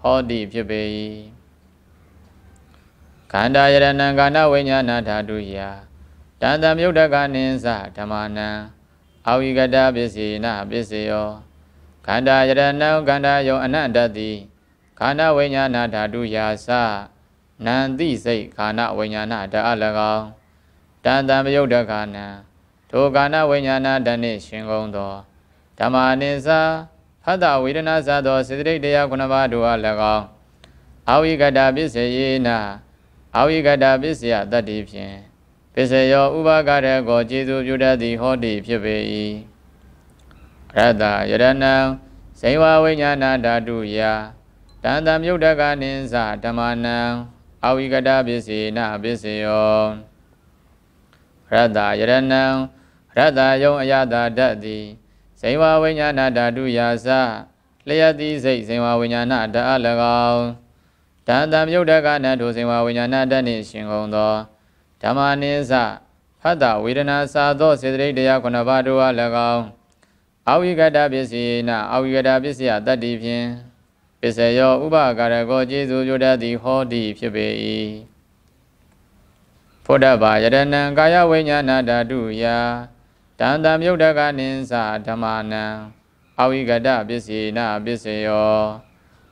ဟောတိဖြစ်ပေ၏ခန္ဓာယရဏံကာဏဝိညာဏဓာတုယာတန်တံမြုဒ္ဒကနိစ္စဓမ္မနံအဝိကတပစ္စေနာပစ္စယောခန္ဓာယရဏံခန္ဓာယုံအနန္တတိခန္ဓာဝိညာဏဓာတုယာစနန္တိစိတ်ခန္ဓာဝိညာဏဓာအ၎င်းတန်တံပယုတ်တခါနံထိုခန္ဓာဝိညာဏဓာနှင့်ရှင်ကုန်သောဓမ္မာနိစာဖတ္တဝေဒနာစသောစေတသိက်တရားခုနှစ်ပါးတို့အား၎င်းအာဝိကတပစ္စယေနအာဝိကတပစ္စယတတ္တိဖြင့်ပစ္စယော ဥပါကရကောကျေစုပြုတတ်သည်ဟောတိဖြစ်ပေ၏ရတယရဏံဇိဝဝိညာဏဓာတုယတန်တံမြုတ်တကနိသဓမ္မနံအဝိကတပစ္စေနပစ္စယောရတယရဏံရတယုံအယတာဓာတ်တိဇိဝဝိညာဏဓာတုယသလျက်တိစိတ်ဇိဝဝိညာဏဓာတ်၎င်းတန်တံမြုတ်တကနတုဇိဝဝိညာဏဓာတ်နှင့်ရှင်ကုန်သောဓမ္မနိသဖတ္တဝေဒနာစာသောစေတရိတ်တရား9ပါးတို့အား၎င်းအာဝိကတပစ္စည်းနာအာဝိကတပစ္စယတတ္တိဖြင့်ပစ္စယောဥပကာရကောကျေစုကြတတ်သည်ဟောတိဖြစ်ပေ၏ဖုဒ္ဓဘာယရဏံကာယဝိညာဏဓာတုယာတန်တံမြုဒ္ဒကနိသဓမ္မာနံအာဝိကတပစ္စည်းနာပစ္စယော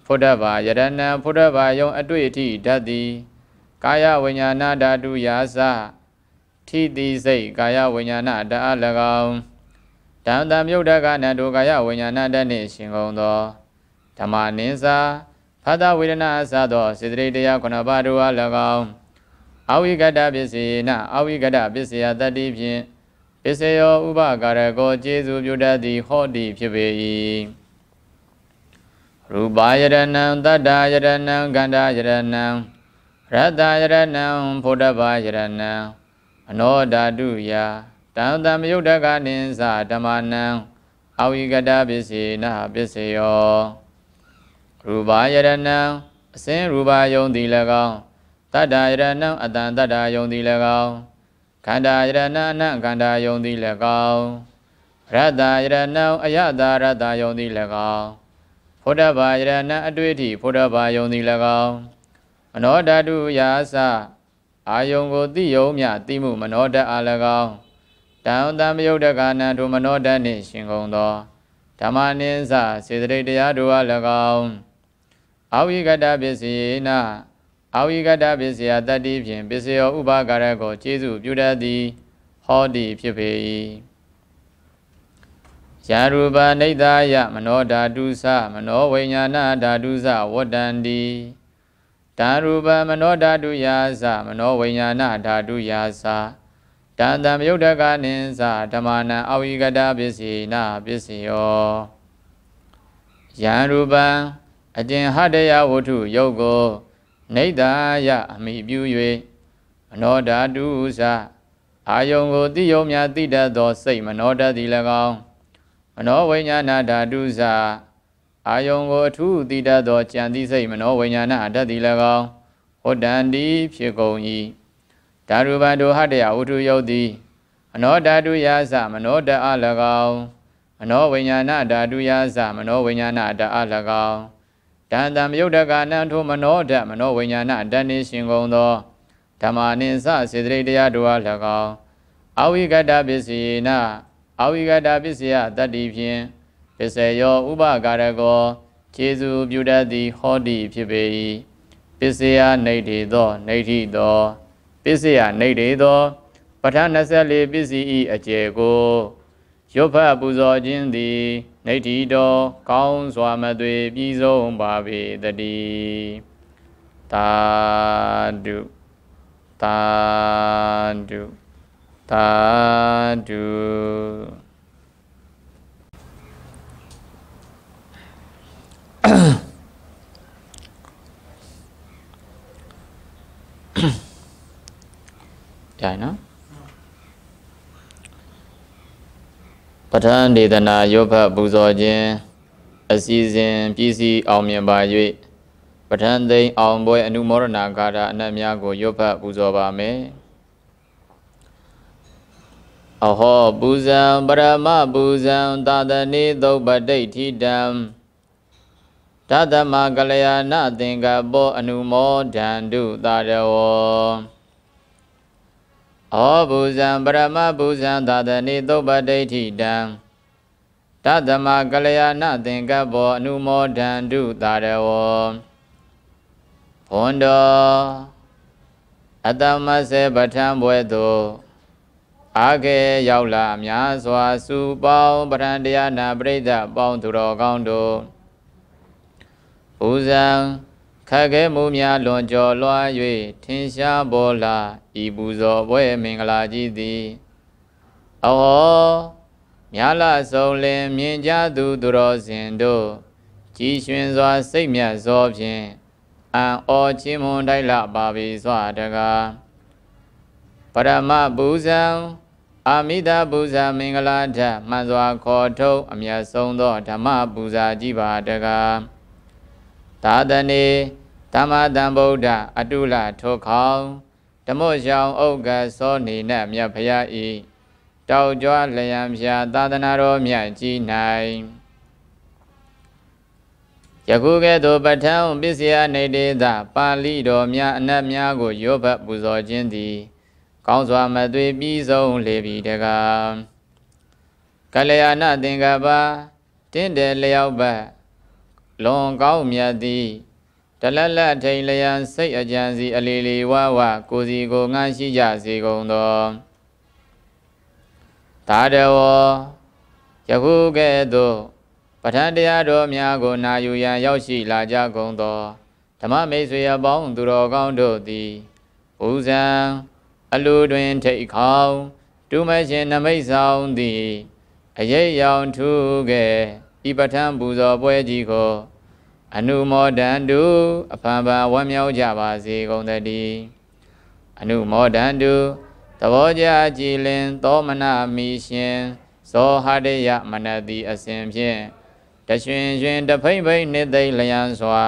ဖုဒ္ဓဘာယရဏံဖုဒ္ဓဘာယုံအတွေ့အထိဓာတ်သည်ကာယဝိညာဏဓာတုယာသထိတိစိတ်ကာယဝိညာဏဓာအ၎င်းတံတံမြုပ်တကနတုကာယဝိညာဏတနှင့်ရှင်ကုန်သောဓမ္မနိစ္စဖသဝေဒနာအစသောစေတရိတရားခုနှစ်ပါးတို့အား၎င်းအဝိကတပစ္စယေနအဝိကတပစ္စယတတ္တိဖြင့်ပစ္စယောဥပကာရကောကျေစုပြုတတ်သည်ဟောတိဖြစ်ပေ၏ရူပယရဏံတတ္တာယရဏံကန္တာယရဏံရတ္တယရဏံဖုဒ္ဓဘာယရဏံအနောဓာတုယာတံတံယုတ်တကနိသဓမ္မနံအဝိကတပစ္စေနပစ္စယော ရူပယရဏံအစင်းရူပယုံသည်၎င်းတတ္တယရဏံအတန်တတ္တယုံသည်၎င်းခန္ဓာယရဏအနံခန္ဓာယုံသည်၎င်းရတ္တယရဏံအယတာရတ္တယုံသည်၎င်းဖုဒ္ဓဘာယရဏံအတွေ့အထိဖုဒ္ဓဘာယုံသည်၎င်းမနောဓာတုယာသအာယုံကိုသိယုံမြသိမှုမနောဓာအား၎င်းတံတံမယုတ်တကာနံဒုမနောတနှင့်ရှင်ကုန်သောဓမ္မနိစ္စစေတရိတ်တရားတို့အား၎င်းအာဝိကတပစ္စယေနအာဝိကတပစ္စယတတ္တိဖြင့်ပစ္စယောဥပါကာရကိုကျေစုပြုတတ်သည် ဟောသည်ဖြစ်ပေ၏ယာရူပနိဒာယမနောဓာတုသမနောဝိညာဏဓာတုသဝတ္တန္တိဓာရူပမနောဓာတုယာသမနောဝိညာဏဓာတုယာသတန်တံမြုတ်တကနိသဓမ္မနံအဝိကတပစ္စည်းနာပစ္စယောယံရူပံအတင်ဟတယဝတ္ထုယုတ်ကိုနေတယအမိပြု၍အနောဓာတုသအာယုံကိုတိယုံများတိတတ်သော စိတ်မနောတတ်သည်၎င်းမနောဝိညာဏဓာတုသအာယုံကိုအထုတိတတ်သောကြံသည့်စိတ်မနောဝိညာဏအတတ်သည်၎င်းဟောတန်တိဖြစ်ကုန်၏ဓာတုပံဒုဟတယဝုထုယုတ်တိအနောဓာတုယာသမနောတအ၎င်းအနောဝိညာဏဓာတုယာသမနောဝိညာဏတအ၎င်းတန်တံမြုတ်တကာနံထိုမနောဓမနောဝိညာဏတဏ္ဍိရှင်ကုန်သောဓမ္မာနိသစေတရိတရားတို့အား၎င်းအဝိကတပစ္စယေနအဝိကတပစ္စယတတ္တိဖြင့်ပစ္စယောဥပကာရကောခြေစုပြုတတ်သည်ဟောတိဖြစ်ပေ၏ပစ္စယနေတိသောနေတိသောပစ္စယနေတေသောပဋ္ဌာန်း24ပစ္စည်းဤအကျေကိုရုပ်ဖတ်ပူဇော်ခြင်းသည်နေတိတော်ကောင်းစွာမသွေပြီးဆုံးပါပေတတိသာဓုသာဓုသာဓုအကြိုင်နော်ပဋ္ဌာန်းဒေသနာယောဘပူဇော်ခြင်းအစီစဉ်ပြည့်စည်အောင်မြင်ပါ၍ပဋ္ဌာန်းသိမ်းအောင်ပွဲအနုမောဒနာဂါထာအနတ်များကိုယောဘပူဇော်ပါမယ်အဟောပူဇံပရမပူဇံသာသနေသုပတိဋ္ဌိတံဓသမကလျာဏသင်္ကပောအနုမောဒန္တုသာရဝောဩပူဇံပရမပူဇံသာသနိသုပ္ပဒိဋ္ဌိတံတသမကလျာဏသင်္ကပ္ပောအနုမောဒန္တုသာရဝောဘွန်တော်အတမဆေပဋ္ဌံဘွဲ့သို့အာခေရောက်လာများစွာစူပေါင်းပဋ္ဌံတရားနာပရိသတ်ပေါင်းသူတော်ကောင်းတို့ပူဇံခက်ခဲမှုများလွန်ကျော်လွှား၍ထင်ရှားပေါ်လာဤပူဇော်ပွဲမင်္ဂလာကြီးသည်အဟောမြလာဆုံးလင်မြင်ကြသူသူတော်စင်တို့ကြည်ရွှင်စွာစိတ်မြတ်စွာဖြင့်အံဩချင်းမွန်တိုက်လပါပေစွာတကားပရမပူဇံအာမိတာပူဇာမင်္ဂလာဓာမှန်စွာခေါ်ထုတ်အမြတ်ဆုံးသောဓမ္မပူဇာကြည်ပါတကားသာသနေသမ္မာသမ္ဗုဒ္ဓအတုလထိုခေါင်ဓမ္မရှောင်ဥက္ကသောနေနမြတ်ဖရာဤတောက်ကြွလျံဖြာသာသနာတော်မြတ်ကြီး၌ယခုကဲ့သို့ပဋ္ဌာန်းပစ္စယနေတေသပါဠိတော်များအနတ်များကိုရောဘတ်ပူဇော်ခြင်းသည် ကောင်းစွာမသွေပြီးဆုံးလေပြီတကားကလျာဏသင်္ကပ္ပတင့်တယ်လျောက်ပတ်လွန်ကောင်းမြတ်သည်တလတ်လတ်ထိန်လျံစိတ်အကြံစီ အလီလီဝဝကိုစီကိုငှရှိကြစေကုန်သောသာတဝယခုကဲ့သို့ပဋ္ဌာန်းတရားတော်များကိုနာယူရန်ရောက်ရှိလာကြကုန်သောဓမ္မမိတ်ဆွေအပေါင်းသူတော်ကောင်းတို့သည်ဘုဇံအလိုတွင်ထိတ်ခေါင်တူမရှင်နမိတ်ဆောင်သည်အရေးရောင်ထူးကဲဤပဋ္ဌာန်းပူဇော်ပွဲကြီးကိုအနုမောဒန္တုအဖန်ဖန်ဝမ်းမြောက်ကြပါစေကုန်သတည်းအနုမောဒန္တုသဘောကြကြည်လင်သောမနမီရှင်ဇောဟတယမနတိအစဉ်ဖြင့်တရွှင်ရွှင်တဖိမ့်ဖိမ့်နှစ်သိမ့်လျံစွာ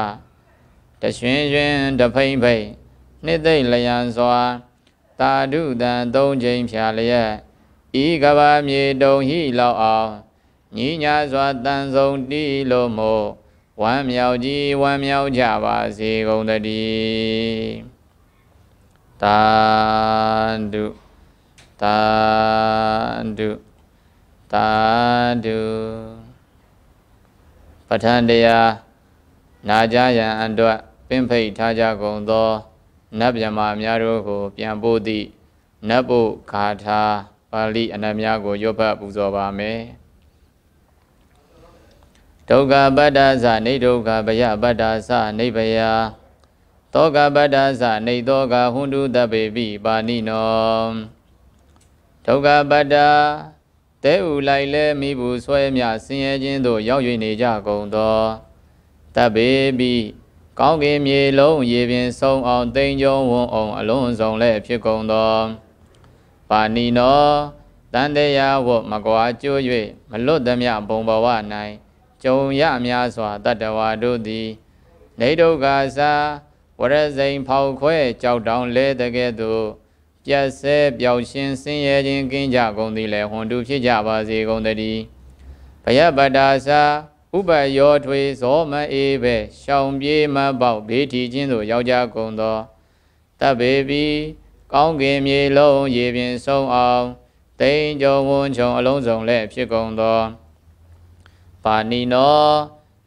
တရွှင်ရွှင်တဖိမ့်ဖိမ့်နှစ်သိမ့်လျံစွာတာဓုတံသုံးချိန်ဖြာလျက်ဤကဘာမြေတုံဟိလောက်အောင်ညီညာစွာတန်ဆုံးတီးလို့မို့ဝမ်းမြောက်ကြီးဝမ်းမြောက်ကြပါစေကုန်တည်းတာဓုတာဓုတာဓုပဋ္ဌာန်းတရားနာကြရန်အတွက်ပင့်ဖိတ်ထားကြကုန်သောနတ်မြမာများတို့ကိုပြန်ပို့သည့်နတ်ဘုခါထာပါဠိအနတ်များကိုရွတ်ဖတ်ပူဇော်ပါမယ်။ဒုက္ခပတ္တသနေဒုက္ခဘယပတ္တသနေဘယသောကပတ္တသနေသောကဟွန္တုတပေပိပါဏိနောဒုက္ခပတ္တတဲဥလိုက်လဲမိဘူးဆွဲမြဆင်းရဲခြင်းတို့ရောက်၍နေကြကုန်သောတပေပိကောင်းကင်မြေလုံးရေပြင်ဆုံးအောင်တိမ်ကြုံဝွန်အောင်အလုံးစုံလည်းဖြစ်ကုန်သောပါဏိနောတန်တရာဝတ်မကွာကျွ၍မလွတ်သည်မဘုံဘဝ၌ကြုံရများစွာတတ္တဝါတို့သည်နေဒုက္ခစာဝရဇိန်ဖောက်ခွဲကြောက်တောင်လဲတကဲ့သို့ပြတ်ဆဲပျောက်ရှင်ဆင်းရဲခြင်းကင်းကြကုန်သည်လည်းဟွန်တူဖြစ်ကြပါစေကုန်တည်းဘယပတာစာဥပယောထွေဇောမအေးပဲရှောင်ပြေးမပေါက်ဘေးထီချင်းသို့ရောက်ကြကုန်သောတပ်ပေပြီကောင်းကင်မြေလုံးရေပြင်ဆုံးအောင်တိမ်ကြုံဝန်ချုံ အလုံးစုံလည်းဖြစ်ကုန်သောပါဏိနော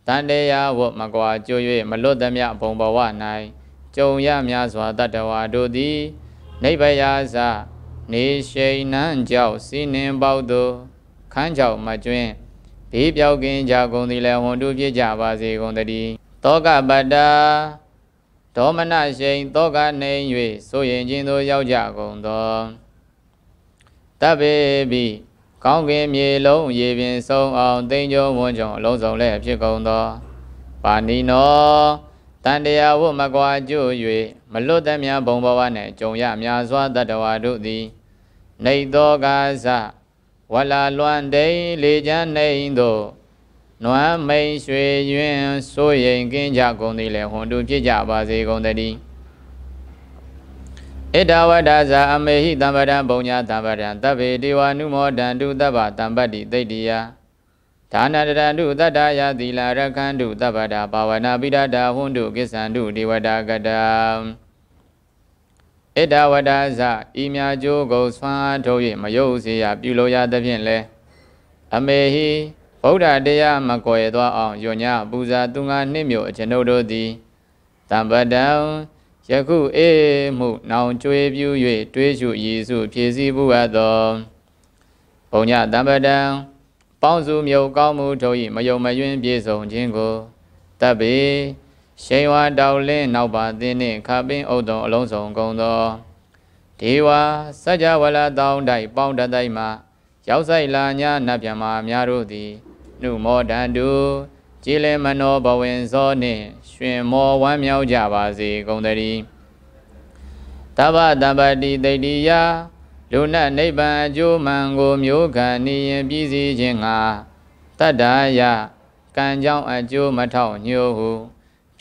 တန်တေယဝတ်မကွာကျွ၍မလွတ်သည်မြဘုံဘဝ၌ကြုံရများစွာတတ္တဝါတို့သည်နိဗ္ဗယာစနေရှိန်နှံကြောက်စီနှင်ပေါသို့ခန်းကြောက်မကျွင်းဘေးပြောက်ကင်းကြကုန်သည်လည်းဝန်တို့ဖြစ်ကြပါစေကုန်တည်းတောကပတ္တာဒေါမနရှိန်တောကနေ၍ဆိုရင်ချင်းတို့ရောက်ကြကုန်သောတဗ္ဗေပိကောင်းကင်မြေလုံးရေပြင်ဆုံးအောင်သိဉ္ဇုံဝွန်ကြောင့်အလုံးစုံလည်းဖြစ်ကုန်သောပါဏိနောတန်တရားဝတ်မကွာကျွ၍မလွတ်သည်များဘုံဘဝနှင့်ကြုံရများစွာတတ္တဝါတို့သည်နေသောကာသဝလာလွန်တိန်လေချမ်းနေသို့နွမ်းမိန်ရွှေရွင်စိုးရင်ကင်းကြကုန်သည်လေဟွန်တူဖြစ်ကြပါစေကုန်တည်းဣတဝတ္တဇာအမေဟိသမ္ပဒံဘုံညာသမ္ပဒံတဗ္ဗေဒေဝနုမောဒန္တုတဗ္ဗတံပတ္တိသိတ္တိယဒါနတရန္တုတတ္တယာသီလာရခန္တုတဗ္ဗတာဘာဝနာပိဒတာဟွန္တုကိစ္ဆန္တုဒေဝတာကတံဣတဝတ္တဇာဤမြာကျိုးကိုဆွမ်းအားထုတ်၍မယုတ်စေရပြုလို့ရသဖြင့်လဲအမေဟိဗုဒ္ဓတရားမကွယ်သွားအောင်ယွညပူဇာသူငါနှစ်မြို့အကျွန်ုပ်တို့သည်တံပဒံယခုအေမှုနောင်ကြွေပြူ၍တွေးရှုရည်စုဖြည့်စည်းမှုအပ်သောဘုံညတံပတံပေါင်းစုမြုပ်ကောင်းမှုတို့၏မယုံမယွင်းပြေဆုံးခြင်းကိုတပ်ပေရှိန်ဝါတောက်လင်းနောက်ပါသင်းနှင့်ခပင်းအုပ်တော်အလုံးစုံကုန်သောဒေဝစัจ java လာတောင်းတိုက်ပေါင်းတတိုက်မှရောက်ဆိုင်လာညာနတ်ပြမာများတို့သည်နှုမောတန္တုကြည်လင်မနောဘဝင်စောနှင့်ရှင်မောဝမ်းမြောက်ကြပါစေကုန်တည်းတဗ္ဗတပတိတိတ္တိယလူနတ်နိဗ္ဗာန်အကျိုးမှန်ကိုမျိုးခံနေရင်ပြည်စည်းခြင်းငါတတ္တာယကံကြောင့်အကျိုးမထောက်ညှို့ဟု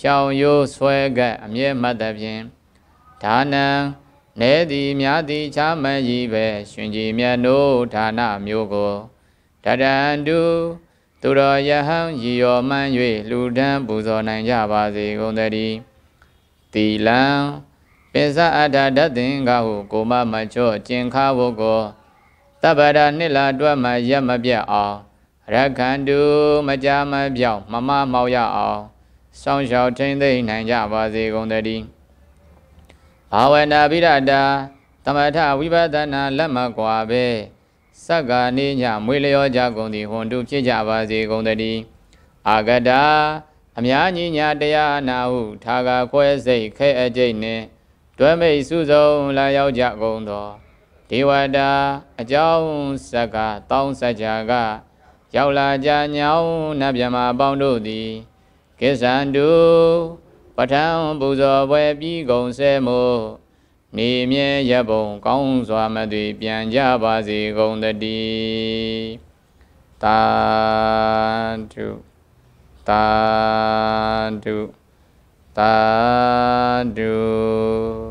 ဖြောင်ရိုးဆွဲကပ်အမြဲမှတ်သဖြင့်ဒါနံနေသည်များသည်ချာမရည်ပဲရှင်ကြည်မြတ်နိုးဌာနမျိုးကိုတတန္တုသူတော်ယဟန်ရည်ရောမှန်း၍လူဒန်းပူဇော်နိုင်ကြပါစေကုန်သတည်းတီလံပင်စအတ္တဓာတ်သင်္ကဟု ကိုမမချော့ကျင်ခါဝုကောတပ္ပဒနှစ်လာတွက်မှရက်မပြတ်အောင်ရခန္တုမကြမပြောင်းမမမောက်ရအောင်စောင့်ရှောက်ထိမ့်သိမ့်နိုင်ကြပါစေကုန်သတည်းဘာဝနာပိရတာသမထဝိပဿနာလက်မကွာပဲစက္ကာနိညမွေလျောကြကုန်သည်ဟွန်တုဖြစ်ကြပါစေကုန်တည်းအာဂတာအများကြီးညာတရားနာဟုထာဂါခွဲစိတ်ခဲအကျိတ်နှင့်တွဲမိတ်စုဆုံးလာရောက်ကြကုန်သောဒေဝတာအကြောင်းစက္ကာတောင်းစကြကရောက်လာကြညောင်းနတ်မြမအပေါင်းတို့သည်ကိစ္ဆန္တုပဋ္ဌံပူဇော်ပွဲပြီးကုန်စေမို့မိမြဲရပုံကောင်းစွာမသွေပြန်ကြပါစေကုန်တည်းတာတုတာတုတာတု